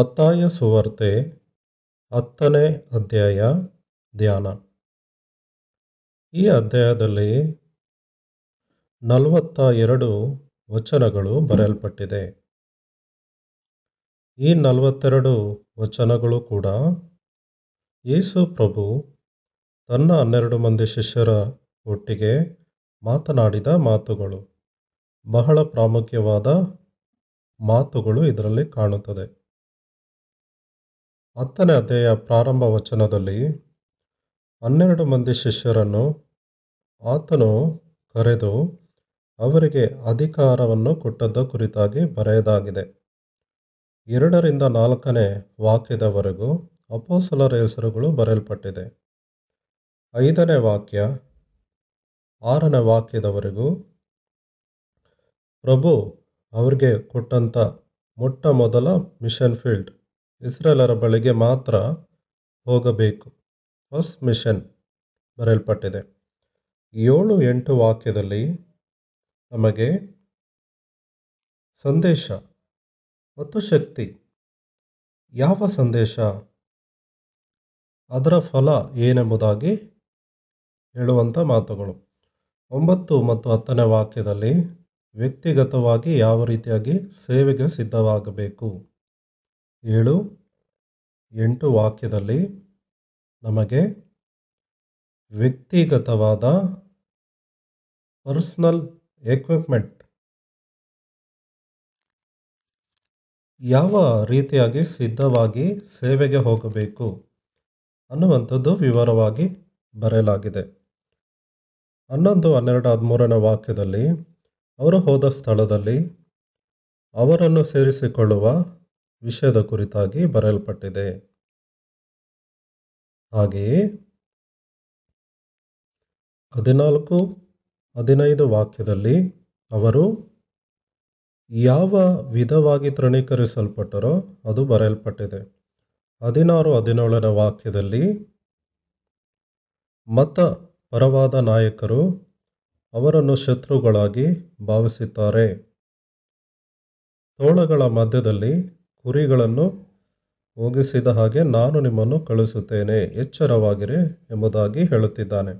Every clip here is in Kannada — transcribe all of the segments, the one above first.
ಮತ್ತಾಯ ಸುವಾರ್ತೆ ಹತ್ತನೇ ಅಧ್ಯಾಯ ಧ್ಯಾನ ಈ ಅಧ್ಯಾಯದಲ್ಲಿ ನಲವತ್ತ ಎರಡು ವಚನಗಳು ಬರೆಯಲ್ಪಟ್ಟಿದೆ ಈ ನಲವತ್ತೆರಡು ವಚನಗಳು ಕೂಡ ಯೇಸು ಪ್ರಭು ತನ್ನ ಹನ್ನೆರಡು ಮಂದಿ ಶಿಷ್ಯರ ಒಟ್ಟಿಗೆ ಮಾತನಾಡಿದ ಮಾತುಗಳು ಬಹಳ ಪ್ರಾಮುಖ್ಯವಾದ ಮಾತುಗಳು ಇದರಲ್ಲಿ ಕಾಣುತ್ತದೆ ಹತ್ತನೇ ಅಧ್ಯಾಯ ಪ್ರಾರಂಭ ವಚನದಲ್ಲಿ ಹನ್ನೆರಡು ಮಂದಿ ಶಿಷ್ಯರನ್ನು ಆತನು ಕರೆದು ಅವರಿಗೆ ಅಧಿಕಾರವನ್ನು ಕೊಟ್ಟದ್ದ ಕುರಿತಾಗಿ ಬರೆಯದಾಗಿದೆ ಎರಡರಿಂದ ನಾಲ್ಕನೇ ವಾಕ್ಯದವರೆಗೂ ಅಪೋಸಲರ ಹೆಸರುಗಳು ಬರೆಯಲ್ಪಟ್ಟಿದೆ ಐದನೇ ವಾಕ್ಯ ಆರನೇ ವಾಕ್ಯದವರೆಗೂ ಪ್ರಭು ಅವರಿಗೆ ಕೊಟ್ಟಂಥ ಮೊಟ್ಟ ಮೊದಲ ಮಿಷನ್ ಫೀಲ್ಡ್ ಇಸ್ರೇಲರ ಬಳಿಗೆ ಮಾತ್ರ ಹೋಗಬೇಕು ಹೊಸ್ ಮಿಷನ್ ಬರೆಯಲ್ಪಟ್ಟಿದೆ ಏಳು ಎಂಟು ವಾಕ್ಯದಲ್ಲಿ ನಮಗೆ ಸಂದೇಶ ಮತ್ತು ಶಕ್ತಿ ಯಾವ ಸಂದೇಶ ಅದರ ಫಲ ಏನೆಂಬುದಾಗಿ ಹೇಳುವಂಥ ಮಾತುಗಳು ಒಂಬತ್ತು ಮತ್ತು ಹತ್ತನೇ ವಾಕ್ಯದಲ್ಲಿ ವ್ಯಕ್ತಿಗತವಾಗಿ ಯಾವ ರೀತಿಯಾಗಿ ಸೇವೆಗೆ ಸಿದ್ಧವಾಗಬೇಕು ಏಳು ಎಂಟು ವಾಕ್ಯದಲ್ಲಿ ನಮಗೆ ವ್ಯಕ್ತಿಗತವಾದ ಪರ್ಸ್ನಲ್ ಎಕ್ವಿಪ್ಮೆಂಟ್ ಯಾವ ರೀತಿಯಾಗಿ ಸಿದ್ಧವಾಗಿ ಸೇವೆಗೆ ಹೋಗಬೇಕು ಅನ್ನುವಂಥದ್ದು ವಿವರವಾಗಿ ಬರೆಯಲಾಗಿದೆ ಹನ್ನೊಂದು ಹನ್ನೆರಡು ಹದಿಮೂರನೇ ವಾಕ್ಯದಲ್ಲಿ ಅವರು ಹೋದ ಸ್ಥಳದಲ್ಲಿ ಅವರನ್ನು ಸೇರಿಸಿಕೊಳ್ಳುವ ವಿಷಯದ ಕುರಿತಾಗಿ ಬರೆಯಲ್ಪಟ್ಟಿದೆ ಹಾಗೆಯೇ ಹದಿನಾಲ್ಕು ಹದಿನೈದು ವಾಕ್ಯದಲ್ಲಿ ಅವರು ಯಾವ ವಿಧವಾಗಿ ತೃಣೀಕರಿಸಲ್ಪಟ್ಟರೋ ಅದು ಬರೆಯಲ್ಪಟ್ಟಿದೆ ಹದಿನಾರು ಹದಿನೇಳನೇ ವಾಕ್ಯದಲ್ಲಿ ಮತ ಪರವಾದ ನಾಯಕರು ಅವರನ್ನು ಶತ್ರುಗಳಾಗಿ ಭಾವಿಸುತ್ತಾರೆ ತೋಳಗಳ ಮಧ್ಯದಲ್ಲಿ ಕುರಿಗಳನ್ನು ಹೋಗಿಸಿದ ಹಾಗೆ ನಾನು ನಿಮ್ಮನ್ನು ಕಳುಹಿಸುತ್ತೇನೆ ಎಚ್ಚರವಾಗಿರಿ ಎಂಬುದಾಗಿ ಹೇಳುತ್ತಿದ್ದಾನೆ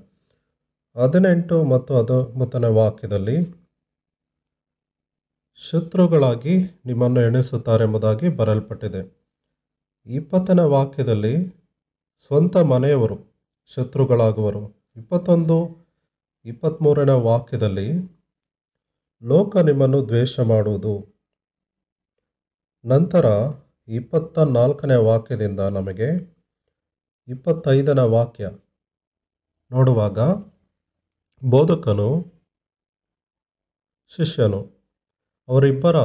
ಹದಿನೆಂಟು ಮತ್ತು ಹತ್ತೊಂಬತ್ತನೇ ವಾಕ್ಯದಲ್ಲಿ ಶತ್ರುಗಳಾಗಿ ನಿಮ್ಮನ್ನು ಎಂಬುದಾಗಿ ಬರೆಯಲ್ಪಟ್ಟಿದೆ ಇಪ್ಪತ್ತನೇ ವಾಕ್ಯದಲ್ಲಿ ಸ್ವಂತ ಮನೆಯವರು ಶತ್ರುಗಳಾಗುವರು ಇಪ್ಪತ್ತೊಂದು ಇಪ್ಪತ್ತ್ಮೂರನೇ ವಾಕ್ಯದಲ್ಲಿ ಲೋಕ ನಿಮ್ಮನ್ನು ದ್ವೇಷ ಮಾಡುವುದು ನಂತರ ಇಪ್ಪತ್ತ ನಾಲ್ಕನೇ ವಾಕ್ಯದಿಂದ ನಮಗೆ ಇಪ್ಪತ್ತೈದನೇ ವಾಕ್ಯ ನೋಡುವಾಗ ಬೋಧಕನು ಶಿಷ್ಯನು ಅವರಿಬ್ಬರ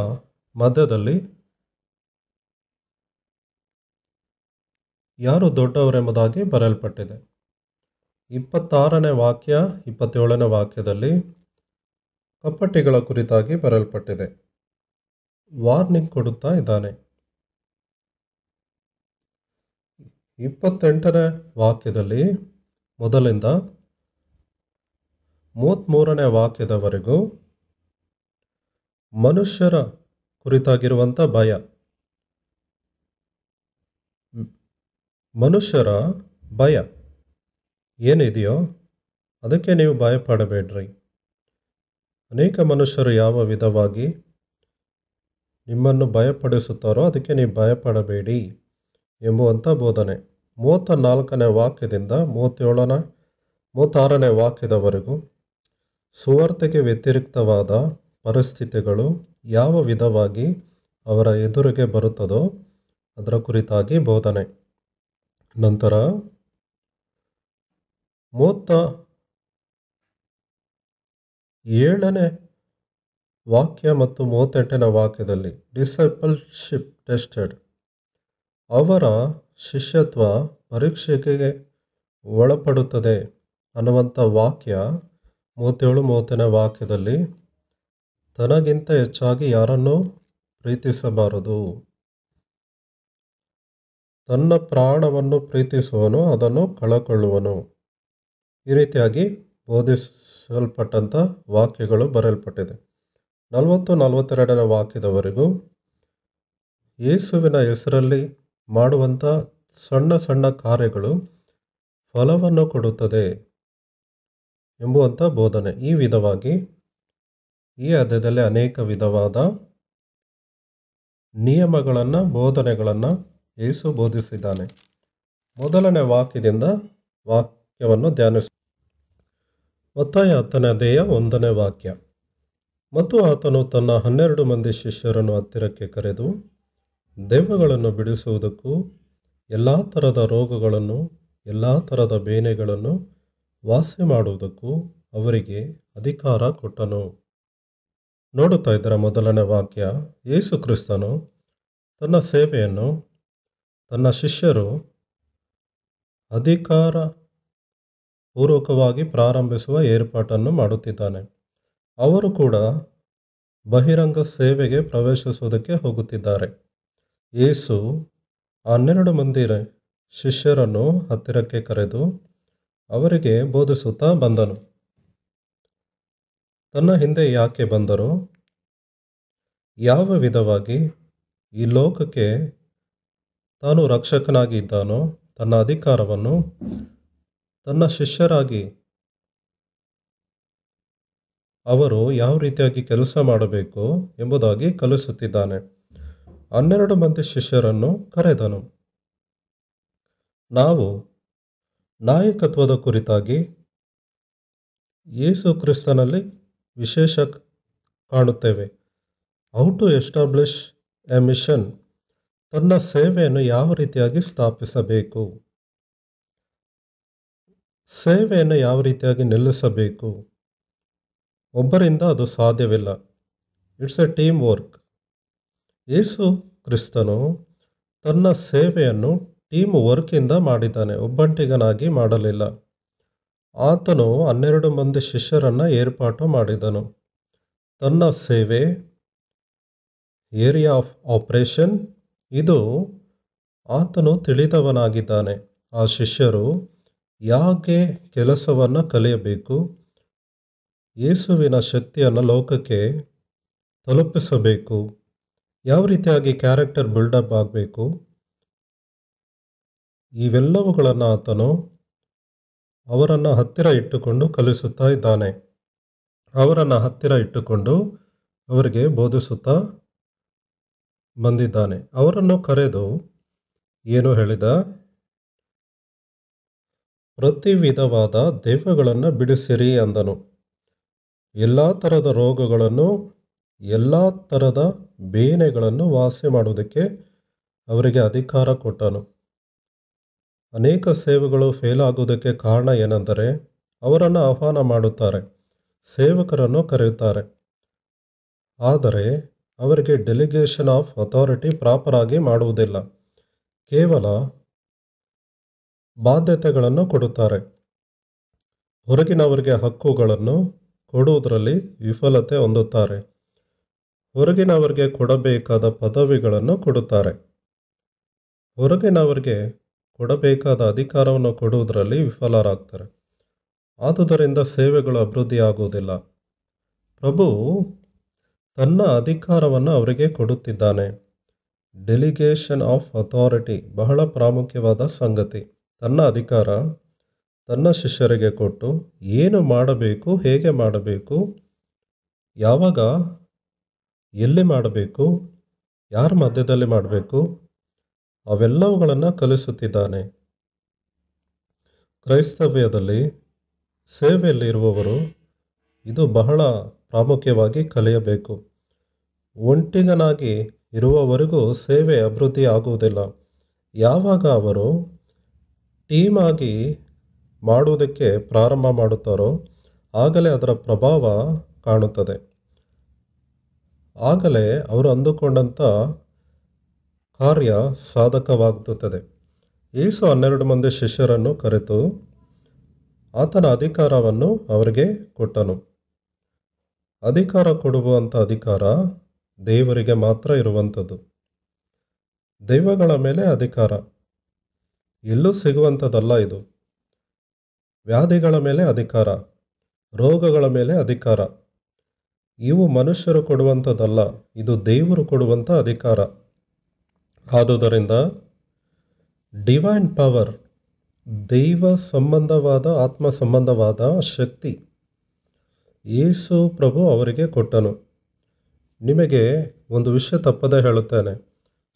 ಮಧ್ಯದಲ್ಲಿ ಯಾರು ದೊಡ್ಡವರೆಂಬುದಾಗಿ ಬರೆಯಲ್ಪಟ್ಟಿದೆ ಇಪ್ಪತ್ತಾರನೇ ವಾಕ್ಯ ಇಪ್ಪತ್ತೇಳನೇ ವಾಕ್ಯದಲ್ಲಿ ಕಪ್ಪಟ್ಟಿಗಳ ಕುರಿತಾಗಿ ಬರೆಯಲ್ಪಟ್ಟಿದೆ ವಾರ್ನಿಂಗ್ ಕೊಡುತ್ತಾ ಇದ್ದಾನೆ ಇಪ್ಪತ್ತೆಂಟನೇ ವಾಕ್ಯದಲ್ಲಿ ಮೊದಲಿಂದ ಮೂವತ್ತ್ಮೂರನೇ ವಾಕ್ಯದವರೆಗೂ ಮನುಷ್ಯರ ಕುರಿತಾಗಿರುವಂಥ ಭಯ ಮನುಷ್ಯರ ಭಯ ಏನಿದೆಯೋ ಅದಕ್ಕೆ ನೀವು ಭಯಪಡಬೇಡ್ರಿ ಅನೇಕ ಮನುಷ್ಯರು ಯಾವ ವಿಧವಾಗಿ ನಿಮ್ಮನ್ನು ಭಯಪಡಿಸುತ್ತಾರೋ ಅದಕ್ಕೆ ನೀವು ಭಯಪಡಬೇಡಿ ಎಂಬುವಂಥ ಬೋಧನೆ ಮೂವತ್ತ ನಾಲ್ಕನೇ ವಾಕ್ಯದಿಂದ ಮೂವತ್ತೇಳನ ಮೂವತ್ತಾರನೇ ವಾಕ್ಯದವರೆಗೂ ಸುವಾರ್ತೆಗೆ ವ್ಯತಿರಿಕ್ತವಾದ ಪರಿಸ್ಥಿತಿಗಳು ಯಾವ ವಿಧವಾಗಿ ಅವರ ಎದುರಿಗೆ ಬರುತ್ತದೋ ಅದರ ಕುರಿತಾಗಿ ಬೋಧನೆ ನಂತರ ಮೂವತ್ತ ಏಳನೇ ವಾಕ್ಯ ಮತ್ತು ಮೂವತ್ತೆಂಟನೇ ವಾಕ್ಯದಲ್ಲಿ ಡಿಸೈಪಲ್ಶಿಪ್ ಟೆಸ್ಟೆಡ್ ಅವರ ಶಿಷ್ಯತ್ವ ಪರೀಕ್ಷೆಗೆ ಒಳಪಡುತ್ತದೆ ಅನ್ನುವಂಥ ವಾಕ್ಯ ಮೂವತ್ತೇಳು ಮೂವತ್ತನೇ ವಾಕ್ಯದಲ್ಲಿ ತನಗಿಂತ ಹೆಚ್ಚಾಗಿ ಯಾರನ್ನು ಪ್ರೀತಿಸಬಾರದು ತನ್ನ ಪ್ರಾಣವನ್ನು ಪ್ರೀತಿಸುವನು ಅದನ್ನು ಕಳಕೊಳ್ಳುವನು ಈ ರೀತಿಯಾಗಿ ಬೋಧಿಸಲ್ಪಟ್ಟಂಥ ವಾಕ್ಯಗಳು ಬರೆಯಲ್ಪಟ್ಟಿದೆ ನಲವತ್ತು ನಲವತ್ತೆರಡನೇ ವಾಕ್ಯದವರೆಗೂ ಯೇಸುವಿನ ಹೆಸರಲ್ಲಿ ಮಾಡುವಂಥ ಸಣ್ಣ ಸಣ್ಣ ಕಾರ್ಯಗಳು ಫಲವನ್ನು ಕೊಡುತ್ತದೆ ಎಂಬುವಂಥ ಬೋಧನೆ ಈ ವಿಧವಾಗಿ ಈ ಅಧ್ಯಾಯದಲ್ಲಿ ಅನೇಕ ವಿಧವಾದ ನಿಯಮಗಳನ್ನು ಬೋಧನೆಗಳನ್ನು ಯೇಸು ಬೋಧಿಸಿದ್ದಾನೆ ಮೊದಲನೇ ವಾಕ್ಯದಿಂದ ವಾಕ್ಯವನ್ನು ಧ್ಯಾನಿಸ ಮತ್ತಾಯ ಹತ್ತನೇ ದೇಹ ಒಂದನೇ ವಾಕ್ಯ ಮತ್ತು ಆತನು ತನ್ನ ಹನ್ನೆರಡು ಮಂದಿ ಶಿಷ್ಯರನ್ನು ಹತ್ತಿರಕ್ಕೆ ಕರೆದು ದೆವ್ವಗಳನ್ನು ಬಿಡಿಸುವುದಕ್ಕೂ ಎಲ್ಲ ಥರದ ರೋಗಗಳನ್ನು ಎಲ್ಲ ಥರದ ಬೇನೆಗಳನ್ನು ವಾಸಿ ಮಾಡುವುದಕ್ಕೂ ಅವರಿಗೆ ಅಧಿಕಾರ ಕೊಟ್ಟನು ನೋಡುತ್ತಾ ಇದರ ಮೊದಲನೇ ವಾಕ್ಯ ಯೇಸು ಕ್ರಿಸ್ತನು ತನ್ನ ಸೇವೆಯನ್ನು ತನ್ನ ಶಿಷ್ಯರು ಅಧಿಕಾರ ಪೂರ್ವಕವಾಗಿ ಪ್ರಾರಂಭಿಸುವ ಏರ್ಪಾಟನ್ನು ಮಾಡುತ್ತಿದ್ದಾನೆ ಅವರು ಕೂಡ ಬಹಿರಂಗ ಸೇವೆಗೆ ಪ್ರವೇಶಿಸುವುದಕ್ಕೆ ಹೋಗುತ್ತಿದ್ದಾರೆ ಯೇಸು ಹನ್ನೆರಡು ಮಂದಿ ಶಿಷ್ಯರನ್ನು ಹತ್ತಿರಕ್ಕೆ ಕರೆದು ಅವರಿಗೆ ಬೋಧಿಸುತ್ತಾ ಬಂದನು ತನ್ನ ಹಿಂದೆ ಯಾಕೆ ಬಂದರು ಯಾವ ವಿಧವಾಗಿ ಈ ಲೋಕಕ್ಕೆ ತಾನು ರಕ್ಷಕನಾಗಿ ಇದ್ದಾನೋ ತನ್ನ ಅಧಿಕಾರವನ್ನು ತನ್ನ ಶಿಷ್ಯರಾಗಿ ಅವರು ಯಾವ ರೀತಿಯಾಗಿ ಕೆಲಸ ಮಾಡಬೇಕು ಎಂಬುದಾಗಿ ಕಲಿಸುತ್ತಿದ್ದಾನೆ ಹನ್ನೆರಡು ಮಂದಿ ಶಿಷ್ಯರನ್ನು ಕರೆದನು ನಾವು ನಾಯಕತ್ವದ ಕುರಿತಾಗಿ ಯೇಸು ಕ್ರಿಸ್ತನಲ್ಲಿ ವಿಶೇಷ ಕಾಣುತ್ತೇವೆ how to establish a mission ತನ್ನ ಸೇವೆಯನ್ನು ಯಾವ ರೀತಿಯಾಗಿ ಸ್ಥಾಪಿಸಬೇಕು ಸೇವೆಯನ್ನು ಯಾವ ರೀತಿಯಾಗಿ ನಿಲ್ಲಿಸಬೇಕು ಒಬ್ಬರಿಂದ ಅದು ಸಾಧ್ಯವಿಲ್ಲ ಇಟ್ಸ್ ಎ ಟೀಮ್ ವರ್ಕ್ ಯೇಸು ಕ್ರಿಸ್ತನು ತನ್ನ ಸೇವೆಯನ್ನು ಟೀಮ್ ವರ್ಕಿಂದ ಮಾಡಿದ್ದಾನೆ ಒಬ್ಬಂಟಿಗನಾಗಿ ಮಾಡಲಿಲ್ಲ ಆತನು ಹನ್ನೆರಡು ಮಂದಿ ಶಿಷ್ಯರನ್ನು ಏರ್ಪಾಟು ಮಾಡಿದನು ತನ್ನ ಸೇವೆ ಏರಿಯಾ ಆಫ್ ಆಪರೇಷನ್ ಇದು ಆತನು ತಿಳಿದವನಾಗಿದ್ದಾನೆ ಆ ಶಿಷ್ಯರು ಯಾಕೆ ಕೆಲಸವನ್ನು ಕಲಿಯಬೇಕು ಯೇಸುವಿನ ಶಕ್ತಿಯನ್ನು ಲೋಕಕ್ಕೆ ತಲುಪಿಸಬೇಕು ಯಾವ ರೀತಿಯಾಗಿ ಕ್ಯಾರೆಕ್ಟರ್ ಬಿಲ್ಡಪ್ ಆಗಬೇಕು ಇವೆಲ್ಲವುಗಳನ್ನು ಆತನು ಅವರನ್ನು ಹತ್ತಿರ ಇಟ್ಟುಕೊಂಡು ಕಲಿಸುತ್ತಾ ಇದ್ದಾನೆ ಅವರನ್ನು ಹತ್ತಿರ ಇಟ್ಟುಕೊಂಡು ಅವರಿಗೆ ಬೋಧಿಸುತ್ತಾ ಬಂದಿದ್ದಾನೆ ಅವರನ್ನು ಕರೆದು ಏನು ಹೇಳಿದ ಪ್ರತಿ ವಿಧವಾದ ದೇವಗಳನ್ನು ಬಿಡಿಸಿರಿ ಅಂದನು ಎಲ್ಲ ಥರದ ರೋಗಗಳನ್ನು ಎಲ್ಲ ಥರದ ಬೇನೆಗಳನ್ನು ವಾಸಿ ಮಾಡುವುದಕ್ಕೆ ಅವರಿಗೆ ಅಧಿಕಾರ ಕೊಟ್ಟನು ಅನೇಕ ಸೇವೆಗಳು ಫೇಲ್ ಆಗುವುದಕ್ಕೆ ಕಾರಣ ಏನೆಂದರೆ ಅವರನ್ನು ಆಹ್ವಾನ ಮಾಡುತ್ತಾರೆ ಸೇವಕರನ್ನು ಕರೆಯುತ್ತಾರೆ ಆದರೆ ಅವರಿಗೆ ಡೆಲಿಗೇಷನ್ ಆಫ್ ಅಥಾರಿಟಿ ಪ್ರಾಪರಾಗಿ ಮಾಡುವುದಿಲ್ಲ ಕೇವಲ ಬಾಧ್ಯತೆಗಳನ್ನು ಕೊಡುತ್ತಾರೆ ಹೊರಗಿನವರಿಗೆ ಹಕ್ಕುಗಳನ್ನು ಕೊಡುವುದರಲ್ಲಿ ವಿಫಲತೆ ಹೊಂದುತ್ತಾರೆ ಹೊರಗಿನವರಿಗೆ ಕೊಡಬೇಕಾದ ಪದವಿಗಳನ್ನು ಕೊಡುತ್ತಾರೆ ಹೊರಗಿನವರಿಗೆ ಕೊಡಬೇಕಾದ ಅಧಿಕಾರವನ್ನು ಕೊಡುವುದರಲ್ಲಿ ವಿಫಲರಾಗ್ತಾರೆ ಆದುದರಿಂದ ಸೇವೆಗಳು ಅಭಿವೃದ್ಧಿಯಾಗುವುದಿಲ್ಲ ಪ್ರಭು ತನ್ನ ಅಧಿಕಾರವನ್ನು ಅವರಿಗೆ ಕೊಡುತ್ತಿದ್ದಾನೆ ಡೆಲಿಗೇಷನ್ ಆಫ್ ಅಥಾರಿಟಿ ಬಹಳ ಪ್ರಾಮುಖ್ಯವಾದ ಸಂಗತಿ ತನ್ನ ಅಧಿಕಾರ ತನ್ನ ಶಿಷ್ಯರಿಗೆ ಕೊಟ್ಟು ಏನು ಮಾಡಬೇಕು ಹೇಗೆ ಮಾಡಬೇಕು ಯಾವಾಗ ಎಲ್ಲಿ ಮಾಡಬೇಕು ಯಾರ ಮಧ್ಯದಲ್ಲಿ ಮಾಡಬೇಕು ಅವೆಲ್ಲವುಗಳನ್ನು ಕಲಿಸುತ್ತಿದ್ದಾನೆ ಕ್ರೈಸ್ತವ್ಯದಲ್ಲಿ ಸೇವೆಯಲ್ಲಿರುವವರು ಇದು ಬಹಳ ಪ್ರಾಮುಖ್ಯವಾಗಿ ಕಲಿಯಬೇಕು ಒಂಟಿಗನಾಗಿ ಇರುವವರೆಗೂ ಸೇವೆ ಅಭಿವೃದ್ಧಿ ಆಗುವುದಿಲ್ಲ ಯಾವಾಗ ಅವರು ಟೀಮಾಗಿ ಮಾಡುವುದಕ್ಕೆ ಪ್ರಾರಂಭ ಮಾಡುತ್ತಾರೋ ಆಗಲೇ ಅದರ ಪ್ರಭಾವ ಕಾಣುತ್ತದೆ ಆಗಲೇ ಅವರು ಅಂದುಕೊಂಡಂಥ ಕಾರ್ಯ ಸಾಧಕವಾಗುತ್ತದೆ ಏಸು ಹನ್ನೆರಡು ಮಂದಿ ಶಿಷ್ಯರನ್ನು ಕರೆತು ಆತನ ಅಧಿಕಾರವನ್ನು ಅವರಿಗೆ ಕೊಟ್ಟನು ಅಧಿಕಾರ ಕೊಡುವಂಥ ಅಧಿಕಾರ ದೇವರಿಗೆ ಮಾತ್ರ ಇರುವಂಥದ್ದು ದೈವಗಳ ಮೇಲೆ ಅಧಿಕಾರ ಎಲ್ಲೂ ಸಿಗುವಂಥದ್ದಲ್ಲ ಇದು ವ್ಯಾಧಿಗಳ ಮೇಲೆ ಅಧಿಕಾರ ರೋಗಗಳ ಮೇಲೆ ಅಧಿಕಾರ ಇವು ಮನುಷ್ಯರು ಕೊಡುವಂಥದ್ದಲ್ಲ ಇದು ದೇವರು ಕೊಡುವಂಥ ಅಧಿಕಾರ ಆದುದರಿಂದ ಡಿವೈನ್ ಪವರ್ ದೈವ ಸಂಬಂಧವಾದ ಆತ್ಮ ಸಂಬಂಧವಾದ ಶಕ್ತಿ ಯೇಸು ಪ್ರಭು ಅವರಿಗೆ ಕೊಟ್ಟನು ನಿಮಗೆ ಒಂದು ವಿಷಯ ತಪ್ಪದೇ ಹೇಳುತ್ತೇನೆ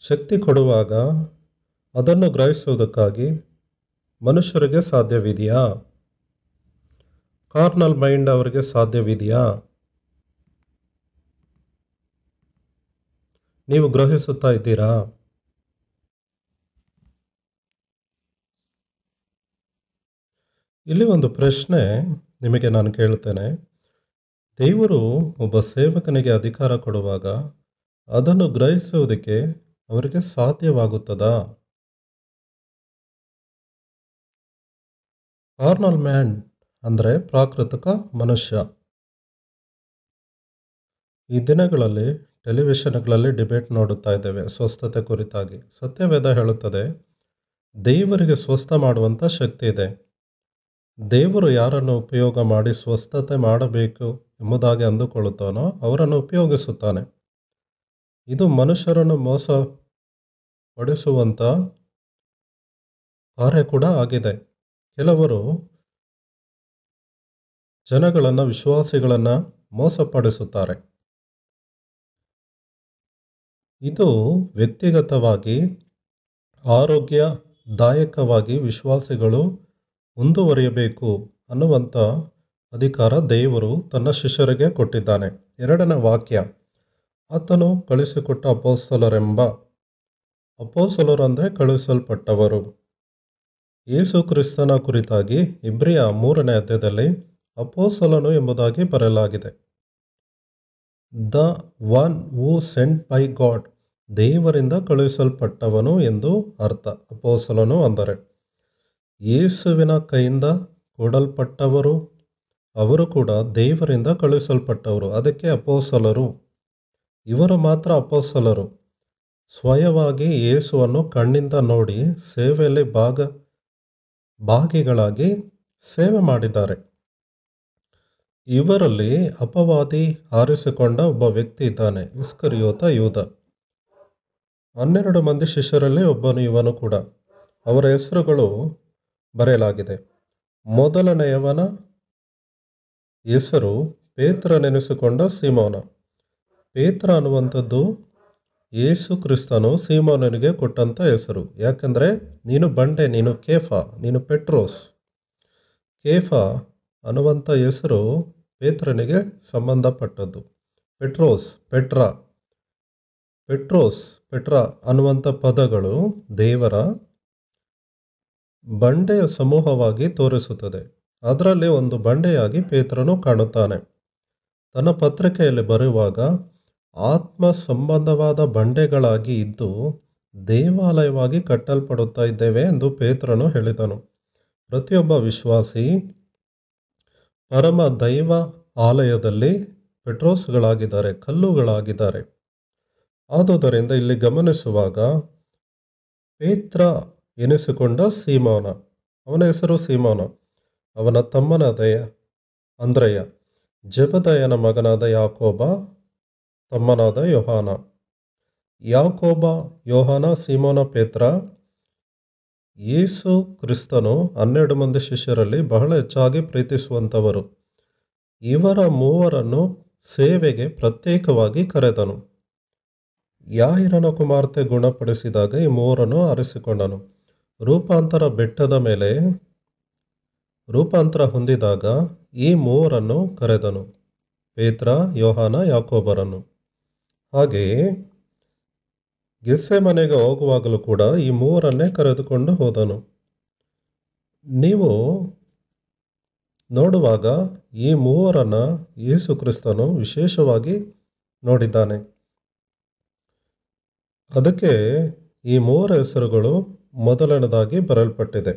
ಶಕ್ತಿ ಕೊಡುವಾಗ ಅದನ್ನು ಗ್ರಹಿಸುವುದಕ್ಕಾಗಿ ಮನುಷ್ಯರಿಗೆ ಸಾಧ್ಯವಿದೆಯಾ ಕಾರ್ನಲ್ ಮೈಂಡ್ ಅವರಿಗೆ ಸಾಧ್ಯವಿದೆಯಾ ನೀವು ಗ್ರಹಿಸುತ್ತಾ ಇದ್ದೀರಾ ಇಲ್ಲಿ ಒಂದು ಪ್ರಶ್ನೆ ನಿಮಗೆ ನಾನು ಕೇಳ್ತೇನೆ ದೇವರು ಒಬ್ಬ ಸೇವಕನಿಗೆ ಅಧಿಕಾರ ಕೊಡುವಾಗ ಅದನ್ನು ಗ್ರಹಿಸುವುದಕ್ಕೆ ಅವರಿಗೆ ಸಾಧ್ಯವಾಗುತ್ತದಾ ಕಾರ್ನಲ್ ಮ್ಯಾನ್ ಅಂದರೆ ಪ್ರಾಕೃತಿಕ ಮನುಷ್ಯ ಈ ದಿನಗಳಲ್ಲಿ ಟೆಲಿವಿಷನ್ಗಳಲ್ಲಿ ಡಿಬೇಟ್ ನೋಡುತ್ತಾ ಇದ್ದೇವೆ ಸ್ವಸ್ಥತೆ ಕುರಿತಾಗಿ ಸತ್ಯವೇದ ಹೇಳುತ್ತದೆ ದೇವರಿಗೆ ಸ್ವಸ್ಥ ಮಾಡುವಂಥ ಶಕ್ತಿ ಇದೆ ದೇವರು ಯಾರನ್ನು ಉಪಯೋಗ ಮಾಡಿ ಸ್ವಸ್ಥತೆ ಮಾಡಬೇಕು ಎಂಬುದಾಗಿ ಅಂದುಕೊಳ್ಳುತ್ತಾನೋ ಅವರನ್ನು ಉಪಯೋಗಿಸುತ್ತಾನೆ ಇದು ಮನುಷ್ಯರನ್ನು ಮೋಸ ಪಡಿಸುವಂಥ ಕಾರ್ಯ ಕೂಡ ಆಗಿದೆ ಕೆಲವರು ಜನಗಳನ್ನು ವಿಶ್ವಾಸಿಗಳನ್ನು ಮೋಸಪಡಿಸುತ್ತಾರೆ ಇದು ವ್ಯಕ್ತಿಗತವಾಗಿ ಆರೋಗ್ಯದಾಯಕವಾಗಿ ವಿಶ್ವಾಸಿಗಳು ಮುಂದುವರಿಯಬೇಕು ಅನ್ನುವಂಥ ಅಧಿಕಾರ ದೇವರು ತನ್ನ ಶಿಷ್ಯರಿಗೆ ಕೊಟ್ಟಿದ್ದಾನೆ ಎರಡನೇ ವಾಕ್ಯ ಆತನು ಕಳಿಸಿಕೊಟ್ಟ ಅಪೋಸಲರೆಂಬ ಅಪೋಸಲರಂದರೆ ಕಳುಹಿಸಲ್ಪಟ್ಟವರು ಯೇಸು ಕ್ರಿಸ್ತನ ಕುರಿತಾಗಿ ಇಬ್ರಿಯ ಮೂರನೇ ಅಧ್ಯಾಯದಲ್ಲಿ ಅಪೋಸಲನು ಎಂಬುದಾಗಿ ಬರೆಯಲಾಗಿದೆ the one who sent by God ದೇವರಿಂದ ಕಳುಹಿಸಲ್ಪಟ್ಟವನು ಎಂದು ಅರ್ಥ ಅಪೋಸಲನು ಅಂದರೆ ಯೇಸುವಿನ ಕೈಯಿಂದ ಕೊಡಲ್ಪಟ್ಟವರು ಅವರು ಕೂಡ ದೇವರಿಂದ ಕಳುಹಿಸಲ್ಪಟ್ಟವರು ಅದಕ್ಕೆ ಅಪೋಸಲರು ಇವರು ಮಾತ್ರ ಅಪೋಸಲರು ಸ್ವಯವಾಗಿ ಯೇಸುವನ್ನು ಕಣ್ಣಿಂದ ನೋಡಿ ಸೇವೆಯಲ್ಲಿ ಭಾಗ ಭಾಗಿಗಳಾಗಿ ಸೇವೆ ಮಾಡಿದ್ದಾರೆ ಇವರಲ್ಲಿ ಅಪವಾದಿ ಆರಿಸಿಕೊಂಡ ಒಬ್ಬ ವ್ಯಕ್ತಿ ಇದ್ದಾನೆ ಇಸ್ಕರಿಯೋತ ಯೂಧ ಹನ್ನೆರಡು ಮಂದಿ ಶಿಷ್ಯರಲ್ಲಿ ಒಬ್ಬನು ಇವನು ಕೂಡ ಅವರ ಹೆಸರುಗಳು ಬರೆಯಲಾಗಿದೆ ಮೊದಲನೆಯವನ ಹೆಸರು ಪೇತ್ರ ನೆನೆಸಿಕೊಂಡ ಸೀಮೋನ ಪೇತ್ರ ಅನ್ನುವಂಥದ್ದು ಏಸು ಕ್ರಿಸ್ತನು ಸೀಮೋನನಿಗೆ ಕೊಟ್ಟಂಥ ಹೆಸರು ಯಾಕಂದರೆ ನೀನು ಬಂಡೆ ನೀನು ಕೇಫಾ ನೀನು ಪೆಟ್ರೋಸ್ ಕೇಫಾ ಅನ್ನುವಂಥ ಹೆಸರು ಪೇತ್ರನಿಗೆ ಸಂಬಂಧಪಟ್ಟದ್ದು ಪೆಟ್ರೋಸ್ ಪೆಟ್ರಾ ಪೆಟ್ರೋಸ್ ಪೆಟ್ರಾ ಅನ್ನುವಂಥ ಪದಗಳು ದೇವರ ಬಂಡೆಯ ಸಮೂಹವಾಗಿ ತೋರಿಸುತ್ತದೆ ಅದರಲ್ಲಿ ಒಂದು ಬಂಡೆಯಾಗಿ ಪೇತ್ರನು ಕಾಣುತ್ತಾನೆ ತನ್ನ ಪತ್ರಿಕೆಯಲ್ಲಿ ಬರೆಯುವಾಗ ಆತ್ಮ ಸಂಬಂಧವಾದ ಬಂಡೆಗಳಾಗಿ ಇದ್ದು ದೇವಾಲಯವಾಗಿ ಕಟ್ಟಲ್ಪಡುತ್ತಾ ಇದ್ದೇವೆ ಎಂದು ಪೇತ್ರನು ಹೇಳಿದನು ಪ್ರತಿಯೊಬ್ಬ ವಿಶ್ವಾಸಿ ಪರಮ ದೈವ ಆಲಯದಲ್ಲಿ ಪೆಟ್ರೋಸ್ಗಳಾಗಿದ್ದಾರೆ ಕಲ್ಲುಗಳಾಗಿದ್ದಾರೆ ಆದುದರಿಂದ ಇಲ್ಲಿ ಗಮನಿಸುವಾಗ ಪೇತ್ರ ಎನಿಸಿಕೊಂಡ ಸೀಮೋನ ಅವನ ಹೆಸರು ಸೀಮೋನ ಅವನ ತಮ್ಮನಾದ ಅಂದ್ರಯ್ಯ ಜಪದಯನ ಮಗನಾದ ಯಾಕೋಬ ತಮ್ಮನಾದ ಯೋಹಾನ ಯಾಕೋಬ ಯೋಹಾನ ಸೀಮೋನ ಪೇತ್ರ ಯೇಸು ಕ್ರಿಸ್ತನು ಹನ್ನೆರಡು ಮಂದಿ ಶಿಷ್ಯರಲ್ಲಿ ಬಹಳ ಹೆಚ್ಚಾಗಿ ಪ್ರೀತಿಸುವಂಥವರು ಇವರ ಮೂವರನ್ನು ಸೇವೆಗೆ ಪ್ರತ್ಯೇಕವಾಗಿ ಕರೆದನು ಯಾಹಿರನ ಕುಮಾರ್ತೆ ಗುಣಪಡಿಸಿದಾಗ ಈ ಮೂವರನ್ನು ಆರಿಸಿಕೊಂಡನು ರೂಪಾಂತರ ಬೆಟ್ಟದ ಮೇಲೆ ರೂಪಾಂತರ ಹೊಂದಿದಾಗ ಈ ಮೂವರನ್ನು ಕರೆದನು ಪೇತ್ರ ಯೋಹಾನ ಯಾಕೋಬರನ್ನು ಹಾಗೆಯೇ ಗೆಸ್ಸೆ ಮನೆಗೆ ಹೋಗುವಾಗಲೂ ಕೂಡ ಈ ಮೂವರನ್ನೇ ಕರೆದುಕೊಂಡು ಹೋದನು ನೀವು ನೋಡುವಾಗ ಈ ಮೂವರನ್ನು ಯೇಸು ಕ್ರಿಸ್ತನು ವಿಶೇಷವಾಗಿ ನೋಡಿದ್ದಾನೆ ಅದಕ್ಕೆ ಈ ಮೂವರ ಹೆಸರುಗಳು ಮೊದಲನೇದಾಗಿ ಬರೆಯಲ್ಪಟ್ಟಿದೆ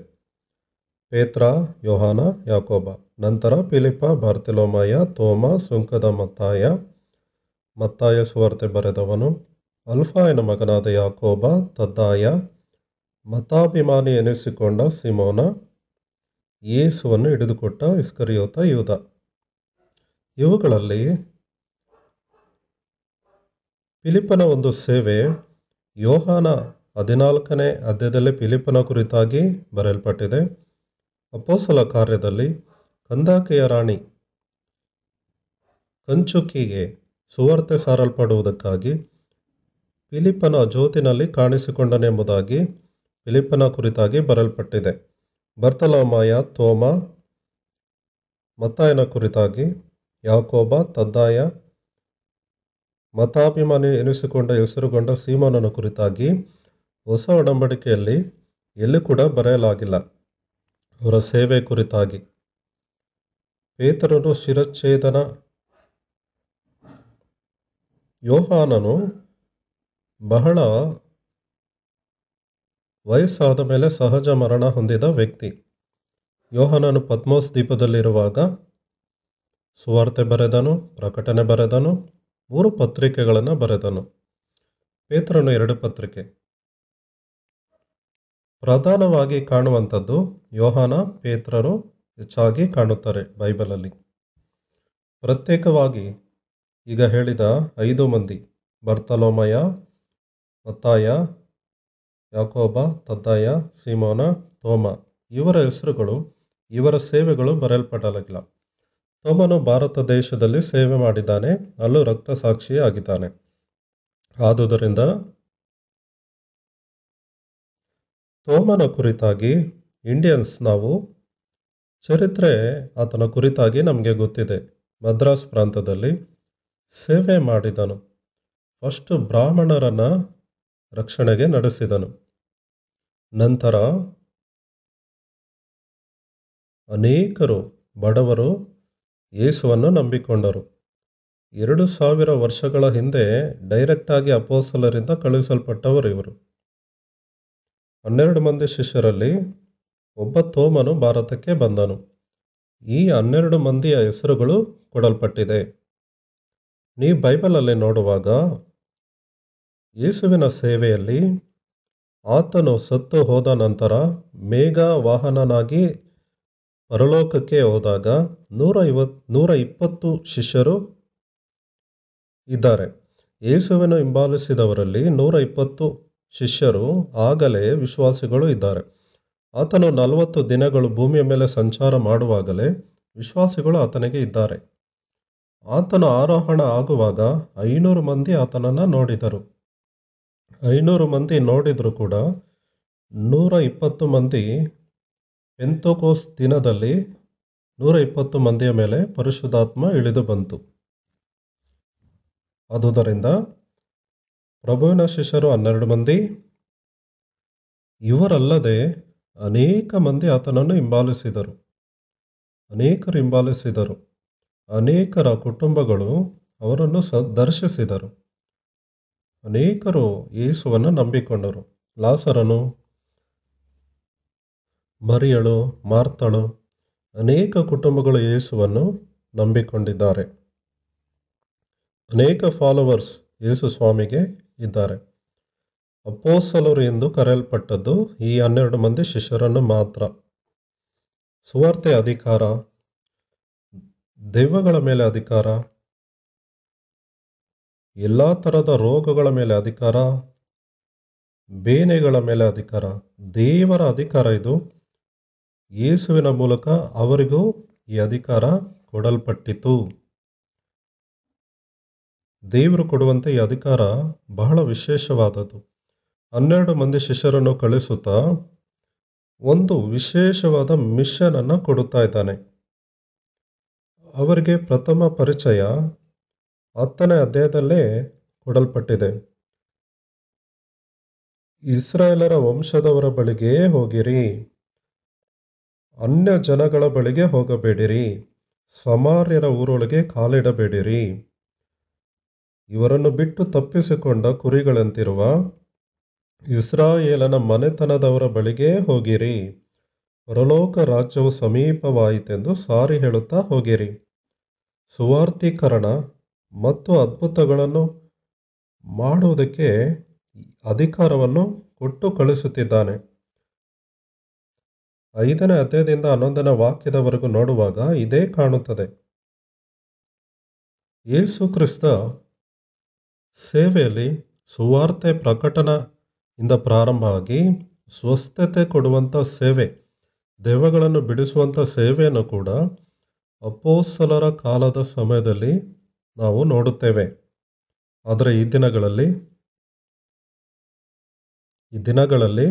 ಪೇತ್ರ ಯೋಹಾನ ಯಾಕೋಬ ನಂತರ ಪಿಲಿಪ ಭಾರತಿಲೋಮಯ್ಯ ತೋಮ ಸುಂಕದ ಮತ್ತಾಯ ಮತ್ತಾಯ ಸುವಾರ್ತೆ ಬರೆದವನು ಅಲ್ಫಾಯನ ಮಗನಾದ ಯಾಕೋಬ ತದ್ದಾಯ ಮತಾಭಿಮಾನಿ ಎನಿಸಿಕೊಂಡ ಸಿಮೋನ ಯೇಸುವನ್ನು ಹಿಡಿದುಕೊಟ್ಟ ಇಸ್ಕರಿಯೋತ ಯೂದ ಇವುಗಳಲ್ಲಿ ಫಿಲಿಪನ ಒಂದು ಸೇವೆ ಯೋಹಾನ ಹದಿನಾಲ್ಕನೇ ಅಧ್ಯಾಯದಲ್ಲಿ ಫಿಲಿಪನ ಕುರಿತಾಗಿ ಬರೆಯಲ್ಪಟ್ಟಿದೆ ಅಪೋಸಲ ಕಾರ್ಯದಲ್ಲಿ ಕಂದಾಕೆಯ ರಾಣಿ ಕಂಚುಕಿಗೆ ಸುವಾರ್ತೆ ಸಾರಲ್ಪಡುವುದಕ್ಕಾಗಿ ಫಿಲಿಪ್ಪನ ಜ್ಯೋತಿನಲ್ಲಿ ಕಾಣಿಸಿಕೊಂಡನೆಂಬುದಾಗಿ ಫಿಲಿಪ್ಪನ ಕುರಿತಾಗಿ ಬರಲ್ಪಟ್ಟಿದೆ ಬರ್ತಲಮಾಯ ತೋಮ ಮತ್ತಾಯನ ಕುರಿತಾಗಿ ಯಾಕೋಬ ತದ್ದಾಯ ಮತಾಭಿಮಾನಿ ಎನಿಸಿಕೊಂಡ ಹೆಸರುಗೊಂಡ ಸೀಮಾನನ ಕುರಿತಾಗಿ ಹೊಸ ಒಡಂಬಡಿಕೆಯಲ್ಲಿ ಎಲ್ಲಿ ಕೂಡ ಬರೆಯಲಾಗಿಲ್ಲ ಅವರ ಸೇವೆ ಕುರಿತಾಗಿ ಪೇತರನು ಶಿರಚ್ಛೇದನ ಯೋಹಾನನು ಬಹಳ ವಯಸ್ಸಾದ ಮೇಲೆ ಸಹಜ ಮರಣ ಹೊಂದಿದ ವ್ಯಕ್ತಿ ಯೋಹನನು ಪದ್ಮೋಸ್ ದೀಪದಲ್ಲಿರುವಾಗ ಸುವಾರ್ತೆ ಬರೆದನು ಪ್ರಕಟಣೆ ಬರೆದನು ಮೂರು ಪತ್ರಿಕೆಗಳನ್ನು ಬರೆದನು ಪೇತ್ರನು ಎರಡು ಪತ್ರಿಕೆ ಪ್ರಧಾನವಾಗಿ ಕಾಣುವಂಥದ್ದು ಯೋಹನ ಪೇತ್ರರು ಹೆಚ್ಚಾಗಿ ಕಾಣುತ್ತಾರೆ ಬೈಬಲಲ್ಲಿ ಪ್ರತ್ಯೇಕವಾಗಿ ಈಗ ಹೇಳಿದ ಐದು ಮಂದಿ ಬರ್ತಲೋಮಯ ಮತ್ತಾಯ ಯಾಕೋಬ ತದ್ದಾಯ ಸೀಮೋನ ತೋಮ ಇವರ ಹೆಸರುಗಳು ಇವರ ಸೇವೆಗಳು ಬರೆಯಲ್ಪಡಲಿಲ್ಲ ತೋಮನು ಭಾರತ ದೇಶದಲ್ಲಿ ಸೇವೆ ಮಾಡಿದ್ದಾನೆ ಅಲ್ಲೂ ರಕ್ತ ಸಾಕ್ಷಿ ಆಗಿದ್ದಾನೆ ಆದುದರಿಂದ ತೋಮನ ಕುರಿತಾಗಿ ಇಂಡಿಯನ್ಸ್ ನಾವು ಚರಿತ್ರೆ ಆತನ ಕುರಿತಾಗಿ ನಮಗೆ ಗೊತ್ತಿದೆ ಮದ್ರಾಸ್ ಪ್ರಾಂತದಲ್ಲಿ ಸೇವೆ ಮಾಡಿದನು ಫಸ್ಟ್ ಬ್ರಾಹ್ಮಣರನ್ನು ರಕ್ಷಣೆಗೆ ನಡೆಸಿದನು ನಂತರ ಅನೇಕರು ಬಡವರು ಯೇಸುವನ್ನು ನಂಬಿಕೊಂಡರು ಎರಡು ಸಾವಿರ ವರ್ಷಗಳ ಹಿಂದೆ ಡೈರೆಕ್ಟಾಗಿ ಅಪೋಸಲರಿಂದ ಕಳುಹಿಸಲ್ಪಟ್ಟವರು ಇವರು ಹನ್ನೆರಡು ಮಂದಿ ಶಿಷ್ಯರಲ್ಲಿ ಒಬ್ಬ ತೋಮನು ಭಾರತಕ್ಕೆ ಬಂದನು ಈ ಹನ್ನೆರಡು ಮಂದಿಯ ಹೆಸರುಗಳು ಕೊಡಲ್ಪಟ್ಟಿದೆ ನೀವು ಬೈಬಲಲ್ಲಿ ನೋಡುವಾಗ ಯೇಸುವಿನ ಸೇವೆಯಲ್ಲಿ ಆತನು ಸತ್ತು ಹೋದ ನಂತರ ಮೇಘ ವಾಹನನಾಗಿ ಪರಲೋಕಕ್ಕೆ ಹೋದಾಗ ನೂರ ಐವತ್ ನೂರ ಇಪ್ಪತ್ತು ಶಿಷ್ಯರು ಇದ್ದಾರೆ ಯೇಸುವನ್ನು ಹಿಂಬಾಲಿಸಿದವರಲ್ಲಿ ನೂರ ಇಪ್ಪತ್ತು ಶಿಷ್ಯರು ಆಗಲೇ ವಿಶ್ವಾಸಿಗಳು ಇದ್ದಾರೆ ಆತನು ನಲವತ್ತು ದಿನಗಳು ಭೂಮಿಯ ಮೇಲೆ ಸಂಚಾರ ಮಾಡುವಾಗಲೇ ವಿಶ್ವಾಸಿಗಳು ಆತನಿಗೆ ಇದ್ದಾರೆ ಆತನ ಆರೋಹಣ ಆಗುವಾಗ ಐನೂರು ಮಂದಿ ಆತನನ್ನು ನೋಡಿದರು ಐನೂರು ಮಂದಿ ನೋಡಿದರೂ ಕೂಡ ನೂರ ಇಪ್ಪತ್ತು ಮಂದಿ ಪೆಂತೋಕೋಸ್ ದಿನದಲ್ಲಿ ನೂರ ಇಪ್ಪತ್ತು ಮಂದಿಯ ಮೇಲೆ ಪರಿಶುದ್ಧಾತ್ಮ ಇಳಿದು ಬಂತು ಆದುದರಿಂದ ಪ್ರಭುವಿನ ಶಿಷ್ಯರು ಹನ್ನೆರಡು ಮಂದಿ ಇವರಲ್ಲದೆ ಅನೇಕ ಮಂದಿ ಆತನನ್ನು ಹಿಂಬಾಲಿಸಿದರು ಅನೇಕರು ಹಿಂಬಾಲಿಸಿದರು ಅನೇಕರ ಕುಟುಂಬಗಳು ಅವರನ್ನು ಸ ದರ್ಶಿಸಿದರು ಅನೇಕರು ಯೇಸುವನ್ನು ನಂಬಿಕೊಂಡರು ಲಾಸರನು ಮರಿಯಳು ಮಾರ್ತಳು ಅನೇಕ ಕುಟುಂಬಗಳು ಯೇಸುವನ್ನು ನಂಬಿಕೊಂಡಿದ್ದಾರೆ ಅನೇಕ ಫಾಲೋವರ್ಸ್ ಯೇಸು ಸ್ವಾಮಿಗೆ ಇದ್ದಾರೆ ಅಪ್ಪೋಸಲರು ಎಂದು ಕರೆಯಲ್ಪಟ್ಟದ್ದು ಈ ಹನ್ನೆರಡು ಮಂದಿ ಶಿಷ್ಯರನ್ನು ಮಾತ್ರ ಸುವಾರ್ತೆ ಅಧಿಕಾರ ದೆವ್ವಗಳ ಮೇಲೆ ಅಧಿಕಾರ ಎಲ್ಲ ಥರದ ರೋಗಗಳ ಮೇಲೆ ಅಧಿಕಾರ ಬೇನೆಗಳ ಮೇಲೆ ಅಧಿಕಾರ ದೇವರ ಅಧಿಕಾರ ಇದು ಯೇಸುವಿನ ಮೂಲಕ ಅವರಿಗೂ ಈ ಅಧಿಕಾರ ಕೊಡಲ್ಪಟ್ಟಿತು ದೇವರು ಕೊಡುವಂತೆ ಈ ಅಧಿಕಾರ ಬಹಳ ವಿಶೇಷವಾದದ್ದು ಹನ್ನೆರಡು ಮಂದಿ ಶಿಷ್ಯರನ್ನು ಕಳಿಸುತ್ತಾ ಒಂದು ವಿಶೇಷವಾದ ಮಿಷನನ್ನು ಕೊಡುತ್ತಾ ಇದ್ದಾನೆ ಅವರಿಗೆ ಪ್ರಥಮ ಪರಿಚಯ ಹತ್ತನೇ ಅಧ್ಯಾಯದಲ್ಲಿ ಕೊಡಲ್ಪಟ್ಟಿದೆ ಇಸ್ರಾಯೇಲರ ವಂಶದವರ ಬಳಿಗೆ ಹೋಗಿರಿ ಅನ್ಯ ಜನಗಳ ಬಳಿಗೆ ಹೋಗಬೇಡಿರಿ ಸಮಾರ್ಯರ ಊರೊಳಗೆ ಕಾಲಿಡಬೇಡಿರಿ ಇವರನ್ನು ಬಿಟ್ಟು ತಪ್ಪಿಸಿಕೊಂಡ ಕುರಿಗಳಂತಿರುವ ಇಸ್ರಾಯೇಲನ ಮನೆತನದವರ ಬಳಿಗೆ ಹೋಗಿರಿ ಪರಲೋಕ ರಾಜ್ಯವು ಸಮೀಪವಾಯಿತೆಂದು ಸಾರಿ ಹೇಳುತ್ತಾ ಹೋಗಿರಿ ಸುವಾರ್ತೀಕರಣ ಮತ್ತು ಅದ್ಭುತಗಳನ್ನು ಮಾಡುವುದಕ್ಕೆ ಅಧಿಕಾರವನ್ನು ಕೊಟ್ಟು ಕಳಿಸುತ್ತಿದ್ದಾನೆ ಐದನೇ ಅಧ್ಯಾಯದಿಂದ ಹನ್ನೊಂದನೇ ವಾಕ್ಯದವರೆಗೂ ನೋಡುವಾಗ ಇದೇ ಕಾಣುತ್ತದೆ ಯೇಸು ಕ್ರಿಸ್ತ ಸೇವೆಯಲ್ಲಿ ಸುವಾರ್ತೆ ಪ್ರಕಟಣೆಯಿಂದ ಪ್ರಾರಂಭ ಆಗಿ ಸ್ವಸ್ಥತೆ ಕೊಡುವಂಥ ಸೇವೆ ದೆವ್ವಗಳನ್ನು ಬಿಡಿಸುವಂಥ ಸೇವೆಯನ್ನು ಕೂಡ ಅಪೋಸಲರ ಕಾಲದ ಸಮಯದಲ್ಲಿ ನಾವು ನೋಡುತ್ತೇವೆ ಆದರೆ ಈ ದಿನಗಳಲ್ಲಿ ಈ ದಿನಗಳಲ್ಲಿ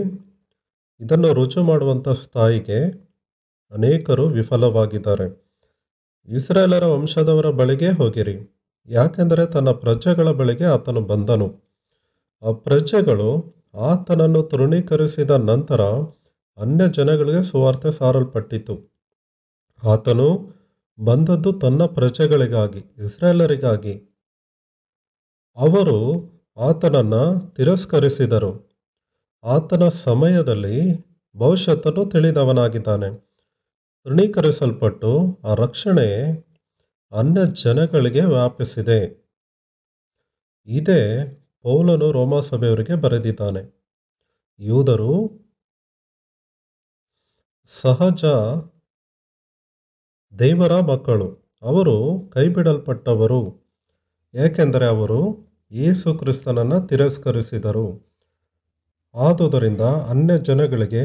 ಇದನ್ನು ರುಚು ಮಾಡುವಂಥ ಸ್ಥಾಯಿಗೆ ಅನೇಕರು ವಿಫಲವಾಗಿದ್ದಾರೆ ಇಸ್ರೇಲರ ವಂಶದವರ ಬಳಿಗೆ ಹೋಗಿರಿ ಯಾಕೆಂದರೆ ತನ್ನ ಪ್ರಜೆಗಳ ಬಳಿಗೆ ಆತನು ಬಂದನು ಆ ಪ್ರಜೆಗಳು ಆತನನ್ನು ತೃಣೀಕರಿಸಿದ ನಂತರ ಅನ್ಯ ಜನಗಳಿಗೆ ಸುವಾರ್ತೆ ಸಾರಲ್ಪಟ್ಟಿತು ಆತನು ಬಂದದ್ದು ತನ್ನ ಪ್ರಜೆಗಳಿಗಾಗಿ ಇಸ್ರೇಲರಿಗಾಗಿ ಅವರು ಆತನನ್ನು ತಿರಸ್ಕರಿಸಿದರು ಆತನ ಸಮಯದಲ್ಲಿ ಭವಿಷ್ಯತನ್ನು ತಿಳಿದವನಾಗಿದ್ದಾನೆ ತೃಣೀಕರಿಸಲ್ಪಟ್ಟು ಆ ರಕ್ಷಣೆ ಅನ್ಯ ಜನಗಳಿಗೆ ವ್ಯಾಪಿಸಿದೆ ಇದೇ ಪೌಲನು ರೋಮಾ ಸಭೆಯವರಿಗೆ ಬರೆದಿದ್ದಾನೆ ಯೋಧರು ಸಹಜ ದೇವರ ಮಕ್ಕಳು ಅವರು ಕೈಬಿಡಲ್ಪಟ್ಟವರು ಏಕೆಂದರೆ ಅವರು ಯೇಸು ಕ್ರಿಸ್ತನನ್ನು ತಿರಸ್ಕರಿಸಿದರು ಆದುದರಿಂದ ಅನ್ಯ ಜನಗಳಿಗೆ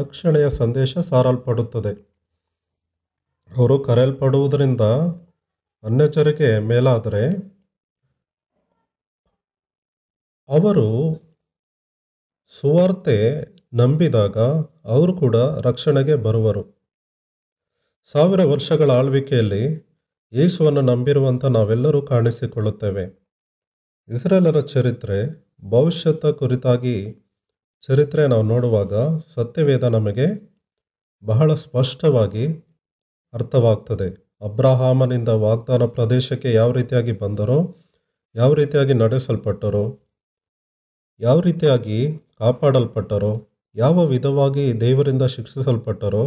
ರಕ್ಷಣೆಯ ಸಂದೇಶ ಸಾರಲ್ಪಡುತ್ತದೆ ಅವರು ಕರೆಯಲ್ಪಡುವುದರಿಂದ ಅನ್ಯಚರಿಕೆ ಮೇಲಾದರೆ ಅವರು ಸುವಾರ್ತೆ ನಂಬಿದಾಗ ಅವರು ಕೂಡ ರಕ್ಷಣೆಗೆ ಬರುವರು ಸಾವಿರ ವರ್ಷಗಳ ಆಳ್ವಿಕೆಯಲ್ಲಿ ಯೇಸುವನ್ನು ನಂಬಿರುವಂಥ ನಾವೆಲ್ಲರೂ ಕಾಣಿಸಿಕೊಳ್ಳುತ್ತೇವೆ ಇಸ್ರೇಲರ ಚರಿತ್ರೆ ಭವಿಷ್ಯದ ಕುರಿತಾಗಿ ಚರಿತ್ರೆ ನಾವು ನೋಡುವಾಗ ಸತ್ಯವೇದ ನಮಗೆ ಬಹಳ ಸ್ಪಷ್ಟವಾಗಿ ಅರ್ಥವಾಗ್ತದೆ ಅಬ್ರಹಾಮನಿಂದ ವಾಗ್ದಾನ ಪ್ರದೇಶಕ್ಕೆ ಯಾವ ರೀತಿಯಾಗಿ ಬಂದರೋ ಯಾವ ರೀತಿಯಾಗಿ ನಡೆಸಲ್ಪಟ್ಟರೋ ಯಾವ ರೀತಿಯಾಗಿ ಕಾಪಾಡಲ್ಪಟ್ಟರೋ ಯಾವ ವಿಧವಾಗಿ ದೇವರಿಂದ ಶಿಕ್ಷಿಸಲ್ಪಟ್ಟರೋ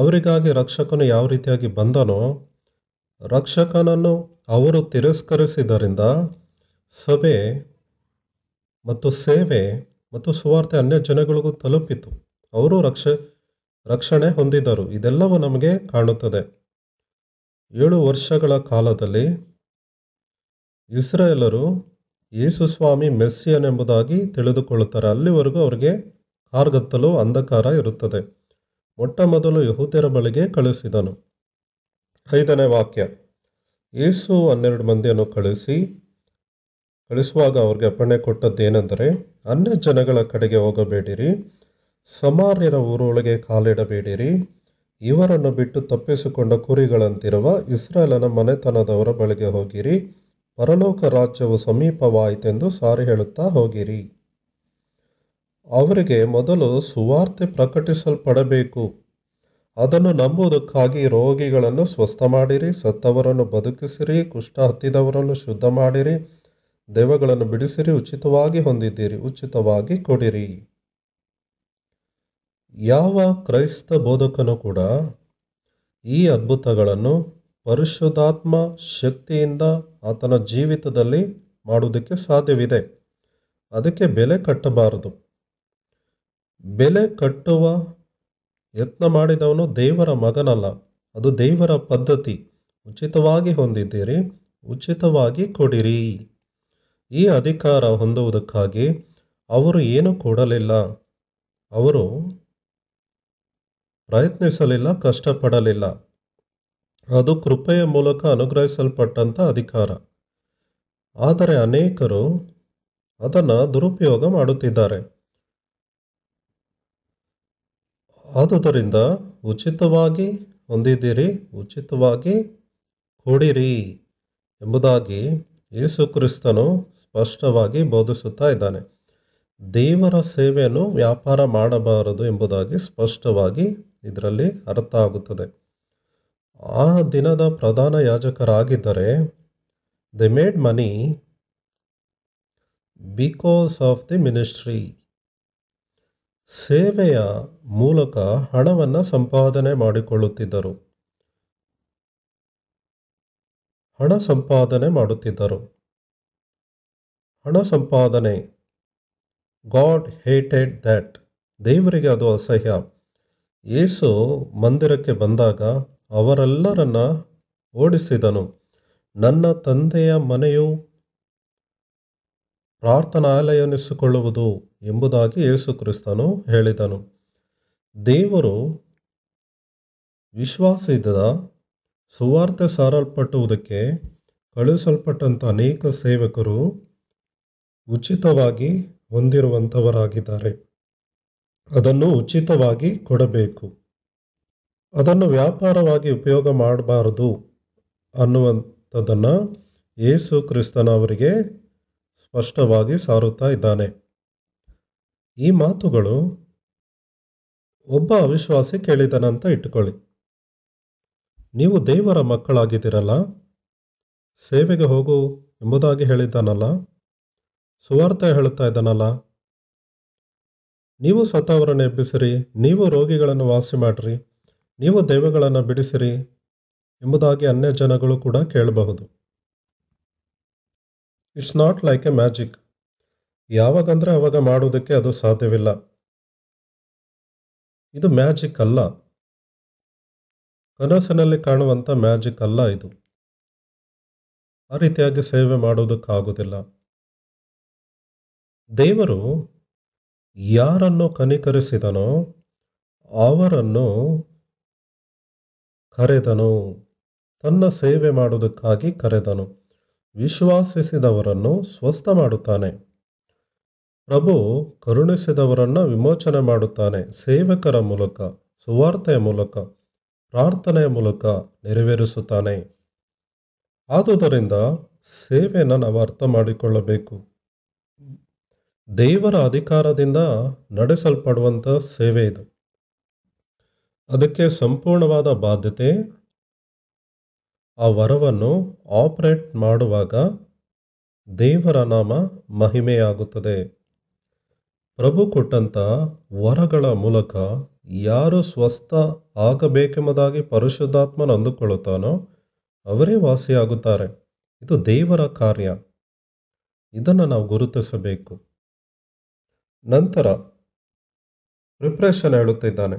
ಅವರಿಗಾಗಿ ರಕ್ಷಕನು ಯಾವ ರೀತಿಯಾಗಿ ಬಂದನೋ ರಕ್ಷಕನನ್ನು ಅವರು ತಿರಸ್ಕರಿಸಿದ್ದರಿಂದ ಸಭೆ ಮತ್ತು ಸೇವೆ ಮತ್ತು ಸುವಾರ್ತೆ ಅನ್ಯ ಜನಗಳಿಗೂ ತಲುಪಿತು ಅವರು ರಕ್ಷ ರಕ್ಷಣೆ ಹೊಂದಿದರು ಇದೆಲ್ಲವೂ ನಮಗೆ ಕಾಣುತ್ತದೆ ಏಳು ವರ್ಷಗಳ ಕಾಲದಲ್ಲಿ ಇಸ್ರಾಯೇಲರು ಯೇಸು ಸ್ವಾಮಿ ಎಂಬುದಾಗಿ ತಿಳಿದುಕೊಳ್ಳುತ್ತಾರೆ ಅಲ್ಲಿವರೆಗೂ ಅವರಿಗೆ ಕಾರ್ಗತ್ತಲು ಅಂಧಕಾರ ಇರುತ್ತದೆ ಮೊಟ್ಟ ಮೊದಲು ಯಹೂದ್ಯರ ಬಳಿಗೆ ಕಳುಹಿಸಿದನು ಐದನೇ ವಾಕ್ಯ ಯೇಸು ಹನ್ನೆರಡು ಮಂದಿಯನ್ನು ಕಳುಹಿಸಿ ಕಳಿಸುವಾಗ ಅವ್ರಿಗೆ ಅಪ್ಪಣೆ ಕೊಟ್ಟದ್ದೇನೆಂದರೆ ಅನ್ಯ ಜನಗಳ ಕಡೆಗೆ ಹೋಗಬೇಡಿರಿ ಸಮಾರ್ಯರ ಊರೊಳಗೆ ಕಾಲಿಡಬೇಡಿರಿ ಇವರನ್ನು ಬಿಟ್ಟು ತಪ್ಪಿಸಿಕೊಂಡ ಕುರಿಗಳಂತಿರುವ ಇಸ್ರೇಲನ ಮನೆತನದವರ ಬಳಿಗೆ ಹೋಗಿರಿ ಪರಲೋಕ ರಾಜ್ಯವು ಸಮೀಪವಾಯಿತೆಂದು ಸಾರಿ ಹೇಳುತ್ತಾ ಹೋಗಿರಿ ಅವರಿಗೆ ಮೊದಲು ಸುವಾರ್ತೆ ಪ್ರಕಟಿಸಲ್ಪಡಬೇಕು ಅದನ್ನು ನಂಬುವುದಕ್ಕಾಗಿ ರೋಗಿಗಳನ್ನು ಸ್ವಸ್ಥ ಮಾಡಿರಿ ಸತ್ತವರನ್ನು ಬದುಕಿಸಿರಿ ಕುಷ್ಠ ಹತ್ತಿದವರನ್ನು ಶುದ್ಧ ಮಾಡಿರಿ ದೇವಗಳನ್ನು ಬಿಡಿಸಿರಿ ಉಚಿತವಾಗಿ ಹೊಂದಿದ್ದೀರಿ ಉಚಿತವಾಗಿ ಕೊಡಿರಿ ಯಾವ ಕ್ರೈಸ್ತ ಬೋಧಕನು ಕೂಡ ಈ ಅದ್ಭುತಗಳನ್ನು ಪರಿಶುದ್ಧಾತ್ಮ ಶಕ್ತಿಯಿಂದ ಆತನ ಜೀವಿತದಲ್ಲಿ ಮಾಡುವುದಕ್ಕೆ ಸಾಧ್ಯವಿದೆ ಅದಕ್ಕೆ ಬೆಲೆ ಕಟ್ಟಬಾರದು ಬೆಲೆ ಕಟ್ಟುವ ಯತ್ನ ಮಾಡಿದವನು ದೇವರ ಮಗನಲ್ಲ ಅದು ದೇವರ ಪದ್ಧತಿ ಉಚಿತವಾಗಿ ಹೊಂದಿದ್ದೀರಿ ಉಚಿತವಾಗಿ ಕೊಡಿರಿ ಈ ಅಧಿಕಾರ ಹೊಂದುವುದಕ್ಕಾಗಿ ಅವರು ಏನು ಕೊಡಲಿಲ್ಲ ಅವರು ಪ್ರಯತ್ನಿಸಲಿಲ್ಲ ಕಷ್ಟಪಡಲಿಲ್ಲ ಅದು ಕೃಪೆಯ ಮೂಲಕ ಅನುಗ್ರಹಿಸಲ್ಪಟ್ಟಂಥ ಅಧಿಕಾರ ಆದರೆ ಅನೇಕರು ಅದನ್ನು ದುರುಪಯೋಗ ಮಾಡುತ್ತಿದ್ದಾರೆ ಆದುದರಿಂದ ಉಚಿತವಾಗಿ ಹೊಂದಿದ್ದೀರಿ ಉಚಿತವಾಗಿ ಕೊಡಿರಿ ಎಂಬುದಾಗಿ ಕ್ರಿಸ್ತನು ಸ್ಪಷ್ಟವಾಗಿ ಬೋಧಿಸುತ್ತಾ ಇದ್ದಾನೆ ದೇವರ ಸೇವೆಯನ್ನು ವ್ಯಾಪಾರ ಮಾಡಬಾರದು ಎಂಬುದಾಗಿ ಸ್ಪಷ್ಟವಾಗಿ ಇದರಲ್ಲಿ ಅರ್ಥ ಆಗುತ್ತದೆ ಆ ದಿನದ ಪ್ರಧಾನ ಯಾಜಕರಾಗಿದ್ದರೆ they made money because of the ministry ಸೇವೆಯ ಮೂಲಕ ಹಣವನ್ನು ಸಂಪಾದನೆ ಮಾಡಿಕೊಳ್ಳುತ್ತಿದ್ದರು ಹಣ ಸಂಪಾದನೆ ಮಾಡುತ್ತಿದ್ದರು ಹಣ ಸಂಪಾದನೆ ಗಾಡ್ ಹೇಟೆಡ್ ದ್ಯಾಟ್ ದೇವರಿಗೆ ಅದು ಅಸಹ್ಯ ಏಸು ಮಂದಿರಕ್ಕೆ ಬಂದಾಗ ಅವರೆಲ್ಲರನ್ನ ಓಡಿಸಿದನು ನನ್ನ ತಂದೆಯ ಮನೆಯು ಪ್ರಾರ್ಥನಾಲಯನಿಸಿಕೊಳ್ಳುವುದು ಎಂಬುದಾಗಿ ಯೇಸು ಕ್ರಿಸ್ತನು ಹೇಳಿದನು ದೇವರು ವಿಶ್ವಾಸದ ಸುವಾರ್ತೆ ಸಾರಲ್ಪಟ್ಟುವುದಕ್ಕೆ ಕಳುಹಿಸಲ್ಪಟ್ಟಂಥ ಅನೇಕ ಸೇವಕರು ಉಚಿತವಾಗಿ ಹೊಂದಿರುವಂಥವರಾಗಿದ್ದಾರೆ ಅದನ್ನು ಉಚಿತವಾಗಿ ಕೊಡಬೇಕು ಅದನ್ನು ವ್ಯಾಪಾರವಾಗಿ ಉಪಯೋಗ ಮಾಡಬಾರದು ಅನ್ನುವಂಥದ್ದನ್ನು ಯೇಸು ಕ್ರಿಸ್ತನವರಿಗೆ ಸ್ಪಷ್ಟವಾಗಿ ಸಾರುತ್ತಾ ಇದ್ದಾನೆ ಈ ಮಾತುಗಳು ಒಬ್ಬ ಅವಿಶ್ವಾಸಿ ಕೇಳಿದನಂತ ಇಟ್ಟುಕೊಳ್ಳಿ ನೀವು ದೇವರ ಮಕ್ಕಳಾಗಿದ್ದೀರಲ್ಲ ಸೇವೆಗೆ ಹೋಗು ಎಂಬುದಾಗಿ ಹೇಳಿದ್ದಾನಲ್ಲ ಸುವಾರ್ಥ ಹೇಳುತ್ತಾ ಇದ್ದಾನಲ್ಲ ನೀವು ಸತ್ತವರನ್ನು ಎಬ್ಬಿಸಿರಿ ನೀವು ರೋಗಿಗಳನ್ನು ವಾಸಿ ಮಾಡಿರಿ ನೀವು ದೇವಗಳನ್ನು ಬಿಡಿಸಿರಿ ಎಂಬುದಾಗಿ ಅನ್ಯ ಜನಗಳು ಕೂಡ ಕೇಳಬಹುದು it's not like a magic ಯಾವಾಗಂದರೆ ಅವಾಗ ಮಾಡೋದಕ್ಕೆ ಅದು ಸಾಧ್ಯವಿಲ್ಲ ಇದು ಮ್ಯಾಜಿಕ್ ಅಲ್ಲ ಕನಸಿನಲ್ಲಿ ಕಾಣುವಂಥ ಮ್ಯಾಜಿಕ್ ಅಲ್ಲ ಇದು ಆ ರೀತಿಯಾಗಿ ಸೇವೆ ಮಾಡೋದಕ್ಕಾಗೋದಿಲ್ಲ ದೇವರು ಯಾರನ್ನು ಕನಿಕರಿಸಿದನೋ ಅವರನ್ನು ಕರೆದನು ತನ್ನ ಸೇವೆ ಮಾಡೋದಕ್ಕಾಗಿ ಕರೆದನು ವಿಶ್ವಾಸಿಸಿದವರನ್ನು ಸ್ವಸ್ಥ ಮಾಡುತ್ತಾನೆ ಪ್ರಭು ಕರುಣಿಸಿದವರನ್ನು ವಿಮೋಚನೆ ಮಾಡುತ್ತಾನೆ ಸೇವಕರ ಮೂಲಕ ಸುವಾರ್ತೆಯ ಮೂಲಕ ಪ್ರಾರ್ಥನೆಯ ಮೂಲಕ ನೆರವೇರಿಸುತ್ತಾನೆ ಆದುದರಿಂದ ಸೇವೆಯನ್ನು ನಾವು ಅರ್ಥ ಮಾಡಿಕೊಳ್ಳಬೇಕು ದೇವರ ಅಧಿಕಾರದಿಂದ ನಡೆಸಲ್ಪಡುವಂಥ ಸೇವೆ ಇದು ಅದಕ್ಕೆ ಸಂಪೂರ್ಣವಾದ ಬಾಧ್ಯತೆ ಆ ವರವನ್ನು ಆಪರೇಟ್ ಮಾಡುವಾಗ ದೇವರ ನಾಮ ಮಹಿಮೆಯಾಗುತ್ತದೆ ಪ್ರಭು ಕೊಟ್ಟಂತಹ ವರಗಳ ಮೂಲಕ ಯಾರು ಸ್ವಸ್ಥ ಆಗಬೇಕೆಂಬುದಾಗಿ ಪರಿಶುದ್ಧಾತ್ಮನ ಅಂದುಕೊಳ್ಳುತ್ತಾನೋ ಅವರೇ ವಾಸಿಯಾಗುತ್ತಾರೆ ಇದು ದೇವರ ಕಾರ್ಯ ಇದನ್ನು ನಾವು ಗುರುತಿಸಬೇಕು ನಂತರ ಪ್ರಿಪ್ರೇಷನ್ ಹೇಳುತ್ತಿದ್ದಾನೆ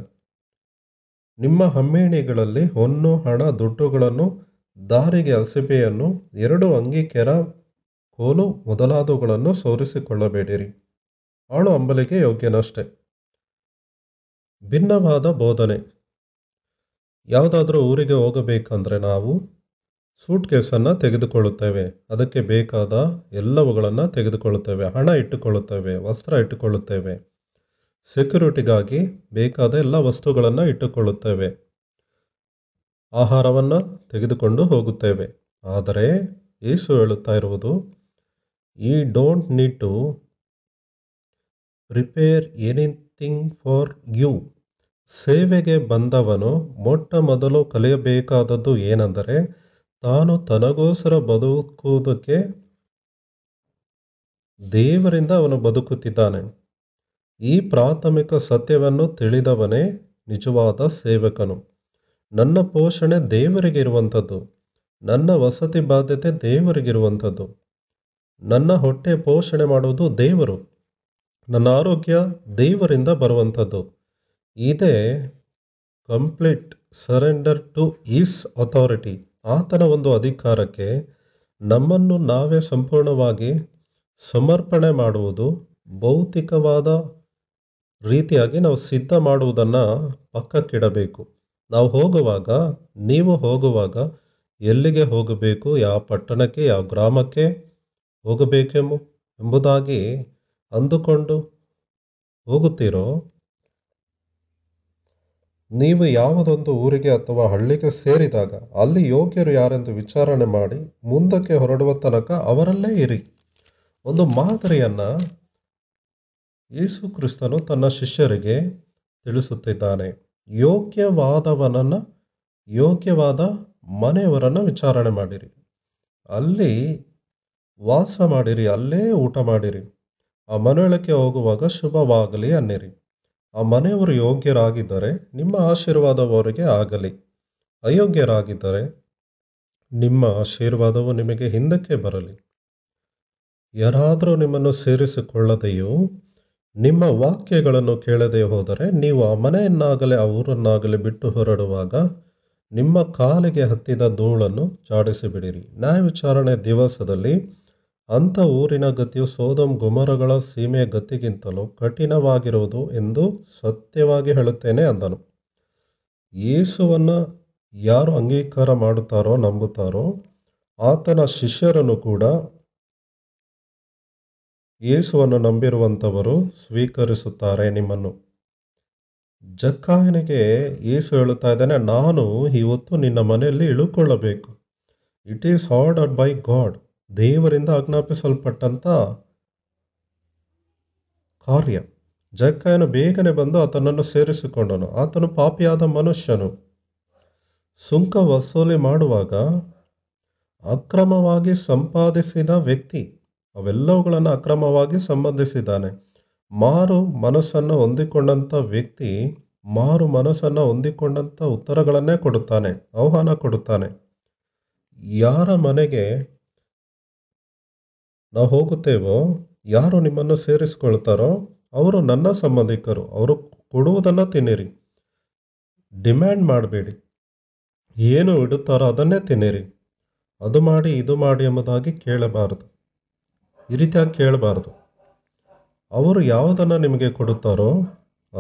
ನಿಮ್ಮ ಹಮ್ಮೇಣಿಗಳಲ್ಲಿ ಹೊನ್ನು ಹಣ ದುಡ್ಡುಗಳನ್ನು ದಾರಿಗೆ ಹಸಿಬೆಯನ್ನು ಎರಡು ಅಂಗಿ ಕೋಲು ಮೊದಲಾದವುಗಳನ್ನು ಸೋರಿಸಿಕೊಳ್ಳಬೇಡಿರಿ ಆಳು ಅಂಬಲಿಗೆ ಯೋಗ್ಯನಷ್ಟೆ ಭಿನ್ನವಾದ ಬೋಧನೆ ಯಾವುದಾದ್ರೂ ಊರಿಗೆ ಹೋಗಬೇಕಂದ್ರೆ ನಾವು ಸೂಟ್ ಕೇಸನ್ನು ತೆಗೆದುಕೊಳ್ಳುತ್ತೇವೆ ಅದಕ್ಕೆ ಬೇಕಾದ ಎಲ್ಲವುಗಳನ್ನು ತೆಗೆದುಕೊಳ್ಳುತ್ತೇವೆ ಹಣ ಇಟ್ಟುಕೊಳ್ಳುತ್ತೇವೆ ವಸ್ತ್ರ ಇಟ್ಟುಕೊಳ್ಳುತ್ತೇವೆ ಸೆಕ್ಯೂರಿಟಿಗಾಗಿ ಬೇಕಾದ ಎಲ್ಲ ವಸ್ತುಗಳನ್ನು ಇಟ್ಟುಕೊಳ್ಳುತ್ತೇವೆ ಆಹಾರವನ್ನು ತೆಗೆದುಕೊಂಡು ಹೋಗುತ್ತೇವೆ ಆದರೆ ಏಸು ಹೇಳುತ್ತಾ ಇರುವುದು ಈ don't need to prepare anything for you ಸೇವೆಗೆ ಬಂದವನು ಮೊಟ್ಟ ಮೊದಲು ಕಲಿಯಬೇಕಾದದ್ದು ಏನೆಂದರೆ ತಾನು ತನಗೋಸ್ಕರ ಬದುಕುವುದಕ್ಕೆ ದೇವರಿಂದ ಅವನು ಬದುಕುತ್ತಿದ್ದಾನೆ ಈ ಪ್ರಾಥಮಿಕ ಸತ್ಯವನ್ನು ತಿಳಿದವನೇ ನಿಜವಾದ ಸೇವಕನು ನನ್ನ ಪೋಷಣೆ ದೇವರಿಗಿರುವಂಥದ್ದು ನನ್ನ ವಸತಿ ಬಾಧ್ಯತೆ ದೇವರಿಗಿರುವಂಥದ್ದು ನನ್ನ ಹೊಟ್ಟೆ ಪೋಷಣೆ ಮಾಡುವುದು ದೇವರು ನನ್ನ ಆರೋಗ್ಯ ದೇವರಿಂದ ಬರುವಂಥದ್ದು ಇದೇ complete surrender to his authority ಆತನ ಒಂದು ಅಧಿಕಾರಕ್ಕೆ ನಮ್ಮನ್ನು ನಾವೇ ಸಂಪೂರ್ಣವಾಗಿ ಸಮರ್ಪಣೆ ಮಾಡುವುದು ಭೌತಿಕವಾದ ರೀತಿಯಾಗಿ ನಾವು ಸಿದ್ಧ ಮಾಡುವುದನ್ನು ಪಕ್ಕಕ್ಕಿಡಬೇಕು ನಾವು ಹೋಗುವಾಗ ನೀವು ಹೋಗುವಾಗ ಎಲ್ಲಿಗೆ ಹೋಗಬೇಕು ಯಾವ ಪಟ್ಟಣಕ್ಕೆ ಯಾವ ಗ್ರಾಮಕ್ಕೆ ಹೋಗಬೇಕೆಂಬು ಎಂಬುದಾಗಿ ಅಂದುಕೊಂಡು ಹೋಗುತ್ತೀರೋ ನೀವು ಯಾವುದೊಂದು ಊರಿಗೆ ಅಥವಾ ಹಳ್ಳಿಗೆ ಸೇರಿದಾಗ ಅಲ್ಲಿ ಯೋಗ್ಯರು ಯಾರೆಂದು ವಿಚಾರಣೆ ಮಾಡಿ ಮುಂದಕ್ಕೆ ಹೊರಡುವ ತನಕ ಅವರಲ್ಲೇ ಇರಿ ಒಂದು ಮಾದರಿಯನ್ನು ಯೇಸು ಕ್ರಿಸ್ತನು ತನ್ನ ಶಿಷ್ಯರಿಗೆ ತಿಳಿಸುತ್ತಿದ್ದಾನೆ ಯೋಗ್ಯವಾದವನನ್ನು ಯೋಗ್ಯವಾದ ಮನೆಯವರನ್ನು ವಿಚಾರಣೆ ಮಾಡಿರಿ ಅಲ್ಲಿ ವಾಸ ಮಾಡಿರಿ ಅಲ್ಲೇ ಊಟ ಮಾಡಿರಿ ಆ ಮನೆಯೊಳಕ್ಕೆ ಹೋಗುವಾಗ ಶುಭವಾಗಲಿ ಅನ್ನಿರಿ ಆ ಮನೆಯವರು ಯೋಗ್ಯರಾಗಿದ್ದರೆ ನಿಮ್ಮ ಆಶೀರ್ವಾದವರಿಗೆ ಆಗಲಿ ಅಯೋಗ್ಯರಾಗಿದ್ದರೆ ನಿಮ್ಮ ಆಶೀರ್ವಾದವು ನಿಮಗೆ ಹಿಂದಕ್ಕೆ ಬರಲಿ ಯಾರಾದರೂ ನಿಮ್ಮನ್ನು ಸೇರಿಸಿಕೊಳ್ಳದೆಯೂ ನಿಮ್ಮ ವಾಕ್ಯಗಳನ್ನು ಕೇಳದೆ ಹೋದರೆ ನೀವು ಆ ಮನೆಯನ್ನಾಗಲಿ ಆ ಊರನ್ನಾಗಲಿ ಬಿಟ್ಟು ಹೊರಡುವಾಗ ನಿಮ್ಮ ಕಾಲಿಗೆ ಹತ್ತಿದ ಧೂಳನ್ನು ಚಾಡಿಸಿಬಿಡಿರಿ ನ್ಯಾಯ ವಿಚಾರಣೆ ದಿವಸದಲ್ಲಿ ಅಂಥ ಊರಿನ ಗತಿಯು ಸೋದಂ ಗುಮರಗಳ ಸೀಮೆಯ ಗತಿಗಿಂತಲೂ ಕಠಿಣವಾಗಿರುವುದು ಎಂದು ಸತ್ಯವಾಗಿ ಹೇಳುತ್ತೇನೆ ಅಂದನು ಯೇಸುವನ್ನು ಯಾರು ಅಂಗೀಕಾರ ಮಾಡುತ್ತಾರೋ ನಂಬುತ್ತಾರೋ ಆತನ ಶಿಷ್ಯರನ್ನು ಕೂಡ ಯೇಸುವನ್ನು ನಂಬಿರುವಂಥವರು ಸ್ವೀಕರಿಸುತ್ತಾರೆ ನಿಮ್ಮನ್ನು ಜಕ್ಕಾಯನಿಗೆ ಏಸು ಹೇಳುತ್ತಾ ಇದ್ದಾನೆ ನಾನು ಇವತ್ತು ನಿನ್ನ ಮನೆಯಲ್ಲಿ ಇಳುಕೊಳ್ಳಬೇಕು it is order by God ದೇವರಿಂದ ಆಜ್ಞಾಪಿಸಲ್ಪಟ್ಟಂಥ ಕಾರ್ಯ ಜಕ್ಕಾಯನು ಬೇಗನೆ ಬಂದು ಆತನನ್ನು ಸೇರಿಸಿಕೊಂಡನು ಆತನು ಪಾಪಿಯಾದ ಮನುಷ್ಯನು ಸುಂಕ ವಸೂಲಿ ಮಾಡುವಾಗ ಅಕ್ರಮವಾಗಿ ಸಂಪಾದಿಸಿದ ವ್ಯಕ್ತಿ ಅವೆಲ್ಲವುಗಳನ್ನು ಅಕ್ರಮವಾಗಿ ಸಂಬಂಧಿಸಿದ್ದಾನೆ ಮಾರು ಮನಸ್ಸನ್ನು ಹೊಂದಿಕೊಂಡಂಥ ವ್ಯಕ್ತಿ ಮಾರು ಮನಸ್ಸನ್ನು ಹೊಂದಿಕೊಂಡಂಥ ಉತ್ತರಗಳನ್ನೇ ಕೊಡುತ್ತಾನೆ ಆಹ್ವಾನ ಕೊಡುತ್ತಾನೆ ಯಾರ ಮನೆಗೆ ನಾವು ಹೋಗುತ್ತೇವೋ ಯಾರು ನಿಮ್ಮನ್ನು ಸೇರಿಸ್ಕೊಳ್ತಾರೋ ಅವರು ನನ್ನ ಸಂಬಂಧಿಕರು ಅವರು ಕೊಡುವುದನ್ನು ತಿನ್ನಿರಿ ಡಿಮ್ಯಾಂಡ್ ಮಾಡಬೇಡಿ ಏನು ಇಡುತ್ತಾರೋ ಅದನ್ನೇ ತಿನ್ನಿರಿ ಅದು ಮಾಡಿ ಇದು ಮಾಡಿ ಎಂಬುದಾಗಿ ಕೇಳಬಾರದು ಈ ರೀತಿಯಾಗಿ ಕೇಳಬಾರ್ದು ಅವರು ಯಾವುದನ್ನು ನಿಮಗೆ ಕೊಡುತ್ತಾರೋ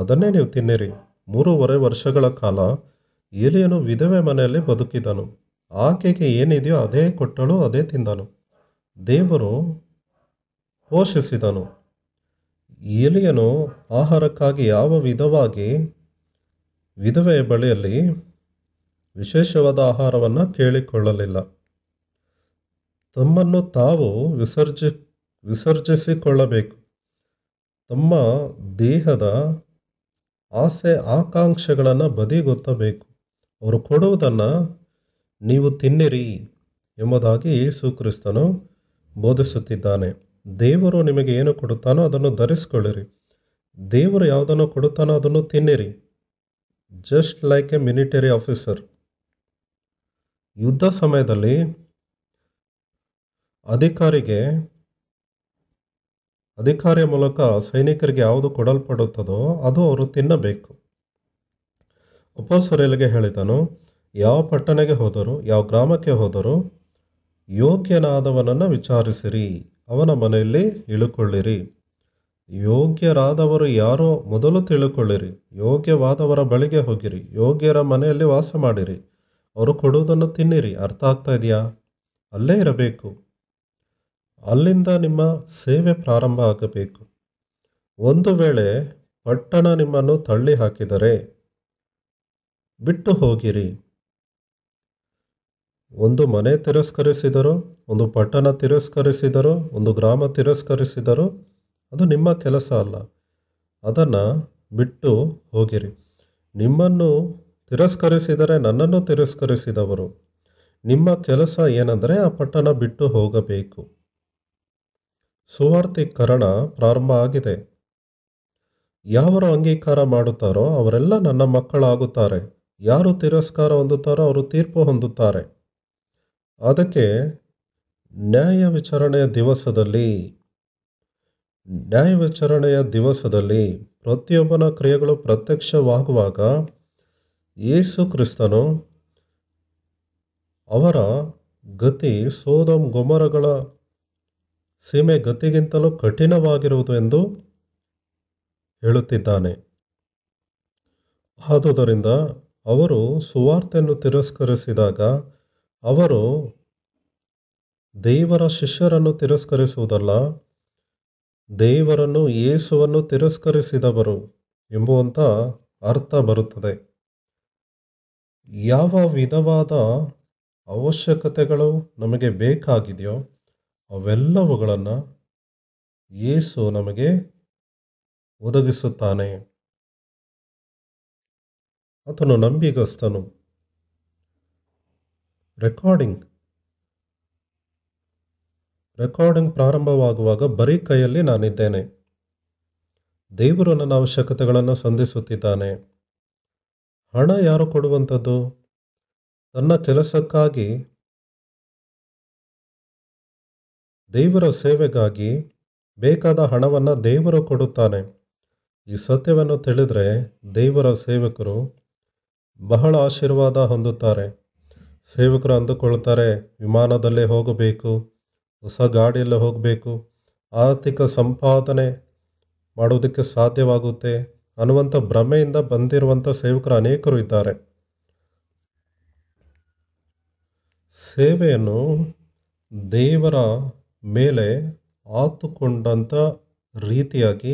ಅದನ್ನೇ ನೀವು ತಿನ್ನಿರಿ ಮೂರುವರೆ ವರ್ಷಗಳ ಕಾಲ ಏಲಿಯನು ವಿಧವೆ ಮನೆಯಲ್ಲಿ ಬದುಕಿದನು ಆಕೆಗೆ ಏನಿದೆಯೋ ಅದೇ ಕೊಟ್ಟಳು ಅದೇ ತಿಂದನು ದೇವರು ಪೋಷಿಸಿದನು ಏಲಿಯನು ಆಹಾರಕ್ಕಾಗಿ ಯಾವ ವಿಧವಾಗಿ ವಿಧವೆಯ ಬಳಿಯಲ್ಲಿ ವಿಶೇಷವಾದ ಆಹಾರವನ್ನು ಕೇಳಿಕೊಳ್ಳಲಿಲ್ಲ ತಮ್ಮನ್ನು ತಾವು ವಿಸರ್ಜಿ ವಿಸರ್ಜಿಸಿಕೊಳ್ಳಬೇಕು ತಮ್ಮ ದೇಹದ ಆಸೆ ಆಕಾಂಕ್ಷೆಗಳನ್ನು ಬದಿಗೊತ್ತಬೇಕು ಅವರು ಕೊಡುವುದನ್ನು ನೀವು ತಿನ್ನಿರಿ ಎಂಬುದಾಗಿ ಯೇಸುಕ್ರಿಸ್ತನು ಬೋಧಿಸುತ್ತಿದ್ದಾನೆ ದೇವರು ನಿಮಗೆ ಏನು ಕೊಡುತ್ತಾನೋ ಅದನ್ನು ಧರಿಸಿಕೊಳ್ಳಿರಿ ದೇವರು ಯಾವುದನ್ನು ಕೊಡುತ್ತಾನೋ ಅದನ್ನು ತಿನ್ನಿರಿ just like a military officer ಯುದ್ಧ ಸಮಯದಲ್ಲಿ ಅಧಿಕಾರಿಗೆ ಅಧಿಕಾರಿಯ ಮೂಲಕ ಸೈನಿಕರಿಗೆ ಯಾವುದು ಕೊಡಲ್ಪಡುತ್ತದೋ ಅದು ಅವರು ತಿನ್ನಬೇಕು ಉಪಸೊರೆಯಲಿಗೆ ಹೇಳಿದನು ಯಾವ ಪಟ್ಟಣಕ್ಕೆ ಹೋದರೂ ಯಾವ ಗ್ರಾಮಕ್ಕೆ ಹೋದರೂ ಯೋಗ್ಯನಾದವನನ್ನು ವಿಚಾರಿಸಿರಿ ಅವನ ಮನೆಯಲ್ಲಿ ಇಳುಕೊಳ್ಳಿರಿ ಯೋಗ್ಯರಾದವರು ಯಾರೋ ಮೊದಲು ತಿಳುಕೊಳ್ಳಿರಿ ಯೋಗ್ಯವಾದವರ ಬಳಿಗೆ ಹೋಗಿರಿ ಯೋಗ್ಯರ ಮನೆಯಲ್ಲಿ ವಾಸ ಮಾಡಿರಿ ಅವರು ಕೊಡುವುದನ್ನು ತಿನ್ನಿರಿ ಅರ್ಥ ಆಗ್ತಾ ಇದೆಯಾ ಅಲ್ಲೇ ಇರಬೇಕು ಅಲ್ಲಿಂದ ನಿಮ್ಮ ಸೇವೆ ಪ್ರಾರಂಭ ಆಗಬೇಕು ಒಂದು ವೇಳೆ ಪಟ್ಟಣ ನಿಮ್ಮನ್ನು ತಳ್ಳಿ ಹಾಕಿದರೆ ಬಿಟ್ಟು ಹೋಗಿರಿ ಒಂದು ಮನೆ ತಿರಸ್ಕರಿಸಿದರು ಒಂದು ಪಟ್ಟಣ ತಿರಸ್ಕರಿಸಿದರು ಒಂದು ಗ್ರಾಮ ತಿರಸ್ಕರಿಸಿದರು ಅದು ನಿಮ್ಮ ಕೆಲಸ ಅಲ್ಲ ಅದನ್ನು ಬಿಟ್ಟು ಹೋಗಿರಿ ನಿಮ್ಮನ್ನು ತಿರಸ್ಕರಿಸಿದರೆ ನನ್ನನ್ನು ತಿರಸ್ಕರಿಸಿದವರು ನಿಮ್ಮ ಕೆಲಸ ಏನಂದರೆ ಆ ಪಟ್ಟಣ ಬಿಟ್ಟು ಹೋಗಬೇಕು ಸುವಾರ್ತೀಕರಣ ಪ್ರಾರಂಭ ಆಗಿದೆ ಯಾವರು ಅಂಗೀಕಾರ ಮಾಡುತ್ತಾರೋ ಅವರೆಲ್ಲ ನನ್ನ ಮಕ್ಕಳಾಗುತ್ತಾರೆ ಯಾರು ತಿರಸ್ಕಾರ ಹೊಂದುತ್ತಾರೋ ಅವರು ತೀರ್ಪು ಹೊಂದುತ್ತಾರೆ ಅದಕ್ಕೆ ನ್ಯಾಯ ವಿಚಾರಣೆಯ ದಿವಸದಲ್ಲಿ ನ್ಯಾಯ ವಿಚಾರಣೆಯ ದಿವಸದಲ್ಲಿ ಪ್ರತಿಯೊಬ್ಬನ ಕ್ರಿಯೆಗಳು ಪ್ರತ್ಯಕ್ಷವಾಗುವಾಗ ಯೇಸು ಕ್ರಿಸ್ತನು ಅವರ ಗತಿ ಸೋದಂ ಗೊಮರಗಳ ಸೀಮೆ ಗತಿಗಿಂತಲೂ ಕಠಿಣವಾಗಿರುವುದು ಎಂದು ಹೇಳುತ್ತಿದ್ದಾನೆ ಆದುದರಿಂದ ಅವರು ಸುವಾರ್ತೆಯನ್ನು ತಿರಸ್ಕರಿಸಿದಾಗ ಅವರು ದೇವರ ಶಿಷ್ಯರನ್ನು ತಿರಸ್ಕರಿಸುವುದಲ್ಲ ದೇವರನ್ನು ಯೇಸುವನ್ನು ತಿರಸ್ಕರಿಸಿದವರು ಎಂಬುವಂಥ ಅರ್ಥ ಬರುತ್ತದೆ ಯಾವ ವಿಧವಾದ ಅವಶ್ಯಕತೆಗಳು ನಮಗೆ ಬೇಕಾಗಿದೆಯೋ ಅವೆಲ್ಲವುಗಳನ್ನು ಏಸು ನಮಗೆ ಒದಗಿಸುತ್ತಾನೆ ಆತನು ನಂಬಿಗಸ್ತನು ರೆಕಾರ್ಡಿಂಗ್ ರೆಕಾರ್ಡಿಂಗ್ ಪ್ರಾರಂಭವಾಗುವಾಗ ಬರೀ ಕೈಯಲ್ಲಿ ನಾನಿದ್ದೇನೆ ದೇವರು ನನ್ನ ಅವಶ್ಯಕತೆಗಳನ್ನು ಸಂಧಿಸುತ್ತಿದ್ದಾನೆ ಹಣ ಯಾರು ಕೊಡುವಂಥದ್ದು ತನ್ನ ಕೆಲಸಕ್ಕಾಗಿ ದೇವರ ಸೇವೆಗಾಗಿ ಬೇಕಾದ ಹಣವನ್ನು ದೇವರು ಕೊಡುತ್ತಾನೆ ಈ ಸತ್ಯವನ್ನು ತಿಳಿದರೆ ದೇವರ ಸೇವಕರು ಬಹಳ ಆಶೀರ್ವಾದ ಹೊಂದುತ್ತಾರೆ ಸೇವಕರು ಅಂದುಕೊಳ್ತಾರೆ ವಿಮಾನದಲ್ಲೇ ಹೋಗಬೇಕು ಹೊಸ ಗಾಡಿಯಲ್ಲೇ ಹೋಗಬೇಕು ಆರ್ಥಿಕ ಸಂಪಾದನೆ ಮಾಡುವುದಕ್ಕೆ ಸಾಧ್ಯವಾಗುತ್ತೆ ಅನ್ನುವಂಥ ಭ್ರಮೆಯಿಂದ ಬಂದಿರುವಂಥ ಸೇವಕರು ಅನೇಕರು ಇದ್ದಾರೆ ಸೇವೆಯನ್ನು ದೇವರ ಮೇಲೆ ಆತುಕೊಂಡಂಥ ರೀತಿಯಾಗಿ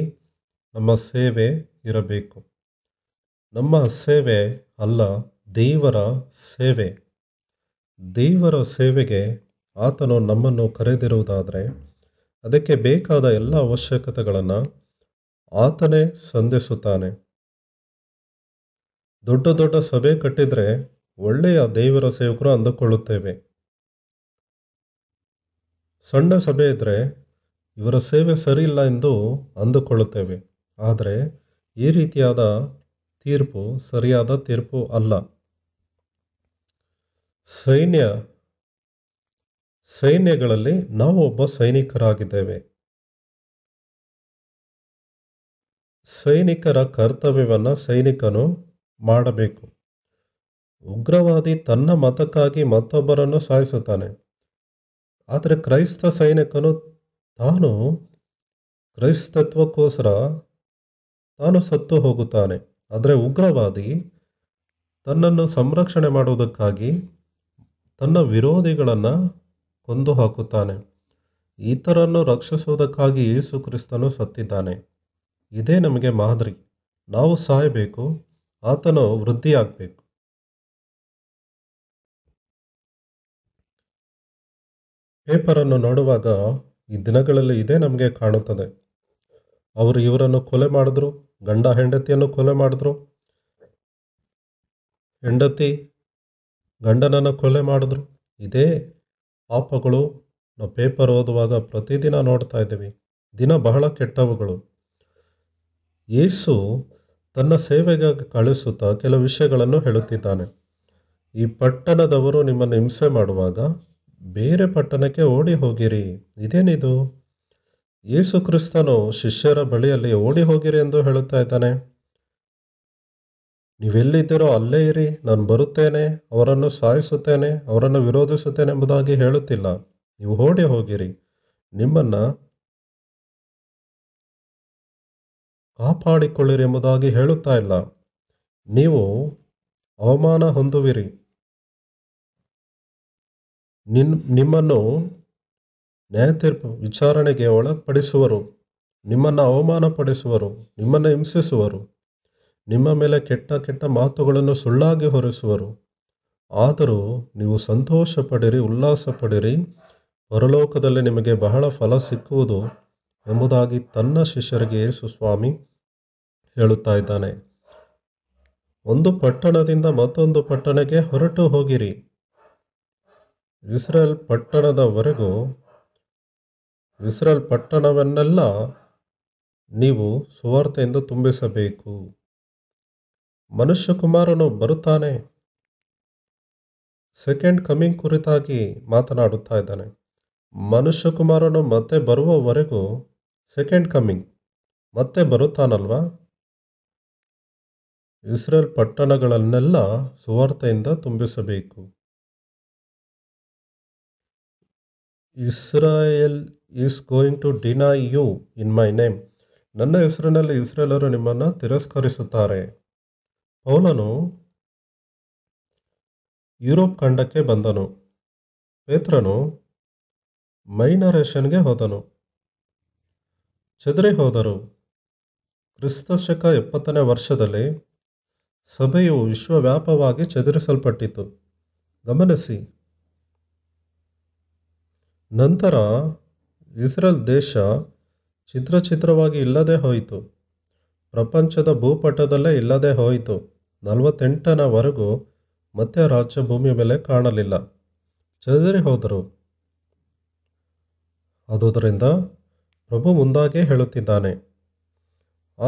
ನಮ್ಮ ಸೇವೆ ಇರಬೇಕು ನಮ್ಮ ಸೇವೆ ಅಲ್ಲ ದೇವರ ಸೇವೆ ದೇವರ ಸೇವೆಗೆ ಆತನು ನಮ್ಮನ್ನು ಕರೆದಿರುವುದಾದರೆ ಅದಕ್ಕೆ ಬೇಕಾದ ಎಲ್ಲ ಅವಶ್ಯಕತೆಗಳನ್ನು ಆತನೇ ಸಂಧಿಸುತ್ತಾನೆ ದೊಡ್ಡ ದೊಡ್ಡ ಸಭೆ ಕಟ್ಟಿದರೆ ಒಳ್ಳೆಯ ದೇವರ ಸೇವಕರು ಅಂದುಕೊಳ್ಳುತ್ತೇವೆ ಸಣ್ಣ ಸಭೆ ಇದ್ದರೆ ಇವರ ಸೇವೆ ಸರಿಯಿಲ್ಲ ಎಂದು ಅಂದುಕೊಳ್ಳುತ್ತೇವೆ ಆದರೆ ಈ ರೀತಿಯಾದ ತೀರ್ಪು ಸರಿಯಾದ ತೀರ್ಪು ಅಲ್ಲ ಸೈನ್ಯ ಸೈನ್ಯಗಳಲ್ಲಿ ನಾವು ಒಬ್ಬ ಸೈನಿಕರಾಗಿದ್ದೇವೆ ಸೈನಿಕರ ಕರ್ತವ್ಯವನ್ನು ಸೈನಿಕನು ಮಾಡಬೇಕು ಉಗ್ರವಾದಿ ತನ್ನ ಮತಕ್ಕಾಗಿ ಮತ್ತೊಬ್ಬರನ್ನು ಸಾಯಿಸುತ್ತಾನೆ ಆದರೆ ಕ್ರೈಸ್ತ ಸೈನಿಕನು ತಾನು ಕ್ರೈಸ್ತತ್ವಕ್ಕೋಸ್ಕರ ತಾನು ಸತ್ತು ಹೋಗುತ್ತಾನೆ ಆದರೆ ಉಗ್ರವಾದಿ ತನ್ನನ್ನು ಸಂರಕ್ಷಣೆ ಮಾಡುವುದಕ್ಕಾಗಿ ತನ್ನ ವಿರೋಧಿಗಳನ್ನು ಕೊಂದು ಹಾಕುತ್ತಾನೆ ಇತರನ್ನು ರಕ್ಷಿಸುವುದಕ್ಕಾಗಿ ಯೇಸು ಕ್ರಿಸ್ತನು ಸತ್ತಿದ್ದಾನೆ ಇದೇ ನಮಗೆ ಮಾದರಿ ನಾವು ಸಾಯಬೇಕು ಆತನು ವೃದ್ಧಿಯಾಗಬೇಕು ಪೇಪರನ್ನು ನೋಡುವಾಗ ಈ ದಿನಗಳಲ್ಲಿ ಇದೇ ನಮಗೆ ಕಾಣುತ್ತದೆ ಅವರು ಇವರನ್ನು ಕೊಲೆ ಮಾಡಿದ್ರು ಗಂಡ ಹೆಂಡತಿಯನ್ನು ಕೊಲೆ ಮಾಡಿದ್ರು ಹೆಂಡತಿ ಗಂಡನನ್ನು ಕೊಲೆ ಮಾಡಿದ್ರು ಇದೇ ಪಾಪಗಳು ನಾವು ಪೇಪರ್ ಓದುವಾಗ ಪ್ರತಿದಿನ ನೋಡ್ತಾ ಇದ್ದೀವಿ ದಿನ ಬಹಳ ಕೆಟ್ಟವುಗಳು ಯೇಸು ತನ್ನ ಸೇವೆಗಾಗಿ ಕಳಿಸುತ್ತಾ ಕೆಲವು ವಿಷಯಗಳನ್ನು ಹೇಳುತ್ತಿದ್ದಾನೆ ಈ ಪಟ್ಟಣದವರು ನಿಮ್ಮನ್ನು ಹಿಂಸೆ ಮಾಡುವಾಗ ಬೇರೆ ಪಟ್ಟಣಕ್ಕೆ ಓಡಿ ಹೋಗಿರಿ ಇದೇನಿದು ಯೇಸು ಕ್ರಿಸ್ತನು ಶಿಷ್ಯರ ಬಳಿಯಲ್ಲಿ ಓಡಿ ಹೋಗಿರಿ ಎಂದು ಹೇಳುತ್ತಾ ಇದ್ದಾನೆ ನೀವೆಲ್ಲಿದ್ದೀರೋ ಅಲ್ಲೇ ಇರಿ ನಾನು ಬರುತ್ತೇನೆ ಅವರನ್ನು ಸಾಯಿಸುತ್ತೇನೆ ಅವರನ್ನು ವಿರೋಧಿಸುತ್ತೇನೆ ಎಂಬುದಾಗಿ ಹೇಳುತ್ತಿಲ್ಲ ನೀವು ಓಡಿ ಹೋಗಿರಿ ನಿಮ್ಮನ್ನು ಕಾಪಾಡಿಕೊಳ್ಳಿರಿ ಎಂಬುದಾಗಿ ಹೇಳುತ್ತಾ ಇಲ್ಲ ನೀವು ಅವಮಾನ ಹೊಂದುವಿರಿ ನಿನ್ ನಿಮ್ಮನ್ನು ನ್ಯಾಯತೀರ್ಪು ವಿಚಾರಣೆಗೆ ಒಳಪಡಿಸುವರು ನಿಮ್ಮನ್ನು ಅವಮಾನಪಡಿಸುವರು ನಿಮ್ಮನ್ನು ಹಿಂಸಿಸುವರು ನಿಮ್ಮ ಮೇಲೆ ಕೆಟ್ಟ ಕೆಟ್ಟ ಮಾತುಗಳನ್ನು ಸುಳ್ಳಾಗಿ ಹೊರಿಸುವರು ಆದರೂ ನೀವು ಸಂತೋಷ ಪಡಿರಿ ಉಲ್ಲಾಸ ಪಡಿರಿ ಪರಲೋಕದಲ್ಲಿ ನಿಮಗೆ ಬಹಳ ಫಲ ಸಿಕ್ಕುವುದು ಎಂಬುದಾಗಿ ತನ್ನ ಶಿಷ್ಯರಿಗೆ ಯೇಸು ಸ್ವಾಮಿ ಹೇಳುತ್ತಾ ಇದ್ದಾನೆ ಒಂದು ಪಟ್ಟಣದಿಂದ ಮತ್ತೊಂದು ಪಟ್ಟಣಕ್ಕೆ ಹೊರಟು ಹೋಗಿರಿ ಇಸ್ರೇಲ್ ಪಟ್ಟಣದವರೆಗೂ ಇಸ್ರೇಲ್ ಪಟ್ಟಣವನ್ನೆಲ್ಲ ನೀವು ಸುವಾರ್ತೆಯಿಂದ ತುಂಬಿಸಬೇಕು ಮನುಷ್ಯಕುಮಾರನು ಬರುತ್ತಾನೆ ಸೆಕೆಂಡ್ ಕಮಿಂಗ್ ಕುರಿತಾಗಿ ಮಾತನಾಡುತ್ತಾ ಇದ್ದಾನೆ ಮನುಷ್ಯಕುಮಾರನು ಮತ್ತೆ ಬರುವವರೆಗೂ ಸೆಕೆಂಡ್ ಕಮಿಂಗ್ ಮತ್ತೆ ಬರುತ್ತಾನಲ್ವಾ ಇಸ್ರೇಲ್ ಪಟ್ಟಣಗಳನ್ನೆಲ್ಲ ಸುವಾರ್ತೆಯಿಂದ ತುಂಬಿಸಬೇಕು Israel is going to deny you in my name ನನ್ನ ಹೆಸರಿನಲ್ಲಿ ಇಸ್ರೇಲರು ನಿಮ್ಮನ್ನು ತಿರಸ್ಕರಿಸುತ್ತಾರೆ ಪೌಲನು ಯುರೋಪ್ ಖಂಡಕ್ಕೆ ಬಂದನು ಪೇತ್ರನು ಮೈನರೇಷನ್ಗೆ ಹೋದನು ಚದುರಿ ಹೋದರು ಕ್ರಿಸ್ತಶಕ ಎಪ್ಪತ್ತನೇ ವರ್ಷದಲ್ಲಿ ಸಭೆಯು ವಿಶ್ವವ್ಯಾಪವಾಗಿ ಚದುರಿಸಲ್ಪಟ್ಟಿತು ಗಮನಿಸಿ ನಂತರ ಇಸ್ರೇಲ್ ದೇಶ ಚಿತ್ರವಾಗಿ ಇಲ್ಲದೆ ಹೋಯಿತು ಪ್ರಪಂಚದ ಭೂಪಟದಲ್ಲೇ ಇಲ್ಲದೆ ಹೋಯಿತು ನಲವತ್ತೆಂಟನವರೆಗೂ ಮತ್ತೆ ರಾಜ್ಯ ಭೂಮಿಯ ಮೇಲೆ ಕಾಣಲಿಲ್ಲ ಚದರಿ ಹೋದರು ಆದುದರಿಂದ ಪ್ರಭು ಮುಂದಾಗೆ ಹೇಳುತ್ತಿದ್ದಾನೆ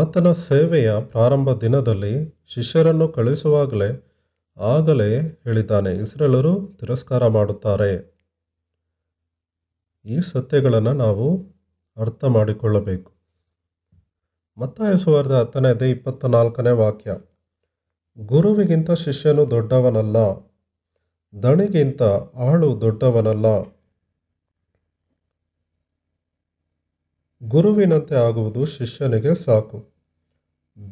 ಆತನ ಸೇವೆಯ ಪ್ರಾರಂಭ ದಿನದಲ್ಲಿ ಶಿಷ್ಯರನ್ನು ಕಳುಹಿಸುವಾಗಲೇ ಆಗಲೇ ಹೇಳಿದ್ದಾನೆ ಇಸ್ರೇಲರು ತಿರಸ್ಕಾರ ಮಾಡುತ್ತಾರೆ ಈ ಸತ್ಯಗಳನ್ನು ನಾವು ಅರ್ಥ ಮಾಡಿಕೊಳ್ಳಬೇಕು ಮತ್ತಾಯ ಸುವಾರ್ದ ಹತ್ತನೇದೇ ಇಪ್ಪತ್ತ ನಾಲ್ಕನೇ ವಾಕ್ಯ ಗುರುವಿಗಿಂತ ಶಿಷ್ಯನು ದೊಡ್ಡವನಲ್ಲ ದಣಿಗಿಂತ ಆಳು ದೊಡ್ಡವನಲ್ಲ ಗುರುವಿನಂತೆ ಆಗುವುದು ಶಿಷ್ಯನಿಗೆ ಸಾಕು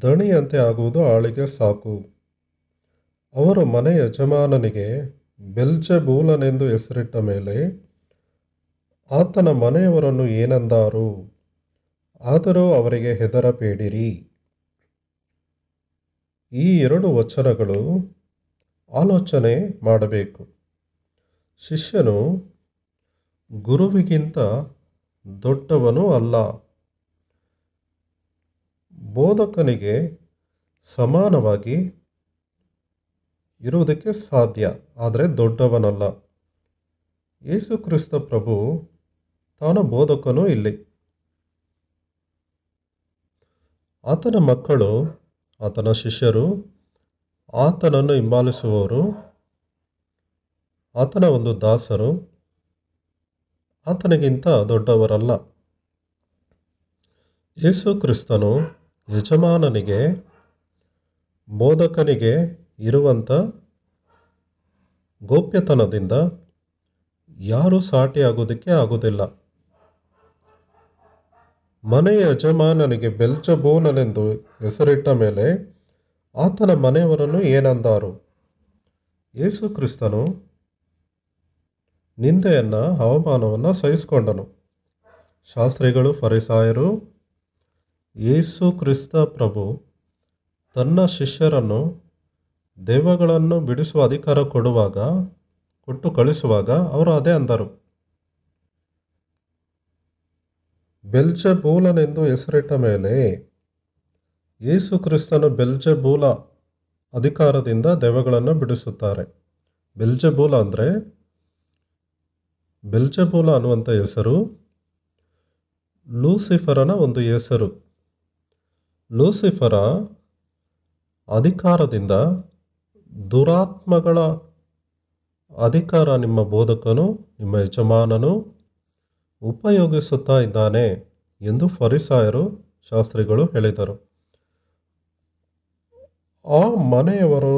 ದಣಿಯಂತೆ ಆಗುವುದು ಆಳಿಗೆ ಸಾಕು ಅವರು ಮನೆ ಯಜಮಾನನಿಗೆ ಬೆಲ್ಜಬೂಲನೆಂದು ಹೆಸರಿಟ್ಟ ಮೇಲೆ ಆತನ ಮನೆಯವರನ್ನು ಏನಂದಾರು ಆದರೂ ಅವರಿಗೆ ಹೆದರಬೇಡಿರಿ ಈ ಎರಡು ವಚನಗಳು ಆಲೋಚನೆ ಮಾಡಬೇಕು ಶಿಷ್ಯನು ಗುರುವಿಗಿಂತ ದೊಡ್ಡವನೂ ಅಲ್ಲ ಬೋಧಕನಿಗೆ ಸಮಾನವಾಗಿ ಇರುವುದಕ್ಕೆ ಸಾಧ್ಯ ಆದರೆ ದೊಡ್ಡವನಲ್ಲ ಯೇಸುಕ್ರಿಸ್ತ ಪ್ರಭು ತಾನು ಬೋಧಕನೂ ಇಲ್ಲಿ ಆತನ ಮಕ್ಕಳು ಆತನ ಶಿಷ್ಯರು ಆತನನ್ನು ಹಿಂಬಾಲಿಸುವವರು ಆತನ ಒಂದು ದಾಸರು ಆತನಿಗಿಂತ ದೊಡ್ಡವರಲ್ಲ ಯೇಸು ಕ್ರಿಸ್ತನು ಯಜಮಾನನಿಗೆ ಬೋಧಕನಿಗೆ ಇರುವಂಥ ಗೋಪ್ಯತನದಿಂದ ಯಾರೂ ಸಾಟಿಯಾಗೋದಕ್ಕೆ ಆಗೋದಿಲ್ಲ ಮನೆಯ ಯಜಮಾನನಿಗೆ ಬೆಲ್ಚಬೋನನೆಂದು ಹೆಸರಿಟ್ಟ ಮೇಲೆ ಆತನ ಮನೆಯವರನ್ನು ಏನಂದಾರು ಯೇಸು ಕ್ರಿಸ್ತನು ನಿಂದೆಯನ್ನು ಅವಮಾನವನ್ನು ಸಹಿಸಿಕೊಂಡನು ಶಾಸ್ತ್ರಿಗಳು ಫರಿಸಾಯರು ಯೇಸು ಕ್ರಿಸ್ತ ಪ್ರಭು ತನ್ನ ಶಿಷ್ಯರನ್ನು ದೇವಗಳನ್ನು ಬಿಡಿಸುವ ಅಧಿಕಾರ ಕೊಡುವಾಗ ಕೊಟ್ಟು ಕಳಿಸುವಾಗ ಅವರು ಅದೇ ಅಂದರು ಬೆಲ್ಜಬೂಲನೆಂದು ಹೆಸರಿಟ್ಟ ಮೇಲೆ ಯೇಸು ಕ್ರಿಸ್ತನು ಬೆಲ್ಜಬೂಲ ಅಧಿಕಾರದಿಂದ ದೆವಗಳನ್ನು ಬಿಡಿಸುತ್ತಾರೆ ಬೆಲ್ಜಬೂಲ ಅಂದರೆ ಬೆಲ್ಜಬೂಲ ಅನ್ನುವಂಥ ಹೆಸರು ಲೂಸಿಫರನ ಒಂದು ಹೆಸರು ಲೂಸಿಫರ ಅಧಿಕಾರದಿಂದ ದುರಾತ್ಮಗಳ ಅಧಿಕಾರ ನಿಮ್ಮ ಬೋಧಕನು ನಿಮ್ಮ ಯಜಮಾನನು ಉಪಯೋಗಿಸುತ್ತಾ ಇದ್ದಾನೆ ಎಂದು ಫರಿಸಾಯರು ಶಾಸ್ತ್ರಿಗಳು ಹೇಳಿದರು ಆ ಮನೆಯವರು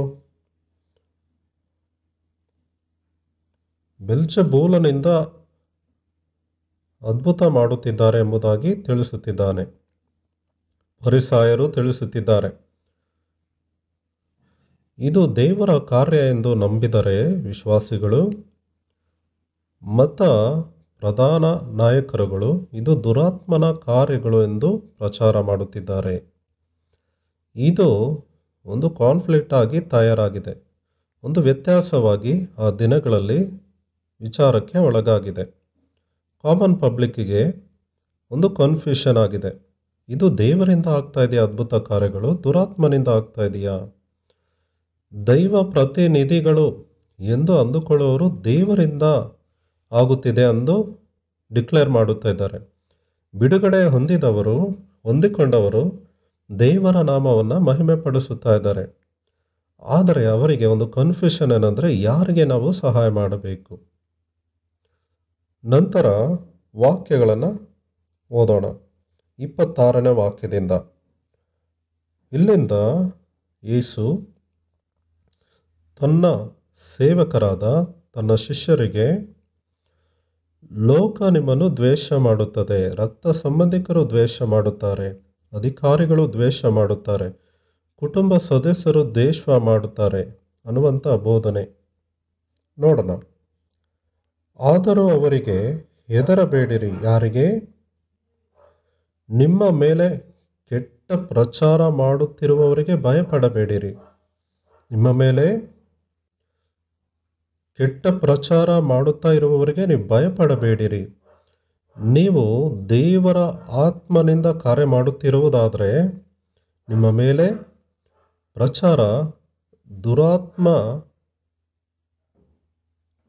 ಬೆಲ್ಚಬೂಲನಿಂದ ಅದ್ಭುತ ಮಾಡುತ್ತಿದ್ದಾರೆ ಎಂಬುದಾಗಿ ತಿಳಿಸುತ್ತಿದ್ದಾನೆ ಪರಿಸಾಯರು ತಿಳಿಸುತ್ತಿದ್ದಾರೆ ಇದು ದೇವರ ಕಾರ್ಯ ಎಂದು ನಂಬಿದರೆ ವಿಶ್ವಾಸಿಗಳು ಮತ ಪ್ರಧಾನ ನಾಯಕರುಗಳು ಇದು ದುರಾತ್ಮನ ಕಾರ್ಯಗಳು ಎಂದು ಪ್ರಚಾರ ಮಾಡುತ್ತಿದ್ದಾರೆ ಇದು ಒಂದು ಕಾನ್ಫ್ಲಿಕ್ಟ್ ಆಗಿ ತಯಾರಾಗಿದೆ ಒಂದು ವ್ಯತ್ಯಾಸವಾಗಿ ಆ ದಿನಗಳಲ್ಲಿ ವಿಚಾರಕ್ಕೆ ಒಳಗಾಗಿದೆ ಕಾಮನ್ ಪಬ್ಲಿಕ್ಕಿಗೆ ಒಂದು ಕನ್ಫ್ಯೂಷನ್ ಆಗಿದೆ ಇದು ದೇವರಿಂದ ಆಗ್ತಾ ಇದೆಯಾ ಅದ್ಭುತ ಕಾರ್ಯಗಳು ದುರಾತ್ಮನಿಂದ ಆಗ್ತಾ ಇದೆಯಾ ದೈವ ಪ್ರತಿನಿಧಿಗಳು ಎಂದು ಅಂದುಕೊಳ್ಳುವರು ದೇವರಿಂದ ಆಗುತ್ತಿದೆ ಎಂದು ಡಿಕ್ಲೇರ್ ಮಾಡುತ್ತಾ ಇದ್ದಾರೆ ಬಿಡುಗಡೆ ಹೊಂದಿದವರು ಹೊಂದಿಕೊಂಡವರು ದೇವರ ನಾಮವನ್ನು ಮಹಿಮೆ ಪಡಿಸುತ್ತಾ ಇದ್ದಾರೆ ಆದರೆ ಅವರಿಗೆ ಒಂದು ಕನ್ಫ್ಯೂಷನ್ ಏನಂದರೆ ಯಾರಿಗೆ ನಾವು ಸಹಾಯ ಮಾಡಬೇಕು ನಂತರ ವಾಕ್ಯಗಳನ್ನು ಓದೋಣ ಇಪ್ಪತ್ತಾರನೇ ವಾಕ್ಯದಿಂದ ಇಲ್ಲಿಂದ ಯೇಸು ತನ್ನ ಸೇವಕರಾದ ತನ್ನ ಶಿಷ್ಯರಿಗೆ ಲೋಕ ನಿಮ್ಮನ್ನು ದ್ವೇಷ ಮಾಡುತ್ತದೆ ರಕ್ತ ಸಂಬಂಧಿಕರು ದ್ವೇಷ ಮಾಡುತ್ತಾರೆ ಅಧಿಕಾರಿಗಳು ದ್ವೇಷ ಮಾಡುತ್ತಾರೆ ಕುಟುಂಬ ಸದಸ್ಯರು ದ್ವೇಷ ಮಾಡುತ್ತಾರೆ ಅನ್ನುವಂಥ ಬೋಧನೆ ನೋಡೋಣ ಆದರೂ ಅವರಿಗೆ ಹೆದರಬೇಡಿರಿ ಯಾರಿಗೆ ನಿಮ್ಮ ಮೇಲೆ ಕೆಟ್ಟ ಪ್ರಚಾರ ಮಾಡುತ್ತಿರುವವರಿಗೆ ಭಯಪಡಬೇಡಿರಿ ನಿಮ್ಮ ಮೇಲೆ ಕೆಟ್ಟ ಪ್ರಚಾರ ಮಾಡುತ್ತಾ ಇರುವವರಿಗೆ ನೀವು ಭಯಪಡಬೇಡಿರಿ ನೀವು ದೇವರ ಆತ್ಮನಿಂದ ಕಾರ್ಯ ಮಾಡುತ್ತಿರುವುದಾದರೆ ನಿಮ್ಮ ಮೇಲೆ ಪ್ರಚಾರ ದುರಾತ್ಮ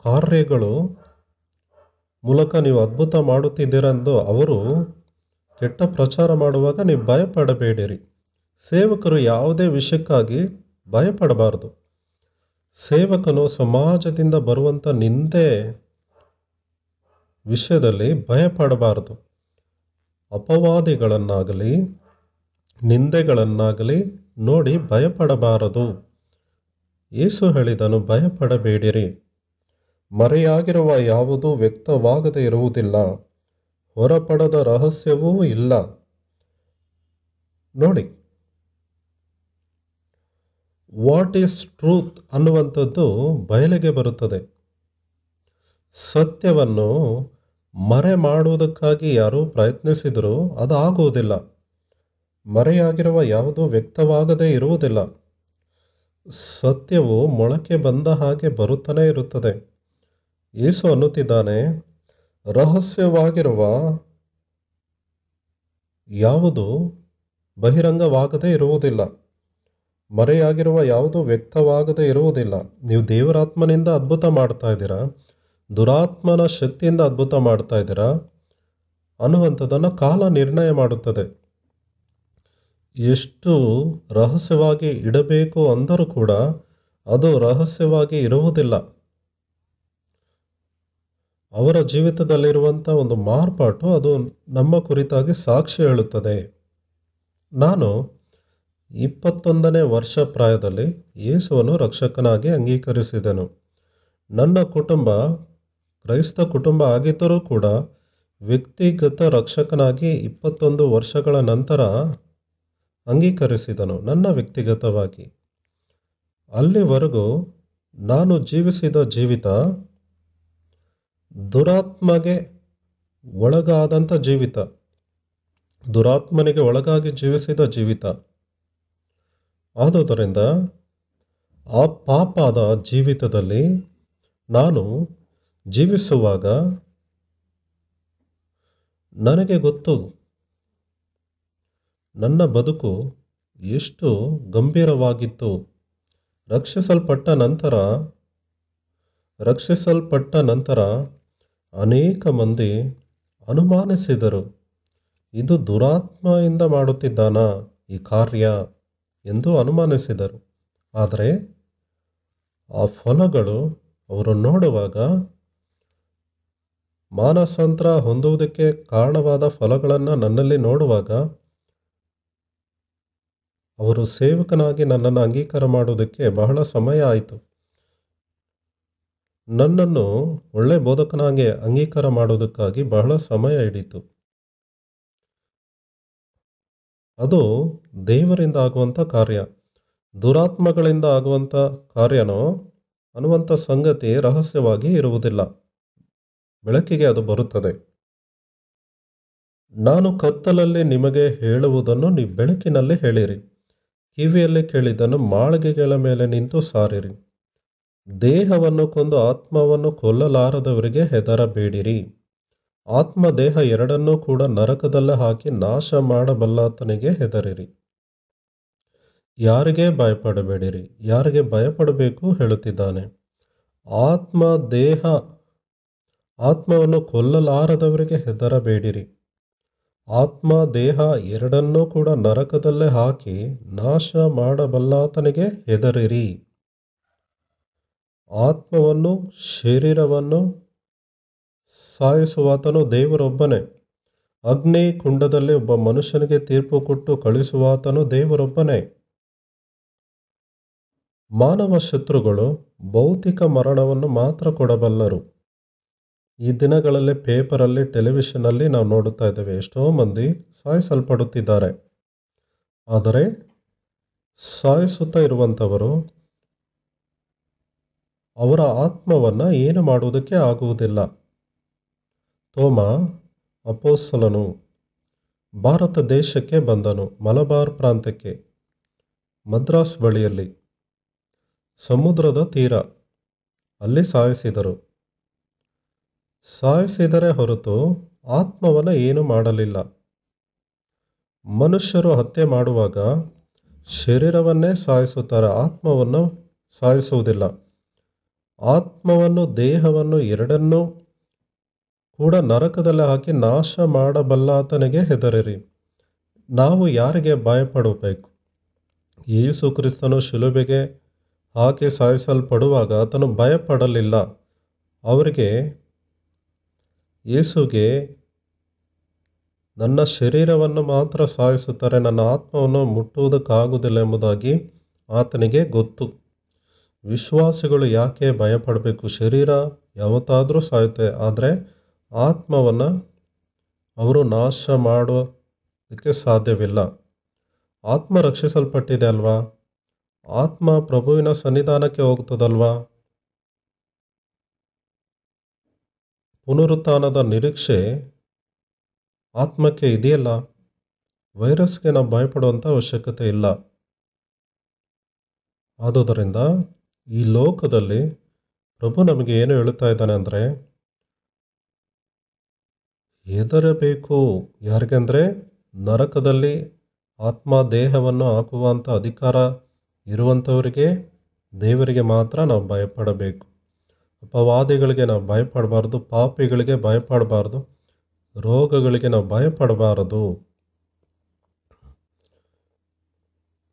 ಕಾರ್ಯಗಳು ಮೂಲಕ ನೀವು ಅದ್ಭುತ ಮಾಡುತ್ತಿದ್ದೀರೆಂದು ಅವರು ಕೆಟ್ಟ ಪ್ರಚಾರ ಮಾಡುವಾಗ ನೀವು ಭಯಪಡಬೇಡಿರಿ ಸೇವಕರು ಯಾವುದೇ ವಿಷಯಕ್ಕಾಗಿ ಭಯಪಡಬಾರ್ದು ಸೇವಕನು ಸಮಾಜದಿಂದ ಬರುವಂಥ ನಿಂದೆ ವಿಷಯದಲ್ಲಿ ಭಯಪಡಬಾರದು ಅಪವಾದಿಗಳನ್ನಾಗಲಿ ನಿಂದೆಗಳನ್ನಾಗಲಿ ನೋಡಿ ಭಯಪಡಬಾರದು ಏಸು ಹೇಳಿದನು ಭಯಪಡಬೇಡಿರಿ ಮರೆಯಾಗಿರುವ ಯಾವುದೂ ವ್ಯಕ್ತವಾಗದೇ ಇರುವುದಿಲ್ಲ ಹೊರಪಡದ ರಹಸ್ಯವೂ ಇಲ್ಲ ನೋಡಿ ವಾಟ್ ಈಸ್ ಟ್ರೂತ್ ಅನ್ನುವಂಥದ್ದು ಬಯಲಿಗೆ ಬರುತ್ತದೆ ಸತ್ಯವನ್ನು ಮರೆ ಮಾಡುವುದಕ್ಕಾಗಿ ಯಾರು ಪ್ರಯತ್ನಿಸಿದರೂ ಅದು ಆಗುವುದಿಲ್ಲ ಮರೆಯಾಗಿರುವ ಯಾವುದೂ ವ್ಯಕ್ತವಾಗದೇ ಇರುವುದಿಲ್ಲ ಸತ್ಯವು ಮೊಳಕೆ ಬಂದ ಹಾಗೆ ಬರುತ್ತಲೇ ಇರುತ್ತದೆ ಏಸು ಅನ್ನುತ್ತಿದ್ದಾನೆ ರಹಸ್ಯವಾಗಿರುವ ಯಾವುದು ಬಹಿರಂಗವಾಗದೇ ಇರುವುದಿಲ್ಲ ಮರೆಯಾಗಿರುವ ಯಾವುದೂ ವ್ಯಕ್ತವಾಗದೇ ಇರುವುದಿಲ್ಲ ನೀವು ದೇವರಾತ್ಮನಿಂದ ಅದ್ಭುತ ಮಾಡ್ತಾ ಇದ್ದೀರಾ ದುರಾತ್ಮನ ಶಕ್ತಿಯಿಂದ ಅದ್ಭುತ ಮಾಡ್ತಾ ಇದ್ದೀರಾ ಅನ್ನುವಂಥದ್ದನ್ನು ಕಾಲ ನಿರ್ಣಯ ಮಾಡುತ್ತದೆ ಎಷ್ಟು ರಹಸ್ಯವಾಗಿ ಇಡಬೇಕು ಅಂದರೂ ಕೂಡ ಅದು ರಹಸ್ಯವಾಗಿ ಇರುವುದಿಲ್ಲ ಅವರ ಜೀವಿತದಲ್ಲಿರುವಂಥ ಒಂದು ಮಾರ್ಪಾಟು ಅದು ನಮ್ಮ ಕುರಿತಾಗಿ ಸಾಕ್ಷಿ ಹೇಳುತ್ತದೆ ನಾನು ಇಪ್ಪತ್ತೊಂದನೇ ವರ್ಷ ಪ್ರಾಯದಲ್ಲಿ ಯೇಸುವನ್ನು ರಕ್ಷಕನಾಗಿ ಅಂಗೀಕರಿಸಿದನು ನನ್ನ ಕುಟುಂಬ ಕ್ರೈಸ್ತ ಕುಟುಂಬ ಆಗಿದ್ದರೂ ಕೂಡ ವ್ಯಕ್ತಿಗತ ರಕ್ಷಕನಾಗಿ ಇಪ್ಪತ್ತೊಂದು ವರ್ಷಗಳ ನಂತರ ಅಂಗೀಕರಿಸಿದನು ನನ್ನ ವ್ಯಕ್ತಿಗತವಾಗಿ ಅಲ್ಲಿವರೆಗೂ ನಾನು ಜೀವಿಸಿದ ಜೀವಿತ ದುರಾತ್ಮಗೆ ಒಳಗಾದಂಥ ಜೀವಿತ ದುರಾತ್ಮನಿಗೆ ಒಳಗಾಗಿ ಜೀವಿಸಿದ ಜೀವಿತ ಆದುದರಿಂದ ಆ ಪಾಪದ ಜೀವಿತದಲ್ಲಿ ನಾನು ಜೀವಿಸುವಾಗ ನನಗೆ ಗೊತ್ತು ನನ್ನ ಬದುಕು ಎಷ್ಟು ಗಂಭೀರವಾಗಿತ್ತು ರಕ್ಷಿಸಲ್ಪಟ್ಟ ನಂತರ ರಕ್ಷಿಸಲ್ಪಟ್ಟ ನಂತರ ಅನೇಕ ಮಂದಿ ಅನುಮಾನಿಸಿದರು ಇದು ದುರಾತ್ಮೆಯಿಂದ ಮಾಡುತ್ತಿದ್ದಾನಾ ಈ ಕಾರ್ಯ ಎಂದು ಅನುಮಾನಿಸಿದರು ಆದರೆ ಆ ಫಲಗಳು ಅವರು ನೋಡುವಾಗ ಮಾನಸಂತ್ರ ಹೊಂದುವುದಕ್ಕೆ ಕಾರಣವಾದ ಫಲಗಳನ್ನು ನನ್ನಲ್ಲಿ ನೋಡುವಾಗ ಅವರು ಸೇವಕನಾಗಿ ನನ್ನನ್ನು ಅಂಗೀಕಾರ ಮಾಡುವುದಕ್ಕೆ ಬಹಳ ಸಮಯ ಆಯಿತು ನನ್ನನ್ನು ಒಳ್ಳೆ ಬೋಧಕನಾಗಿ ಅಂಗೀಕಾರ ಮಾಡುವುದಕ್ಕಾಗಿ ಬಹಳ ಸಮಯ ಹಿಡಿತು ಅದು ದೇವರಿಂದ ಆಗುವಂಥ ಕಾರ್ಯ ದುರಾತ್ಮಗಳಿಂದ ಆಗುವಂಥ ಕಾರ್ಯನೋ ಅನ್ನುವಂಥ ಸಂಗತಿ ರಹಸ್ಯವಾಗಿ ಇರುವುದಿಲ್ಲ ಬೆಳಕಿಗೆ ಅದು ಬರುತ್ತದೆ ನಾನು ಕತ್ತಲಲ್ಲಿ ನಿಮಗೆ ಹೇಳುವುದನ್ನು ನೀವು ಬೆಳಕಿನಲ್ಲಿ ಹೇಳಿರಿ ಕಿವಿಯಲ್ಲಿ ಕೇಳಿದ್ದನ್ನು ಮಾಳಿಗೆಗಳ ಮೇಲೆ ನಿಂತು ಸಾರಿರಿ ದೇಹವನ್ನು ಕೊಂದು ಆತ್ಮವನ್ನು ಕೊಲ್ಲಲಾರದವರಿಗೆ ಹೆದರಬೇಡಿರಿ ಆತ್ಮ ದೇಹ ಎರಡನ್ನೂ ಕೂಡ ನರಕದಲ್ಲೇ ಹಾಕಿ ನಾಶ ಮಾಡಬಲ್ಲಾತನಿಗೆ ಹೆದರಿರಿ ಯಾರಿಗೆ ಭಯಪಡಬೇಡಿರಿ ಯಾರಿಗೆ ಭಯಪಡಬೇಕು ಹೇಳುತ್ತಿದ್ದಾನೆ ಆತ್ಮ ದೇಹ ಆತ್ಮವನ್ನು ಕೊಲ್ಲಲಾರದವರಿಗೆ ಹೆದರಬೇಡಿರಿ ಆತ್ಮ ದೇಹ ಎರಡನ್ನೂ ಕೂಡ ನರಕದಲ್ಲೇ ಹಾಕಿ ನಾಶ ಮಾಡಬಲ್ಲಾತನಿಗೆ ಹೆದರಿರಿ ಆತ್ಮವನ್ನು ಶರೀರವನ್ನು ಸಾಯಿಸುವಾತನು ದೇವರೊಬ್ಬನೇ ಅಗ್ನಿ ಕುಂಡದಲ್ಲಿ ಒಬ್ಬ ಮನುಷ್ಯನಿಗೆ ತೀರ್ಪು ಕೊಟ್ಟು ಕಳುಹಿಸುವಾತನು ದೇವರೊಬ್ಬನೇ ಮಾನವ ಶತ್ರುಗಳು ಭೌತಿಕ ಮರಣವನ್ನು ಮಾತ್ರ ಕೊಡಬಲ್ಲರು ಈ ದಿನಗಳಲ್ಲಿ ಪೇಪರಲ್ಲಿ ಟೆಲಿವಿಷನಲ್ಲಿ ನಾವು ನೋಡುತ್ತಾ ಇದ್ದೇವೆ ಎಷ್ಟೋ ಮಂದಿ ಸಾಯಿಸಲ್ಪಡುತ್ತಿದ್ದಾರೆ ಆದರೆ ಸಾಯಿಸುತ್ತಾ ಇರುವಂಥವರು ಅವರ ಆತ್ಮವನ್ನು ಏನು ಮಾಡುವುದಕ್ಕೆ ಆಗುವುದಿಲ್ಲ ತೋಮ ಅಪೋಸಲನು ಭಾರತ ದೇಶಕ್ಕೆ ಬಂದನು ಮಲಬಾರ್ ಪ್ರಾಂತ್ಯಕ್ಕೆ ಮದ್ರಾಸ್ ಬಳಿಯಲ್ಲಿ ಸಮುದ್ರದ ತೀರ ಅಲ್ಲಿ ಸಾಯಿಸಿದರು ಸಾಯಿಸಿದರೆ ಹೊರತು ಆತ್ಮವನ್ನು ಏನು ಮಾಡಲಿಲ್ಲ ಮನುಷ್ಯರು ಹತ್ಯೆ ಮಾಡುವಾಗ ಶರೀರವನ್ನೇ ಸಾಯಿಸುತ್ತಾರೆ ಆತ್ಮವನ್ನು ಸಾಯಿಸುವುದಿಲ್ಲ ಆತ್ಮವನ್ನು ದೇಹವನ್ನು ಎರಡನ್ನೂ ಕೂಡ ನರಕದಲ್ಲಿ ಹಾಕಿ ನಾಶ ಮಾಡಬಲ್ಲ ಆತನಿಗೆ ಹೆದರಿರಿ ನಾವು ಯಾರಿಗೆ ಭಯಪಡಬೇಕು ಯೇಸು ಕ್ರಿಸ್ತನು ಶಿಲುಬೆಗೆ ಹಾಕಿ ಸಾಯಿಸಲ್ಪಡುವಾಗ ಆತನು ಭಯಪಡಲಿಲ್ಲ ಅವರಿಗೆ ಯೇಸುಗೆ ನನ್ನ ಶರೀರವನ್ನು ಮಾತ್ರ ಸಾಯಿಸುತ್ತಾರೆ ನನ್ನ ಆತ್ಮವನ್ನು ಮುಟ್ಟುವುದಕ್ಕಾಗುವುದಿಲ್ಲ ಎಂಬುದಾಗಿ ಆತನಿಗೆ ಗೊತ್ತು ವಿಶ್ವಾಸಿಗಳು ಯಾಕೆ ಭಯಪಡಬೇಕು ಶರೀರ ಯಾವತ್ತಾದರೂ ಸಾಯುತ್ತೆ ಆದರೆ ಆತ್ಮವನ್ನು ಅವರು ನಾಶ ಮಾಡೋದಕ್ಕೆ ಸಾಧ್ಯವಿಲ್ಲ ಆತ್ಮ ರಕ್ಷಿಸಲ್ಪಟ್ಟಿದೆ ಅಲ್ವಾ ಆತ್ಮ ಪ್ರಭುವಿನ ಸನ್ನಿಧಾನಕ್ಕೆ ಹೋಗ್ತದಲ್ವಾ ಪುನರುತ್ಥಾನದ ನಿರೀಕ್ಷೆ ಆತ್ಮಕ್ಕೆ ಇದೆಯಲ್ಲ ವೈರಸ್ಗೆ ನಾವು ಭಯಪಡುವಂಥ ಅವಶ್ಯಕತೆ ಇಲ್ಲ ಆದುದರಿಂದ ಈ ಲೋಕದಲ್ಲಿ ಪ್ರಭು ನಮಗೆ ಏನು ಹೇಳ್ತಾ ಇದ್ದಾನೆ ಅಂದರೆ ಹೆದರಬೇಕು ಯಾರಿಗೆಂದರೆ ನರಕದಲ್ಲಿ ಆತ್ಮ ದೇಹವನ್ನು ಹಾಕುವಂಥ ಅಧಿಕಾರ ಇರುವಂಥವರಿಗೆ ದೇವರಿಗೆ ಮಾತ್ರ ನಾವು ಭಯಪಡಬೇಕು ಅಪವಾದಿಗಳಿಗೆ ನಾವು ಭಯಪಡಬಾರ್ದು ಪಾಪಿಗಳಿಗೆ ಭಯಪಡಬಾರ್ದು ರೋಗಗಳಿಗೆ ನಾವು ಭಯಪಡಬಾರದು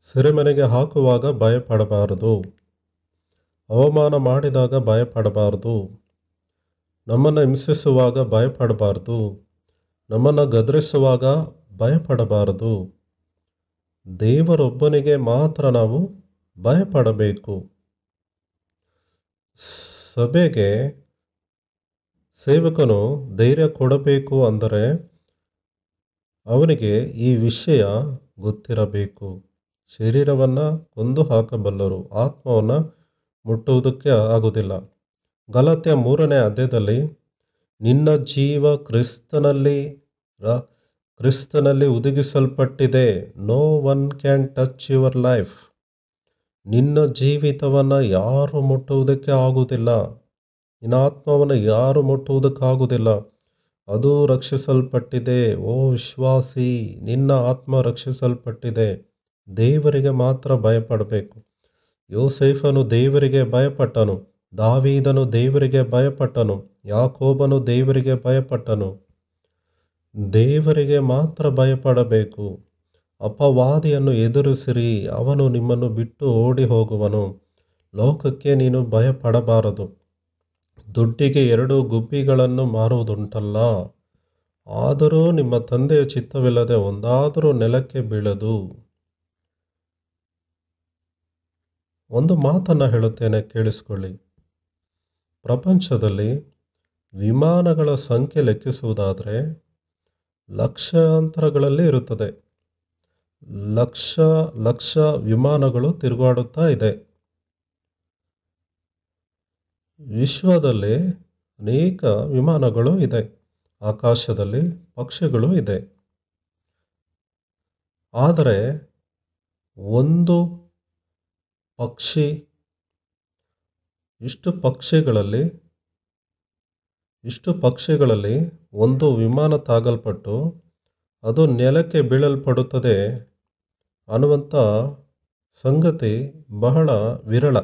ಸಿರಿಮನೆಗೆ ಹಾಕುವಾಗ ಭಯಪಡಬಾರದು ಅವಮಾನ ಮಾಡಿದಾಗ ಭಯಪಡಬಾರದು ನಮ್ಮನ್ನು ಹಿಂಸಿಸುವಾಗ ಭಯಪಡಬಾರ್ದು ನಮ್ಮನ್ನು ಗದರಿಸುವಾಗ ಭಯಪಡಬಾರದು ದೇವರೊಬ್ಬನಿಗೆ ಮಾತ್ರ ನಾವು ಭಯಪಡಬೇಕು ಸಭೆಗೆ ಸೇವಕನು ಧೈರ್ಯ ಕೊಡಬೇಕು ಅಂದರೆ ಅವನಿಗೆ ಈ ವಿಷಯ ಗೊತ್ತಿರಬೇಕು ಶರೀರವನ್ನು ಕೊಂದು ಹಾಕಬಲ್ಲರು ಆತ್ಮವನ್ನು ಮುಟ್ಟುವುದಕ್ಕೆ ಆಗುವುದಿಲ್ಲ ಗಲತ್ಯ ಮೂರನೇ ಅಧ್ಯಾಯದಲ್ಲಿ ನಿನ್ನ ಜೀವ ಕ್ರಿಸ್ತನಲ್ಲಿ ಕ್ರಿಸ್ತನಲ್ಲಿ ಒದಗಿಸಲ್ಪಟ್ಟಿದೆ no one can touch your life ನಿನ್ನ ಜೀವಿತವನ್ನು ಯಾರು ಮುಟ್ಟುವುದಕ್ಕೆ ಆಗುವುದಿಲ್ಲ ನಿನ್ನ ಆತ್ಮವನ್ನು ಯಾರು ಮುಟ್ಟುವುದಕ್ಕಾಗುವುದಿಲ್ಲ ಅದು ರಕ್ಷಿಸಲ್ಪಟ್ಟಿದೆ ಓ ವಿಶ್ವಾಸಿ ನಿನ್ನ ಆತ್ಮ ರಕ್ಷಿಸಲ್ಪಟ್ಟಿದೆ ದೇವರಿಗೆ ಮಾತ್ರ ಭಯಪಡಬೇಕು ಯೋಸೇಫನು ದೇವರಿಗೆ ಭಯಪಟ್ಟನು ದಾವೀದನು ದೇವರಿಗೆ ಭಯಪಟ್ಟನು ಯಾಕೋಬನು ದೇವರಿಗೆ ಭಯಪಟ್ಟನು ದೇವರಿಗೆ ಮಾತ್ರ ಭಯಪಡಬೇಕು ಅಪವಾದಿಯನ್ನು ಎದುರಿಸಿರಿ ಅವನು ನಿಮ್ಮನ್ನು ಬಿಟ್ಟು ಓಡಿ ಹೋಗುವನು ಲೋಕಕ್ಕೆ ನೀನು ಭಯಪಡಬಾರದು ದುಡ್ಡಿಗೆ ಎರಡು ಗುಬ್ಬಿಗಳನ್ನು ಮಾರುವುದುಂಟಲ್ಲ ಆದರೂ ನಿಮ್ಮ ತಂದೆಯ ಚಿತ್ತವಿಲ್ಲದೆ ಒಂದಾದರೂ ನೆಲಕ್ಕೆ ಬೀಳದು ಒಂದು ಮಾತನ್ನು ಹೇಳುತ್ತೇನೆ ಕೇಳಿಸಿಕೊಳ್ಳಿ ಪ್ರಪಂಚದಲ್ಲಿ ವಿಮಾನಗಳ ಸಂಖ್ಯೆ ಲೆಕ್ಕಿಸುವುದಾದರೆ ಲಕ್ಷಾಂತರಗಳಲ್ಲಿ ಇರುತ್ತದೆ ಲಕ್ಷ ಲಕ್ಷ ವಿಮಾನಗಳು ತಿರುಗಾಡುತ್ತಾ ಇದೆ ವಿಶ್ವದಲ್ಲಿ ಅನೇಕ ವಿಮಾನಗಳು ಇದೆ ಆಕಾಶದಲ್ಲಿ ಪಕ್ಷಿಗಳು ಇದೆ ಆದರೆ ಒಂದು ಪಕ್ಷಿ ಇಷ್ಟು ಪಕ್ಷಿಗಳಲ್ಲಿ ಇಷ್ಟು ಪಕ್ಷಿಗಳಲ್ಲಿ ಒಂದು ವಿಮಾನ ತಾಗಲ್ಪಟ್ಟು ಅದು ನೆಲಕ್ಕೆ ಬೀಳಲ್ಪಡುತ್ತದೆ ಅನ್ನುವಂಥ ಸಂಗತಿ ಬಹಳ ವಿರಳ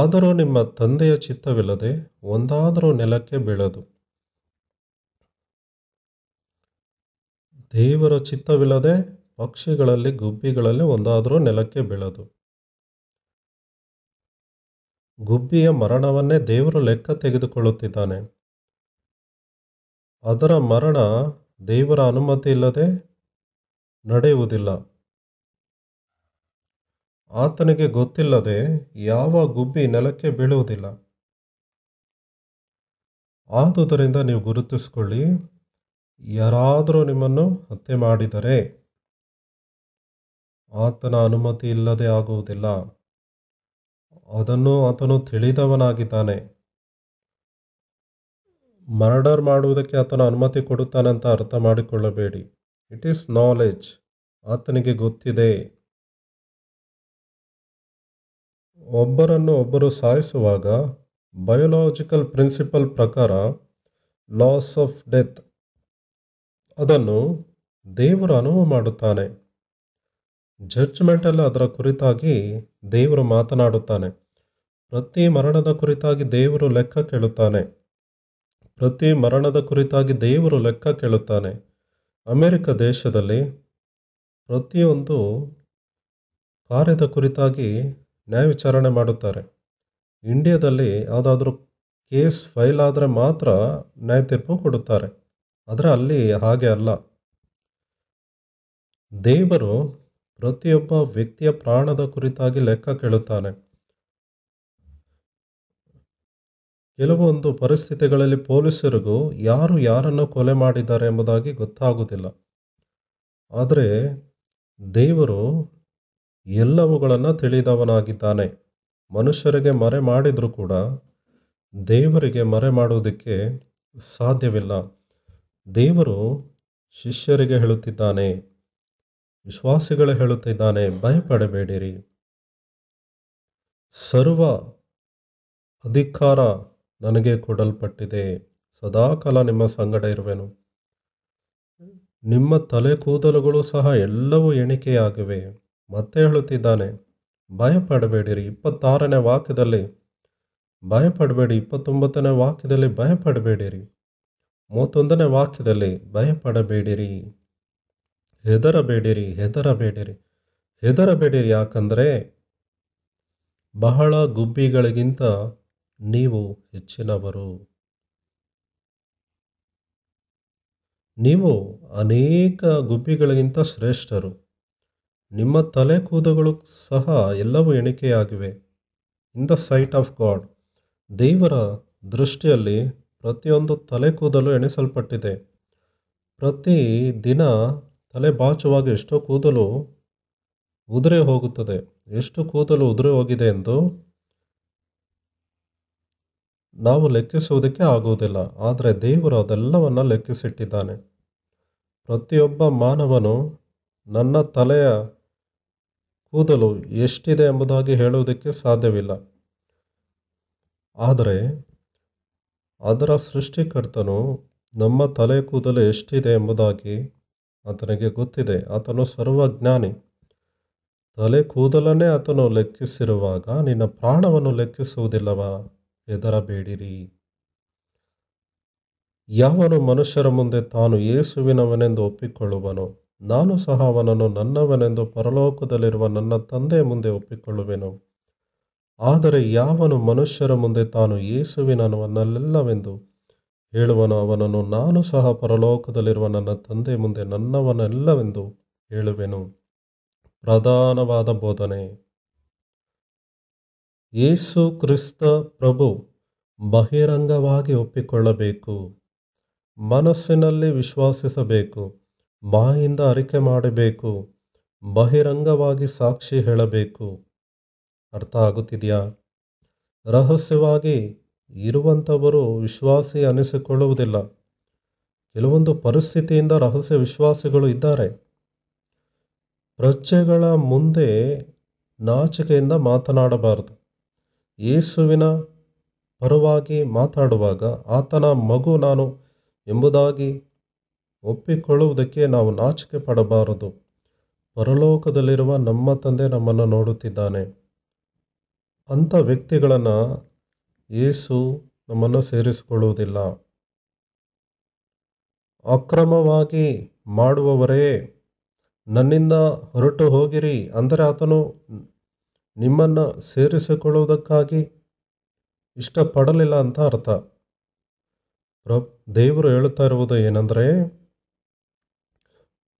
ಆದರೂ ನಿಮ್ಮ ತಂದೆಯ ಚಿತ್ತವಿಲ್ಲದೆ ಒಂದಾದರೂ ನೆಲಕ್ಕೆ ಬೀಳದು ದೇವರ ಚಿತ್ತವಿಲ್ಲದೆ ಪಕ್ಷಿಗಳಲ್ಲಿ ಗುಬ್ಬಿಗಳಲ್ಲಿ ಒಂದಾದರೂ ನೆಲಕ್ಕೆ ಬೀಳದು ಗುಬ್ಬಿಯ ಮರಣವನ್ನೇ ದೇವರು ಲೆಕ್ಕ ತೆಗೆದುಕೊಳ್ಳುತ್ತಿದ್ದಾನೆ ಅದರ ಮರಣ ದೇವರ ಅನುಮತಿ ಇಲ್ಲದೆ ನಡೆಯುವುದಿಲ್ಲ ಆತನಿಗೆ ಗೊತ್ತಿಲ್ಲದೆ ಯಾವ ಗುಬ್ಬಿ ನೆಲಕ್ಕೆ ಬೀಳುವುದಿಲ್ಲ ಆದುದರಿಂದ ನೀವು ಗುರುತಿಸಿಕೊಳ್ಳಿ ಯಾರಾದರೂ ನಿಮ್ಮನ್ನು ಹತ್ಯೆ ಮಾಡಿದರೆ ಆತನ ಅನುಮತಿ ಇಲ್ಲದೆ ಆಗುವುದಿಲ್ಲ ಅದನ್ನು ಆತನು ತಿಳಿದವನಾಗಿದ್ದಾನೆ ಮರ್ಡರ್ ಮಾಡುವುದಕ್ಕೆ ಆತನ ಅನುಮತಿ ಕೊಡುತ್ತಾನೆ ಅಂತ ಅರ್ಥ ಮಾಡಿಕೊಳ್ಳಬೇಡಿ ಇಟ್ ಈಸ್ ನಾಲೆಜ್ ಆತನಿಗೆ ಗೊತ್ತಿದೆ ಒಬ್ಬರನ್ನು ಒಬ್ಬರು ಸಾಯಿಸುವಾಗ ಬಯೋಲಾಜಿಕಲ್ ಪ್ರಿನ್ಸಿಪಲ್ ಪ್ರಕಾರ ಲಾಸ್ ಆಫ್ ಡೆತ್ ಅದನ್ನು ದೇವರು ಅನುವು ಮಾಡುತ್ತಾನೆ ಜಡ್ಜ್ಮೆಂಟಲ್ಲಿ ಅದರ ಕುರಿತಾಗಿ ದೇವರು ಮಾತನಾಡುತ್ತಾನೆ ಪ್ರತಿ ಮರಣದ ಕುರಿತಾಗಿ ದೇವರು ಲೆಕ್ಕ ಕೇಳುತ್ತಾನೆ ಪ್ರತಿ ಮರಣದ ಕುರಿತಾಗಿ ದೇವರು ಲೆಕ್ಕ ಕೇಳುತ್ತಾನೆ ಅಮೆರಿಕ ದೇಶದಲ್ಲಿ ಪ್ರತಿಯೊಂದು ಕಾರ್ಯದ ಕುರಿತಾಗಿ ನ್ಯಾಯ ವಿಚಾರಣೆ ಮಾಡುತ್ತಾರೆ ಇಂಡಿಯಾದಲ್ಲಿ ಯಾವುದಾದ್ರೂ ಕೇಸ್ ಫೈಲ್ ಆದರೆ ಮಾತ್ರ ನ್ಯಾಯ ತೀರ್ಪು ಕೊಡುತ್ತಾರೆ ಆದರೆ ಅಲ್ಲಿ ಹಾಗೆ ಅಲ್ಲ ದೇವರು ಪ್ರತಿಯೊಬ್ಬ ವ್ಯಕ್ತಿಯ ಪ್ರಾಣದ ಕುರಿತಾಗಿ ಲೆಕ್ಕ ಕೇಳುತ್ತಾನೆ ಕೆಲವೊಂದು ಪರಿಸ್ಥಿತಿಗಳಲ್ಲಿ ಪೊಲೀಸರಿಗೂ ಯಾರು ಯಾರನ್ನು ಕೊಲೆ ಮಾಡಿದ್ದಾರೆ ಎಂಬುದಾಗಿ ಗೊತ್ತಾಗುವುದಿಲ್ಲ ಆದರೆ ದೇವರು ಎಲ್ಲವುಗಳನ್ನು ತಿಳಿದವನಾಗಿದ್ದಾನೆ ಮನುಷ್ಯರಿಗೆ ಮರೆ ಮಾಡಿದರೂ ಕೂಡ ದೇವರಿಗೆ ಮರೆ ಮಾಡುವುದಕ್ಕೆ ಸಾಧ್ಯವಿಲ್ಲ ದೇವರು ಶಿಷ್ಯರಿಗೆ ಹೇಳುತ್ತಿದ್ದಾನೆ ವಿಶ್ವಾಸಿಗಳು ಹೇಳುತ್ತಿದ್ದಾನೆ ಭಯಪಡಬೇಡಿರಿ ಸರ್ವ ಅಧಿಕಾರ ನನಗೆ ಕೊಡಲ್ಪಟ್ಟಿದೆ ಸದಾಕಾಲ ನಿಮ್ಮ ಸಂಗಡ ಇರುವೆನು ನಿಮ್ಮ ತಲೆ ಕೂದಲುಗಳು ಸಹ ಎಲ್ಲವೂ ಎಣಿಕೆಯಾಗಿವೆ ಮತ್ತೆ ಹೇಳುತ್ತಿದ್ದಾನೆ ಭಯಪಡಬೇಡಿರಿ ಇಪ್ಪತ್ತಾರನೇ ವಾಕ್ಯದಲ್ಲಿ ಭಯಪಡಬೇಡಿ ಇಪ್ಪತ್ತೊಂಬತ್ತನೇ ವಾಕ್ಯದಲ್ಲಿ ಭಯಪಡಬೇಡಿರಿ ಮೂವತ್ತೊಂದನೇ ವಾಕ್ಯದಲ್ಲಿ ಭಯಪಡಬೇಡಿರಿ ಹೆದರಬೇಡಿರಿ ಹೆದರಬೇಡಿರಿ ಹೆದರಬೇಡಿರಿ ಯಾಕಂದರೆ ಬಹಳ ಗುಬ್ಬಿಗಳಿಗಿಂತ ನೀವು ಹೆಚ್ಚಿನವರು ನೀವು ಅನೇಕ ಗುಬ್ಬಿಗಳಿಗಿಂತ ಶ್ರೇಷ್ಠರು ನಿಮ್ಮ ತಲೆ ಕೂದಗಳು ಸಹ ಎಲ್ಲವೂ ಎಣಿಕೆಯಾಗಿವೆ in the sight of God ದೇವರ ದೃಷ್ಟಿಯಲ್ಲಿ ಪ್ರತಿಯೊಂದು ತಲೆ ಕೂದಲು ಎಣಿಸಲ್ಪಟ್ಟಿದೆ ಪ್ರತಿ ದಿನ ತಲೆ ಬಾಚುವಾಗ ಎಷ್ಟೋ ಕೂದಲು ಉದುರೆ ಹೋಗುತ್ತದೆ ಎಷ್ಟು ಕೂದಲು ಉದುರೆ ಹೋಗಿದೆ ಎಂದು ನಾವು ಲೆಕ್ಕಿಸುವುದಕ್ಕೆ ಆಗುವುದಿಲ್ಲ ಆದರೆ ದೇವರು ಅದೆಲ್ಲವನ್ನು ಲೆಕ್ಕಿಸಿಟ್ಟಿದ್ದಾನೆ ಪ್ರತಿಯೊಬ್ಬ ಮಾನವನು ನನ್ನ ತಲೆಯ ಕೂದಲು ಎಷ್ಟಿದೆ ಎಂಬುದಾಗಿ ಹೇಳುವುದಕ್ಕೆ ಸಾಧ್ಯವಿಲ್ಲ ಆದರೆ ಅದರ ಸೃಷ್ಟಿಕರ್ತನು ನಮ್ಮ ತಲೆ ಕೂದಲು ಎಷ್ಟಿದೆ ಎಂಬುದಾಗಿ ಆತನಿಗೆ ಗೊತ್ತಿದೆ ಆತನು ಸರ್ವಜ್ಞಾನಿ ತಲೆ ಕೂದಲನ್ನೇ ಆತನು ಲೆಕ್ಕಿಸಿರುವಾಗ ನಿನ್ನ ಪ್ರಾಣವನ್ನು ಲೆಕ್ಕಿಸುವುದಿಲ್ಲವಾ ಹೆದರಬೇಡಿರಿ ಯಾವನು ಮನುಷ್ಯರ ಮುಂದೆ ತಾನು ಯೇಸುವಿನವನೆಂದು ಒಪ್ಪಿಕೊಳ್ಳುವನು ನಾನು ಸಹ ಅವನನ್ನು ನನ್ನವನೆಂದು ಪರಲೋಕದಲ್ಲಿರುವ ನನ್ನ ತಂದೆ ಮುಂದೆ ಒಪ್ಪಿಕೊಳ್ಳುವೆನು ಆದರೆ ಯಾವನು ಮನುಷ್ಯರ ಮುಂದೆ ತಾನು ಯೇಸುವಿನವನಲ್ಲೆಲ್ಲವೆಂದು ಹೇಳುವನು ಅವನನ್ನು ನಾನು ಸಹ ಪರಲೋಕದಲ್ಲಿರುವ ನನ್ನ ತಂದೆ ಮುಂದೆ ನನ್ನವನಲ್ಲವೆಂದು ಹೇಳುವೆನು ಪ್ರಧಾನವಾದ ಬೋಧನೆ ಯೇಸು ಕ್ರಿಸ್ತ ಪ್ರಭು ಬಹಿರಂಗವಾಗಿ ಒಪ್ಪಿಕೊಳ್ಳಬೇಕು ಮನಸ್ಸಿನಲ್ಲಿ ವಿಶ್ವಾಸಿಸಬೇಕು ಬಾಯಿಂದ ಅರಿಕೆ ಮಾಡಬೇಕು ಬಹಿರಂಗವಾಗಿ ಸಾಕ್ಷಿ ಹೇಳಬೇಕು ಅರ್ಥ ಆಗುತ್ತಿದೆಯಾ ರಹಸ್ಯವಾಗಿ ಇರುವಂಥವರು ವಿಶ್ವಾಸಿ ಅನಿಸಿಕೊಳ್ಳುವುದಿಲ್ಲ ಕೆಲವೊಂದು ಪರಿಸ್ಥಿತಿಯಿಂದ ರಹಸ್ಯ ವಿಶ್ವಾಸಿಗಳು ಇದ್ದಾರೆ ಪ್ರಜೆಗಳ ಮುಂದೆ ನಾಚಿಕೆಯಿಂದ ಮಾತನಾಡಬಾರದು ಯೇಸುವಿನ ಪರವಾಗಿ ಮಾತಾಡುವಾಗ ಆತನ ಮಗು ನಾನು ಎಂಬುದಾಗಿ ಒಪ್ಪಿಕೊಳ್ಳುವುದಕ್ಕೆ ನಾವು ನಾಚಿಕೆ ಪಡಬಾರದು ಪರಲೋಕದಲ್ಲಿರುವ ನಮ್ಮ ತಂದೆ ನಮ್ಮನ್ನು ನೋಡುತ್ತಿದ್ದಾನೆ ಅಂಥ ವ್ಯಕ್ತಿಗಳನ್ನು ಯೇಸು ನಮ್ಮನ್ನು ಸೇರಿಸಿಕೊಳ್ಳುವುದಿಲ್ಲ ಅಕ್ರಮವಾಗಿ ಮಾಡುವವರೇ ನನ್ನಿಂದ ಹೊರಟು ಹೋಗಿರಿ ಅಂದರೆ ಆತನು ನಿಮ್ಮನ್ನು ಸೇರಿಸಿಕೊಳ್ಳುವುದಕ್ಕಾಗಿ ಇಷ್ಟಪಡಲಿಲ್ಲ ಅಂತ ಅರ್ಥ ಪ್ರ ದೇವರು ಹೇಳ್ತಾ ಇರುವುದು ಏನಂದರೆ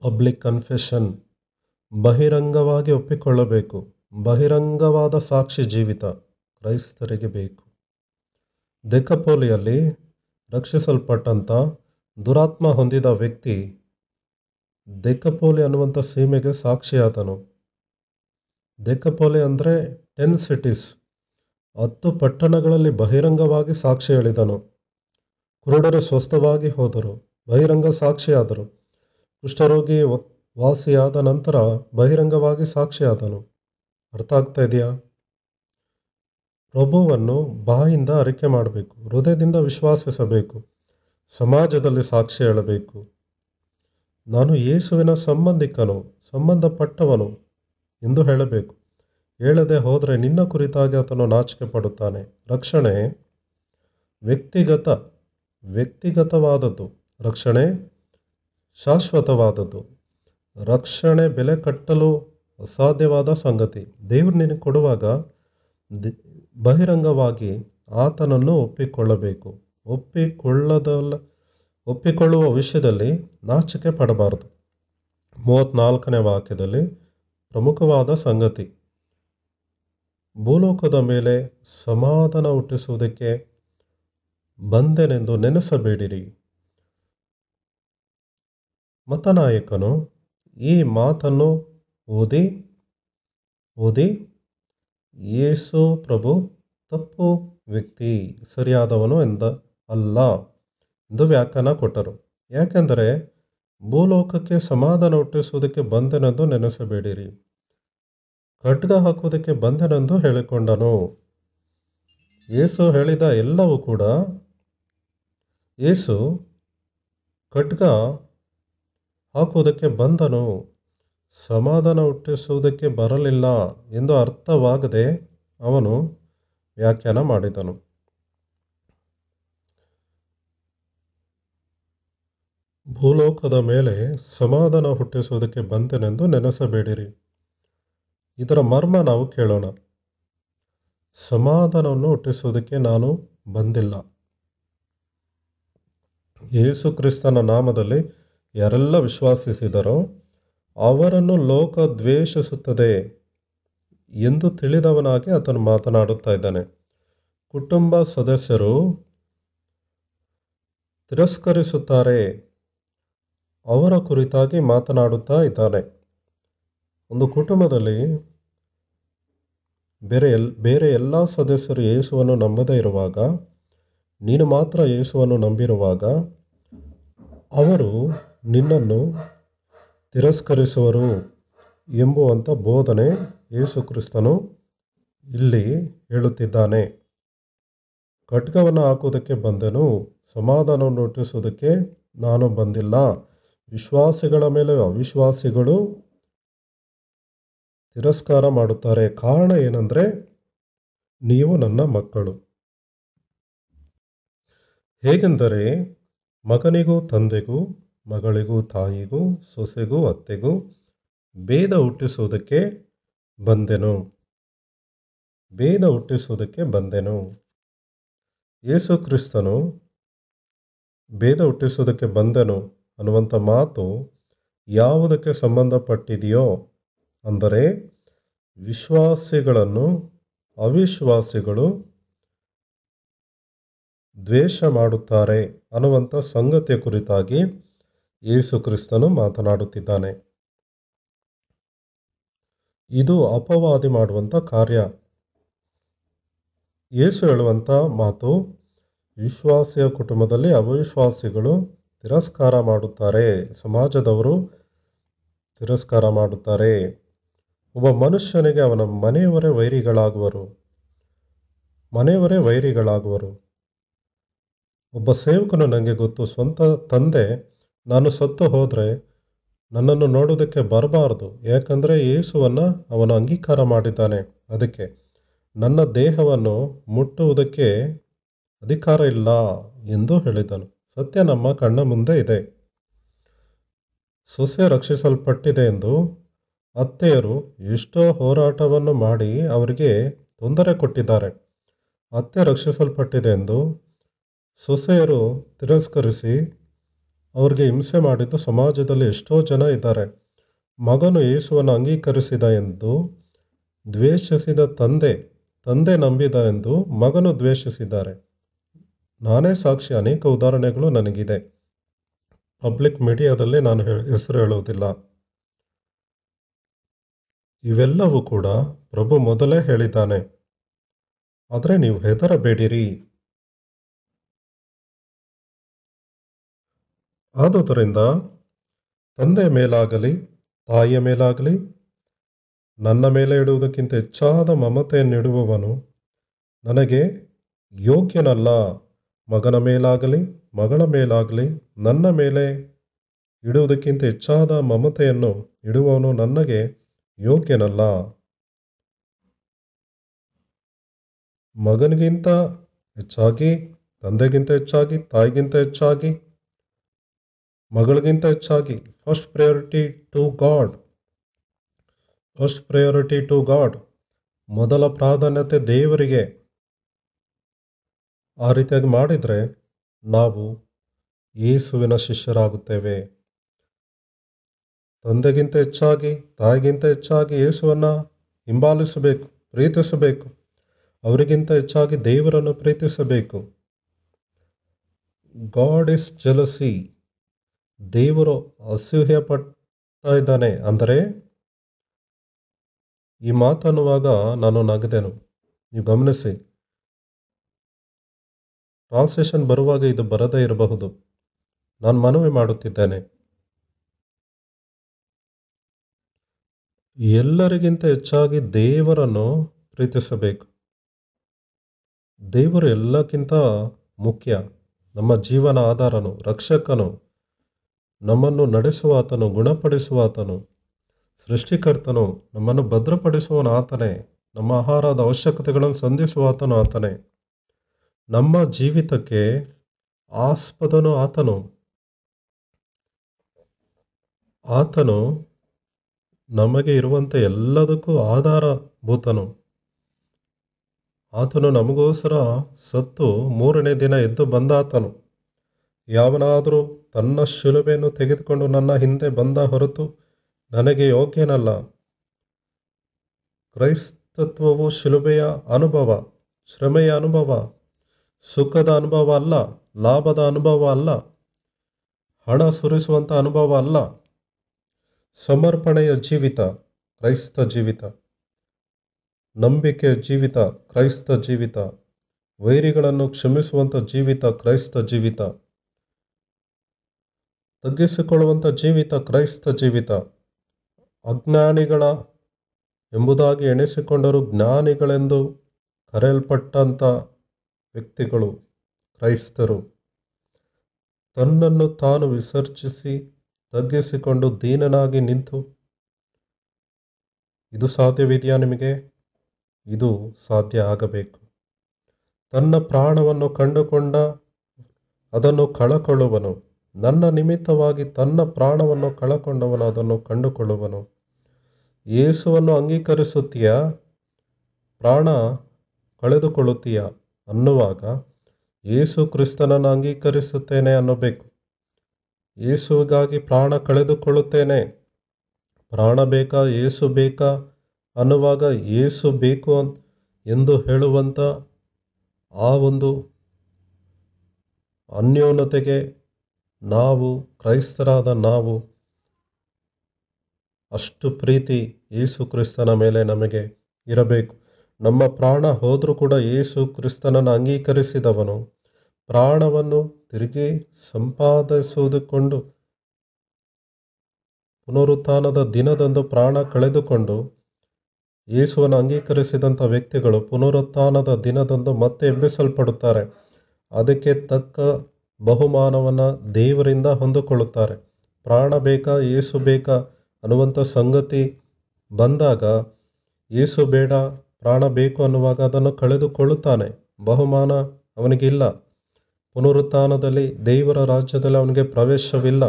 ಪಬ್ಲಿಕ್ ಕನ್ಫೆಷನ್ ಬಹಿರಂಗವಾಗಿ ಒಪ್ಪಿಕೊಳ್ಳಬೇಕು ಬಹಿರಂಗವಾದ ಸಾಕ್ಷಿ ಜೀವಿತ ಕ್ರೈಸ್ತರಿಗೆ ಬೇಕು ದೆಕ್ಕಪೋಲಿಯಲ್ಲಿ ರಕ್ಷಿಸಲ್ಪಟ್ಟಂಥ ದುರಾತ್ಮ ಹೊಂದಿದ ವ್ಯಕ್ತಿ ದೆಕ್ಕಪೋಲಿ ಅನ್ನುವಂಥ ಸೀಮೆಗೆ ಸಾಕ್ಷಿಯಾದನು ದೆಕ್ಕಪೋಲಿ ಅಂದರೆ ಟೆನ್ ಸಿಟೀಸ್ ಹತ್ತು ಪಟ್ಟಣಗಳಲ್ಲಿ ಬಹಿರಂಗವಾಗಿ ಸಾಕ್ಷಿ ಹೇಳಿದನು ಕುರುಡರು ಸ್ವಸ್ಥವಾಗಿ ಹೋದರು ಬಹಿರಂಗ ಸಾಕ್ಷಿಯಾದರು ಕುಷ್ಠರೋಗಿ ವಾಸಿಯಾದ ನಂತರ ಬಹಿರಂಗವಾಗಿ ಸಾಕ್ಷಿಯಾದನು ಅರ್ಥ ಆಗ್ತಾ ಇದೆಯಾ ಪ್ರಭುವನ್ನು ಬಾಯಿಂದ ಅರಿಕೆ ಮಾಡಬೇಕು ಹೃದಯದಿಂದ ವಿಶ್ವಾಸಿಸಬೇಕು ಸಮಾಜದಲ್ಲಿ ಸಾಕ್ಷಿ ಹೇಳಬೇಕು ನಾನು ಯೇಸುವಿನ ಸಂಬಂಧಿಕನು ಸಂಬಂಧಪಟ್ಟವನು ಎಂದು ಹೇಳಬೇಕು ಹೇಳದೆ ಹೋದರೆ ನಿನ್ನ ಕುರಿತಾಗಿ ಆತನು ನಾಚಿಕೆ ಪಡುತ್ತಾನೆ ರಕ್ಷಣೆ ವ್ಯಕ್ತಿಗತ ವ್ಯಕ್ತಿಗತವಾದದ್ದು ರಕ್ಷಣೆ ಶಾಶ್ವತವಾದದ್ದು ರಕ್ಷಣೆ ಬೆಲೆ ಕಟ್ಟಲು ಅಸಾಧ್ಯವಾದ ಸಂಗತಿ ದೇವರು ನಿನಗೆ ಕೊಡುವಾಗ ಬಹಿರಂಗವಾಗಿ ಆತನನ್ನು ಒಪ್ಪಿಕೊಳ್ಳಬೇಕು ಒಪ್ಪಿಕೊಳ್ಳದಲ್ಲ ಒಪ್ಪಿಕೊಳ್ಳುವ ವಿಷಯದಲ್ಲಿ ನಾಚಿಕೆ ಪಡಬಾರದು ಮೂವತ್ತ್ನಾಲ್ಕನೇ ವಾಕ್ಯದಲ್ಲಿ ಪ್ರಮುಖವಾದ ಸಂಗತಿ ಭೂಲೋಕದ ಮೇಲೆ ಸಮಾಧಾನ ಹುಟ್ಟಿಸುವುದಕ್ಕೆ ಬಂದೆನೆಂದು ನೆನೆಸಬೇಡಿರಿ ಮತನಾಯಕನು ಈ ಮಾತನ್ನು ಓದಿ ಓದಿ ಯೇಸು ಪ್ರಭು ತಪ್ಪು ವ್ಯಕ್ತಿ ಸರಿಯಾದವನು ಎಂದ ಅಲ್ಲ ಎಂದು ವ್ಯಾಖ್ಯಾನ ಕೊಟ್ಟರು ಯಾಕೆಂದರೆ ಭೂಲೋಕಕ್ಕೆ ಸಮಾಧಾನ ಹುಟ್ಟಿಸುವುದಕ್ಕೆ ಬಂದನೆಂದು ನೆನೆಸಬೇಡಿರಿ ಖಡ್ಗ ಹಾಕುವುದಕ್ಕೆ ಬಂದನೆಂದು ಹೇಳಿಕೊಂಡನು ಏಸು ಹೇಳಿದ ಎಲ್ಲವೂ ಕೂಡ ಏಸು ಖಡ್ಗ ಹಾಕುವುದಕ್ಕೆ ಬಂದನು ಸಮಾಧಾನ ಹುಟ್ಟಿಸುವುದಕ್ಕೆ ಬರಲಿಲ್ಲ ಎಂದು ಅರ್ಥವಾಗದೆ ಅವನು ವ್ಯಾಖ್ಯಾನ ಮಾಡಿದನು ಭೂಲೋಕದ ಮೇಲೆ ಸಮಾಧಾನ ಹುಟ್ಟಿಸುವುದಕ್ಕೆ ಬಂದೆನೆಂದು ನೆನೆಸಬೇಡಿರಿ ಇದರ ಮರ್ಮ ನಾವು ಕೇಳೋಣ ಸಮಾಧಾನವನ್ನು ಹುಟ್ಟಿಸುವುದಕ್ಕೆ ನಾನು ಬಂದಿಲ್ಲ ಯೇಸು ಕ್ರಿಸ್ತನ ನಾಮದಲ್ಲಿ ಯಾರೆಲ್ಲ ವಿಶ್ವಾಸಿಸಿದರೋ ಅವರನ್ನು ಲೋಕ ದ್ವೇಷಿಸುತ್ತದೆ ಎಂದು ತಿಳಿದವನಾಗಿ ಆತನು ಮಾತನಾಡುತ್ತಾ ಇದ್ದಾನೆ ಕುಟುಂಬ ಸದಸ್ಯರು ತಿರಸ್ಕರಿಸುತ್ತಾರೆ ಅವರ ಕುರಿತಾಗಿ ಮಾತನಾಡುತ್ತಾ ಇದ್ದಾನೆ ಒಂದು ಕುಟುಂಬದಲ್ಲಿ ಬೇರೆ ಎಲ್ ಬೇರೆ ಎಲ್ಲ ಸದಸ್ಯರು ಯೇಸುವನ್ನು ನಂಬದೇ ಇರುವಾಗ ನೀನು ಮಾತ್ರ ಯೇಸುವನ್ನು ನಂಬಿರುವಾಗ ಅವರು ನಿನ್ನನ್ನು ತಿರಸ್ಕರಿಸುವರು ಎಂಬುವಂಥ ಬೋಧನೆ ಯೇಸುಕ್ರಿಸ್ತನು ಇಲ್ಲಿ ಹೇಳುತ್ತಿದ್ದಾನೆ ಖಡ್ಗವನ್ನು ಹಾಕುವುದಕ್ಕೆ ಬಂದನು ಸಮಾಧಾನವನ್ನು ಹುಟ್ಟಿಸುವುದಕ್ಕೆ ನಾನು ಬಂದಿಲ್ಲ ವಿಶ್ವಾಸಿಗಳ ಮೇಲೆ ಅವಿಶ್ವಾಸಿಗಳು ತಿರಸ್ಕಾರ ಮಾಡುತ್ತಾರೆ ಕಾರಣ ಏನಂದರೆ ನೀವು ನನ್ನ ಮಕ್ಕಳು ಹೇಗೆಂದರೆ ಮಗನಿಗೂ ತಂದೆಗೂ ಮಗಳಿಗೂ ತಾಯಿಗೂ ಸೊಸೆಗೂ ಅತ್ತೆಗೂ ಭೇದ ಹುಟ್ಟಿಸುವುದಕ್ಕೆ ಬಂದೆನು ಭೇದ ಹುಟ್ಟಿಸುವುದಕ್ಕೆ ಬಂದೆನು ಯೇಸು ಕ್ರಿಸ್ತನು ಭೇದ ಹುಟ್ಟಿಸುವುದಕ್ಕೆ ಬಂದೆನು ಅನ್ನುವಂಥ ಮಾತು ಯಾವುದಕ್ಕೆ ಸಂಬಂಧಪಟ್ಟಿದೆಯೋ ಅಂದರೆ ವಿಶ್ವಾಸಿಗಳನ್ನು ಅವಿಶ್ವಾಸಿಗಳು ದ್ವೇಷ ಮಾಡುತ್ತಾರೆ ಅನ್ನುವಂಥ ಸಂಗತಿಯ ಕುರಿತಾಗಿ ಯೇಸು ಕ್ರಿಸ್ತನು ಮಾತನಾಡುತ್ತಿದ್ದಾನೆ ಇದು ಅಪವಾದಿ ಮಾಡುವಂಥ ಕಾರ್ಯ ಯೇಸು ಹೇಳುವಂಥ ಮಾತು ವಿಶ್ವಾಸಿಯ ಕುಟುಂಬದಲ್ಲಿ ಅವಿಶ್ವಾಸಿಗಳು ತಿರಸ್ಕಾರ ಮಾಡುತ್ತಾರೆ ಸಮಾಜದವರು ತಿರಸ್ಕಾರ ಮಾಡುತ್ತಾರೆ ಒಬ್ಬ ಮನುಷ್ಯನಿಗೆ ಅವನ ಮನೆಯವರೇ ವೈರಿಗಳಾಗುವರು ಮನೆಯವರೇ ವೈರಿಗಳಾಗುವರು ಒಬ್ಬ ಸೇವಕನು ನನಗೆ ಗೊತ್ತು ಸ್ವಂತ ತಂದೆ ನಾನು ಸತ್ತು ಹೋದರೆ ನನ್ನನ್ನು ನೋಡುವುದಕ್ಕೆ ಬರಬಾರದು ಯಾಕಂದರೆ ಯೇಸುವನ್ನು ಅವನು ಅಂಗೀಕಾರ ಮಾಡಿದ್ದಾನೆ ಅದಕ್ಕೆ ನನ್ನ ದೇಹವನ್ನು ಮುಟ್ಟುವುದಕ್ಕೆ ಅಧಿಕಾರ ಇಲ್ಲ ಎಂದು ಹೇಳಿದನು ಸತ್ಯ ನಮ್ಮ ಕಣ್ಣ ಮುಂದೆ ಇದೆ ಸೊಸೆ ರಕ್ಷಿಸಲ್ಪಟ್ಟಿದೆ ಎಂದು ಅತ್ತೆಯರು ಎಷ್ಟೋ ಹೋರಾಟವನ್ನು ಮಾಡಿ ಅವರಿಗೆ ತೊಂದರೆ ಕೊಟ್ಟಿದ್ದಾರೆ ಅತ್ತೆ ರಕ್ಷಿಸಲ್ಪಟ್ಟಿದೆ ಎಂದು ಸೊಸೆಯರು ತಿರಸ್ಕರಿಸಿ ಅವ್ರಿಗೆ ಹಿಂಸೆ ಮಾಡಿದ್ದು ಸಮಾಜದಲ್ಲಿ ಎಷ್ಟೋ ಜನ ಇದ್ದಾರೆ ಮಗನು ಯೇಸುವನ್ನು ಅಂಗೀಕರಿಸಿದ ಎಂದು ದ್ವೇಷಿಸಿದ ತಂದೆ ತಂದೆ ನಂಬಿದ ಎಂದು ಮಗನು ದ್ವೇಷಿಸಿದ್ದಾರೆ ನಾನೇ ಸಾಕ್ಷಿ ಅನೇಕ ಉದಾಹರಣೆಗಳು ನನಗಿದೆ ಪಬ್ಲಿಕ್ ಮೀಡಿಯಾದಲ್ಲಿ ನಾನು ಹೆಸರು ಹೇಳುವುದಿಲ್ಲ ಇವೆಲ್ಲವೂ ಕೂಡ ಪ್ರಭು ಮೊದಲೇ ಹೇಳಿದ್ದಾನೆ ಆದರೆ ನೀವು ಹೆದರಬೇಡಿರಿ ಆದುದರಿಂದ ತಂದೆ ಮೇಲಾಗಲಿ ತಾಯಿಯ ಮೇಲಾಗಲಿ ನನ್ನ ಮೇಲೆ ಇಡುವುದಕ್ಕಿಂತ ಹೆಚ್ಚಾದ ಮಮತೆಯನ್ನು ನನಗೆ ಯೋಗ್ಯನಲ್ಲ ಮಗನ ಮೇಲಾಗಲಿ ಮಗಳ ಮೇಲಾಗಲಿ ನನ್ನ ಮೇಲೆ ಇಡುವುದಕ್ಕಿಂತ ಹೆಚ್ಚಾದ ಮಮತೆಯನ್ನು ಇಡುವವನು ನನಗೆ ಯೋಗ್ಯನಲ್ಲ ಮಗನಿಗಿಂತ ಹೆಚ್ಚಾಗಿ ತಂದೆಗಿಂತ ಹೆಚ್ಚಾಗಿ ತಾಯಿಗಿಂತ ಹೆಚ್ಚಾಗಿ ಮಗಳಿಗಿಂತ ಹೆಚ್ಚಾಗಿ first priority to God first priority to God ಮೊದಲ ಪ್ರಾಧಾನ್ಯತೆ ದೇವರಿಗೆ ಆ ರೀತಿಯಾಗಿ ಮಾಡಿದರೆ ನಾವು ಯೇಸುವಿನ ಶಿಷ್ಯರಾಗುತ್ತೇವೆ ತಂದೆಗಿಂತ ಹೆಚ್ಚಾಗಿ ತಾಯಿಗಿಂತ ಹೆಚ್ಚಾಗಿ ಯೇಸುವನ್ನು ಹಿಂಬಾಲಿಸಬೇಕು ಪ್ರೀತಿಸಬೇಕು ಅವರಿಗಿಂತ ಹೆಚ್ಚಾಗಿ ದೇವರನ್ನು ಪ್ರೀತಿಸಬೇಕು ಗಾಡ್ ಇಸ್ ಜಲಸಿ ದೇವರು ಅಸೂಹ್ಯ ಪಡ್ತಾ ಇದ್ದಾನೆ ಅಂದರೆ ಈ ಮಾತನ್ನುವಾಗ ನಾನು ನಗದೆನು ನೀವು ಗಮನಿಸಿ ಟ್ರಾನ್ಸ್ಲೇಷನ್ ಬರುವಾಗ ಇದು ಬರದೇ ಇರಬಹುದು ನಾನು ಮನವಿ ಮಾಡುತ್ತಿದ್ದೇನೆ ಎಲ್ಲರಿಗಿಂತ ಹೆಚ್ಚಾಗಿ ದೇವರನ್ನು ಪ್ರೀತಿಸಬೇಕು ದೇವರು ಎಲ್ಲಕ್ಕಿಂತ ಮುಖ್ಯ ನಮ್ಮ ಜೀವನ ಆಧಾರನು ರಕ್ಷಕನು ನಮ್ಮನ್ನು ನಡೆಸುವ ಆತನು ಗುಣಪಡಿಸುವ ಆತನು ಸೃಷ್ಟಿಕರ್ತನು ನಮ್ಮನ್ನು ಭದ್ರಪಡಿಸುವನು ಆತನೇ ನಮ್ಮ ಆಹಾರದ ಅವಶ್ಯಕತೆಗಳನ್ನು ಸಂಧಿಸುವ ಆತನು ಆತನೇ ನಮ್ಮ ಜೀವಿತಕ್ಕೆ ಆಸ್ಪದನು ಆತನು ಆತನು ನಮಗೆ ಇರುವಂಥ ಎಲ್ಲದಕ್ಕೂ ಆಧಾರಭೂತನು ಆತನು ನಮಗೋಸ್ಕರ ಸತ್ತು ಮೂರನೇ ದಿನ ಎದ್ದು ಬಂದಾತನು ಯಾವನಾದರೂ ತನ್ನ ಶಿಲುಬೆಯನ್ನು ತೆಗೆದುಕೊಂಡು ನನ್ನ ಹಿಂದೆ ಬಂದ ಹೊರತು ನನಗೆ ಯೋಗ್ಯನಲ್ಲ ಕ್ರೈಸ್ತತ್ವವು ಶಿಲುಬೆಯ ಅನುಭವ ಶ್ರಮೆಯ ಅನುಭವ ಸುಖದ ಅನುಭವ ಅಲ್ಲ ಲಾಭದ ಅನುಭವ ಅಲ್ಲ ಹಣ ಸುರಿಸುವಂಥ ಅನುಭವ ಅಲ್ಲ ಸಮರ್ಪಣೆಯ ಜೀವಿತ ಕ್ರೈಸ್ತ ಜೀವಿತ ನಂಬಿಕೆಯ ಜೀವಿತ ಕ್ರೈಸ್ತ ಜೀವಿತ ವೈರಿಗಳನ್ನು ಕ್ಷಮಿಸುವಂಥ ಜೀವಿತ ಕ್ರೈಸ್ತ ಜೀವಿತ ತಗ್ಗಿಸಿಕೊಳ್ಳುವಂಥ ಜೀವಿತ ಕ್ರೈಸ್ತ ಜೀವಿತ ಅಜ್ಞಾನಿಗಳ ಎಂಬುದಾಗಿ ಎಣಿಸಿಕೊಂಡರು ಜ್ಞಾನಿಗಳೆಂದು ಕರೆಯಲ್ಪಟ್ಟಂಥ ವ್ಯಕ್ತಿಗಳು ಕ್ರೈಸ್ತರು ತನ್ನನ್ನು ತಾನು ವಿಸರ್ಜಿಸಿ ತಗ್ಗಿಸಿಕೊಂಡು ದೀನನಾಗಿ ನಿಂತು ಇದು ಸಾಧ್ಯವಿದೆಯಾ ನಿಮಗೆ ಇದು ಸಾಧ್ಯ ಆಗಬೇಕು ತನ್ನ ಪ್ರಾಣವನ್ನು ಕಂಡುಕೊಂಡ ಅದನ್ನು ಕಳಕೊಳ್ಳುವನು ನನ್ನ ನಿಮಿತ್ತವಾಗಿ ತನ್ನ ಪ್ರಾಣವನ್ನು ಕಳಕೊಂಡವನು ಅದನ್ನು ಕಂಡುಕೊಳ್ಳುವನು ಯೇಸುವನ್ನು ಅಂಗೀಕರಿಸುತ್ತೀಯ ಪ್ರಾಣ ಕಳೆದುಕೊಳ್ಳುತ್ತೀಯ ಅನ್ನುವಾಗ ಏಸು ಕ್ರಿಸ್ತನನ್ನು ಅಂಗೀಕರಿಸುತ್ತೇನೆ ಅನ್ನಬೇಕು ಯೇಸುವಿಗಾಗಿ ಪ್ರಾಣ ಕಳೆದುಕೊಳ್ಳುತ್ತೇನೆ ಪ್ರಾಣ ಬೇಕಾ ಏಸು ಬೇಕಾ ಅನ್ನುವಾಗ ಏಸು ಬೇಕು ಎಂದು ಹೇಳುವಂಥ ಆ ಒಂದು ಅನ್ಯೋನ್ಯತೆಗೆ ನಾವು ಕ್ರೈಸ್ತರಾದ ನಾವು ಅಷ್ಟು ಪ್ರೀತಿ ಯೇಸು ಕ್ರಿಸ್ತನ ಮೇಲೆ ನಮಗೆ ಇರಬೇಕು ನಮ್ಮ ಪ್ರಾಣ ಹೋದರೂ ಕೂಡ ಯೇಸು ಕ್ರಿಸ್ತನನ್ನು ಅಂಗೀಕರಿಸಿದವನು ಪ್ರಾಣವನ್ನು ತಿರುಗಿ ಸಂಪಾದಿಸುವುದಕ್ಕೊಂಡು ಪುನರುತ್ಥಾನದ ದಿನದಂದು ಪ್ರಾಣ ಕಳೆದುಕೊಂಡು ಯೇಸುವನ್ನು ಅಂಗೀಕರಿಸಿದಂಥ ವ್ಯಕ್ತಿಗಳು ಪುನರುತ್ಥಾನದ ದಿನದಂದು ಮತ್ತೆ ಎಬ್ಬಿಸಲ್ಪಡುತ್ತಾರೆ ಅದಕ್ಕೆ ತಕ್ಕ ಬಹುಮಾನವನ್ನು ದೇವರಿಂದ ಹೊಂದಿಕೊಳ್ಳುತ್ತಾರೆ ಪ್ರಾಣ ಬೇಕಾ ಏಸು ಬೇಕಾ ಅನ್ನುವಂಥ ಸಂಗತಿ ಬಂದಾಗ ಏಸು ಬೇಡ ಪ್ರಾಣ ಬೇಕು ಅನ್ನುವಾಗ ಅದನ್ನು ಕಳೆದುಕೊಳ್ಳುತ್ತಾನೆ ಬಹುಮಾನ ಅವನಿಗಿಲ್ಲ ಪುನರುತ್ಥಾನದಲ್ಲಿ ದೇವರ ರಾಜ್ಯದಲ್ಲಿ ಅವನಿಗೆ ಪ್ರವೇಶವಿಲ್ಲ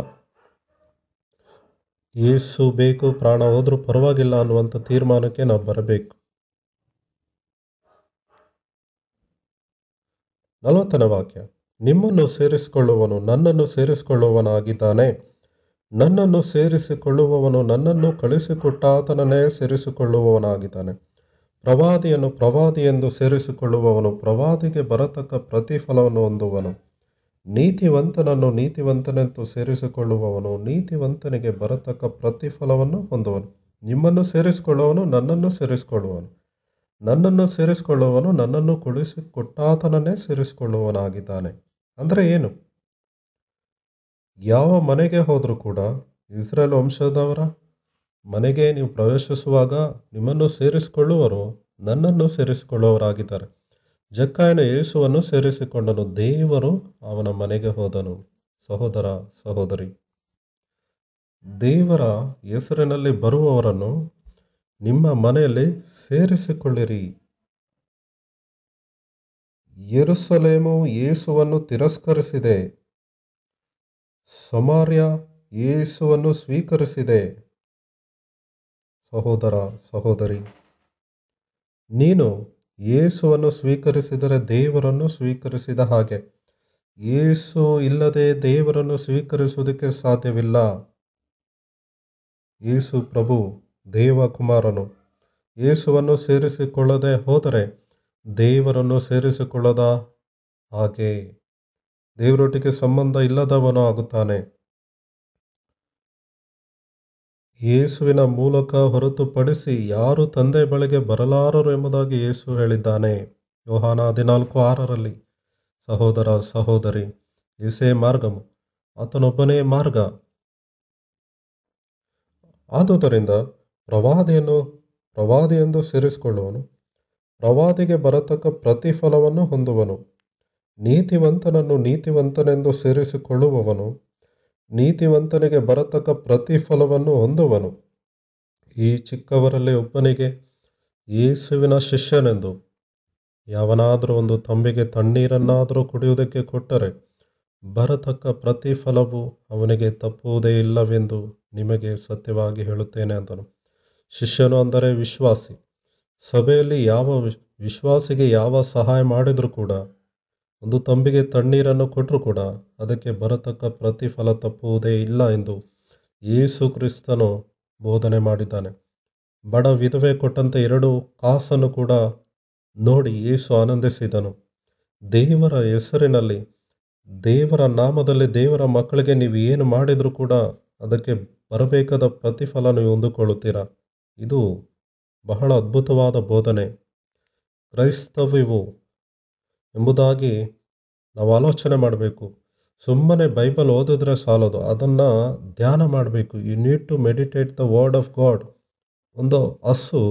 ಏಸು ಬೇಕು ಪ್ರಾಣ ಹೋದರೂ ಪರವಾಗಿಲ್ಲ ಅನ್ನುವಂಥ ತೀರ್ಮಾನಕ್ಕೆ ನಾವು ಬರಬೇಕು ನಲವತ್ತನೇ ವಾಕ್ಯ ನಿಮ್ಮನ್ನು ಸೇರಿಸಿಕೊಳ್ಳುವನು ನನ್ನನ್ನು ಸೇರಿಸಿಕೊಳ್ಳುವನಾಗಿದ್ದಾನೆ ನನ್ನನ್ನು ಸೇರಿಸಿಕೊಳ್ಳುವವನು ನನ್ನನ್ನು ಕಳಿಸಿಕೊಟ್ಟಾತನನ್ನೇ ಸೇರಿಸಿಕೊಳ್ಳುವವನಾಗಿದ್ದಾನೆ ಪ್ರವಾದಿಯನ್ನು ಪ್ರವಾದಿ ಎಂದು ಸೇರಿಸಿಕೊಳ್ಳುವವನು ಪ್ರವಾದಿಗೆ ಬರತಕ್ಕ ಪ್ರತಿಫಲವನ್ನು ಹೊಂದುವನು ನೀತಿವಂತನನ್ನು ನೀತಿವಂತನೆಂದು ಸೇರಿಸಿಕೊಳ್ಳುವವನು ನೀತಿವಂತನಿಗೆ ಬರತಕ್ಕ ಪ್ರತಿಫಲವನ್ನು ಹೊಂದುವನು ನಿಮ್ಮನ್ನು ಸೇರಿಸಿಕೊಳ್ಳುವವನು ನನ್ನನ್ನು ಸೇರಿಸಿಕೊಳ್ಳುವನು ನನ್ನನ್ನು ಸೇರಿಸಿಕೊಳ್ಳುವನು ನನ್ನನ್ನು ಕೊಡಿಸಿ ಕೊಟ್ಟಾತನನ್ನೇ ಸೇರಿಸಿಕೊಳ್ಳುವನಾಗಿದ್ದಾನೆ ಅಂದರೆ ಏನು ಯಾವ ಮನೆಗೆ ಹೋದರೂ ಕೂಡ ಇಸ್ರೇಲ್ ವಂಶದವರ ಮನೆಗೆ ನೀವು ಪ್ರವೇಶಿಸುವಾಗ ನಿಮ್ಮನ್ನು ಸೇರಿಸಿಕೊಳ್ಳುವರು ನನ್ನನ್ನು ಸೇರಿಸಿಕೊಳ್ಳುವವರಾಗಿದ್ದಾರೆ ಜಕ್ಕಾಯನ ಯೇಸುವನ್ನು ಸೇರಿಸಿಕೊಂಡನು ದೇವರು ಅವನ ಮನೆಗೆ ಹೋದನು ಸಹೋದರ ಸಹೋದರಿ ದೇವರ ಹೆಸರಿನಲ್ಲಿ ಬರುವವರನ್ನು ನಿಮ್ಮ ಮನೆಯಲ್ಲಿ ಸೇರಿಸಿಕೊಳ್ಳಿರಿ ಯರುಸಲೇಮು ಯೇಸುವನ್ನು ತಿರಸ್ಕರಿಸಿದೆ ಸಮಾರ್ಯ ಯೇಸುವನ್ನು ಸ್ವೀಕರಿಸಿದೆ ಸಹೋದರ ಸಹೋದರಿ ನೀನು ಯೇಸುವನ್ನು ಸ್ವೀಕರಿಸಿದರೆ ದೇವರನ್ನು ಸ್ವೀಕರಿಸಿದ ಹಾಗೆ ಯೇಸು ಇಲ್ಲದೆ ದೇವರನ್ನು ಸ್ವೀಕರಿಸುವುದಕ್ಕೆ ಸಾಧ್ಯವಿಲ್ಲ ಯೇಸು ಪ್ರಭು ದೇವಕುಮಾರನು ಯೇಸುವನ್ನು ಸೇರಿಸಿಕೊಳ್ಳದೆ ಹೋದರೆ ದೇವರನ್ನು ಸೇರಿಸಿಕೊಳ್ಳದ ಹಾಗೆ ದೇವರೊಟ್ಟಿಗೆ ಸಂಬಂಧ ಇಲ್ಲದವನು ಆಗುತ್ತಾನೆ ಯೇಸುವಿನ ಮೂಲಕ ಹೊರತುಪಡಿಸಿ ಯಾರು ತಂದೆ ಬಳಿಗೆ ಬರಲಾರರು ಎಂಬುದಾಗಿ ಯೇಸು ಹೇಳಿದ್ದಾನೆ ಯೋಹಾನ ಹದಿನಾಲ್ಕು ಆರರಲ್ಲಿ ಸಹೋದರ ಸಹೋದರಿ ಯೇಸೇ ಮಾರ್ಗಮು ಆತನೊಬ್ಬನೇ ಮಾರ್ಗ ಆದುದರಿಂದ ಪ್ರವಾದಿಯನ್ನು ಎಂದು ಸೇರಿಸಿಕೊಳ್ಳುವನು ಪ್ರವಾದಿಗೆ ಬರತಕ್ಕ ಪ್ರತಿಫಲವನ್ನು ಹೊಂದುವನು ನೀತಿವಂತನನ್ನು ನೀತಿವಂತನೆಂದು ಸೇರಿಸಿಕೊಳ್ಳುವವನು ನೀತಿವಂತನಿಗೆ ಬರತಕ್ಕ ಪ್ರತಿಫಲವನ್ನು ಹೊಂದುವನು ಈ ಚಿಕ್ಕವರಲ್ಲಿ ಒಬ್ಬನಿಗೆ ಯೇಸುವಿನ ಶಿಷ್ಯನೆಂದು ಯಾವನಾದರೂ ಒಂದು ತಂಬಿಗೆ ತಣ್ಣೀರನ್ನಾದರೂ ಕುಡಿಯುವುದಕ್ಕೆ ಕೊಟ್ಟರೆ ಬರತಕ್ಕ ಪ್ರತಿಫಲವು ಅವನಿಗೆ ತಪ್ಪುವುದೇ ಇಲ್ಲವೆಂದು ನಿಮಗೆ ಸತ್ಯವಾಗಿ ಹೇಳುತ್ತೇನೆ ಅಂತನು ಶಿಷ್ಯನು ಅಂದರೆ ವಿಶ್ವಾಸಿ ಸಭೆಯಲ್ಲಿ ಯಾವ ವಿಶ್ವಾಸಿಗೆ ಯಾವ ಸಹಾಯ ಮಾಡಿದರೂ ಕೂಡ ಒಂದು ತಂಬಿಗೆ ತಣ್ಣೀರನ್ನು ಕೊಟ್ಟರೂ ಕೂಡ ಅದಕ್ಕೆ ಬರತಕ್ಕ ಪ್ರತಿಫಲ ತಪ್ಪುವುದೇ ಇಲ್ಲ ಎಂದು ಯೇಸು ಕ್ರಿಸ್ತನು ಬೋಧನೆ ಮಾಡಿದ್ದಾನೆ ಬಡ ವಿಧವೆ ಕೊಟ್ಟಂತೆ ಎರಡು ಕಾಸನ್ನು ಕೂಡ ನೋಡಿ ಯೇಸು ಆನಂದಿಸಿದನು ದೇವರ ಹೆಸರಿನಲ್ಲಿ ದೇವರ ನಾಮದಲ್ಲಿ ದೇವರ ಮಕ್ಕಳಿಗೆ ನೀವು ಏನು ಮಾಡಿದರೂ ಕೂಡ ಅದಕ್ಕೆ ಬರಬೇಕಾದ ಪ್ರತಿಫಲ ನೀವು ಹೊಂದಿಕೊಳ್ಳುತ್ತೀರಾ ಇದು ಬಹಳ ಅದ್ಭುತವಾದ ಬೋಧನೆ ಕ್ರೈಸ್ತವ್ಯವು ಎಂಬುದಾಗಿ ನಾವು ಆಲೋಚನೆ ಮಾಡಬೇಕು ಸುಮ್ಮನೆ ಬೈಬಲ್ ಓದಿದ್ರೆ ಸಾಲದು ಅದನ್ನು ಧ್ಯಾನ ಮಾಡಬೇಕು you need to meditate the word of God ಒಂದು ಹಸು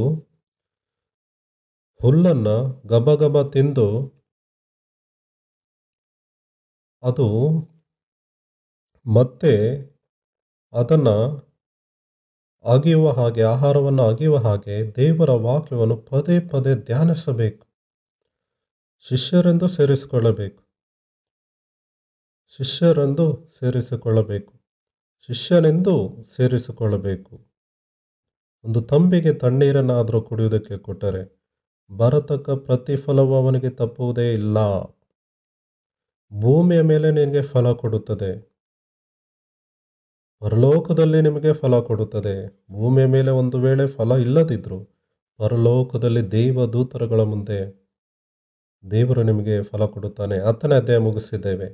ಹುಲ್ಲನ್ನು ಗಬ ಗಬ ತಿಂದು ಅದು ಮತ್ತೆ ಅದನ್ನು ಅಗೆಯುವ ಹಾಗೆ ಆಹಾರವನ್ನು ಅಗೆಯುವ ಹಾಗೆ ದೇವರ ವಾಕ್ಯವನ್ನು ಪದೇ ಪದೇ ಧ್ಯಾನಿಸಬೇಕು ಶಿಷ್ಯರೆಂದು ಸೇರಿಸಿಕೊಳ್ಳಬೇಕು ಶಿಷ್ಯರೆಂದು ಸೇರಿಸಿಕೊಳ್ಳಬೇಕು ಶಿಷ್ಯನೆಂದು ಸೇರಿಸಿಕೊಳ್ಳಬೇಕು ಒಂದು ತಂಬಿಗೆ ತಣ್ಣೀರನ್ನಾದರೂ ಕುಡಿಯುವುದಕ್ಕೆ ಕೊಟ್ಟರೆ ಬರತಕ್ಕ ಪ್ರತಿಫಲವು ಅವನಿಗೆ ತಪ್ಪುವುದೇ ಇಲ್ಲ ಭೂಮಿಯ ಮೇಲೆ ನಿನಗೆ ಫಲ ಕೊಡುತ್ತದೆ ಪರಲೋಕದಲ್ಲಿ ನಿಮಗೆ ಫಲ ಕೊಡುತ್ತದೆ ಭೂಮಿಯ ಮೇಲೆ ಒಂದು ವೇಳೆ ಫಲ ಇಲ್ಲದಿದ್ದರೂ ಪರಲೋಕದಲ್ಲಿ ದೇವ ದೂತರುಗಳ ಮುಂದೆ ದೇವರು ನಿಮಗೆ ಫಲ ಕೊಡುತ್ತಾನೆ ಹತ್ತನೇ ಅಧ್ಯಾಯ ಮುಗಿಸಿದ್ದೇವೆ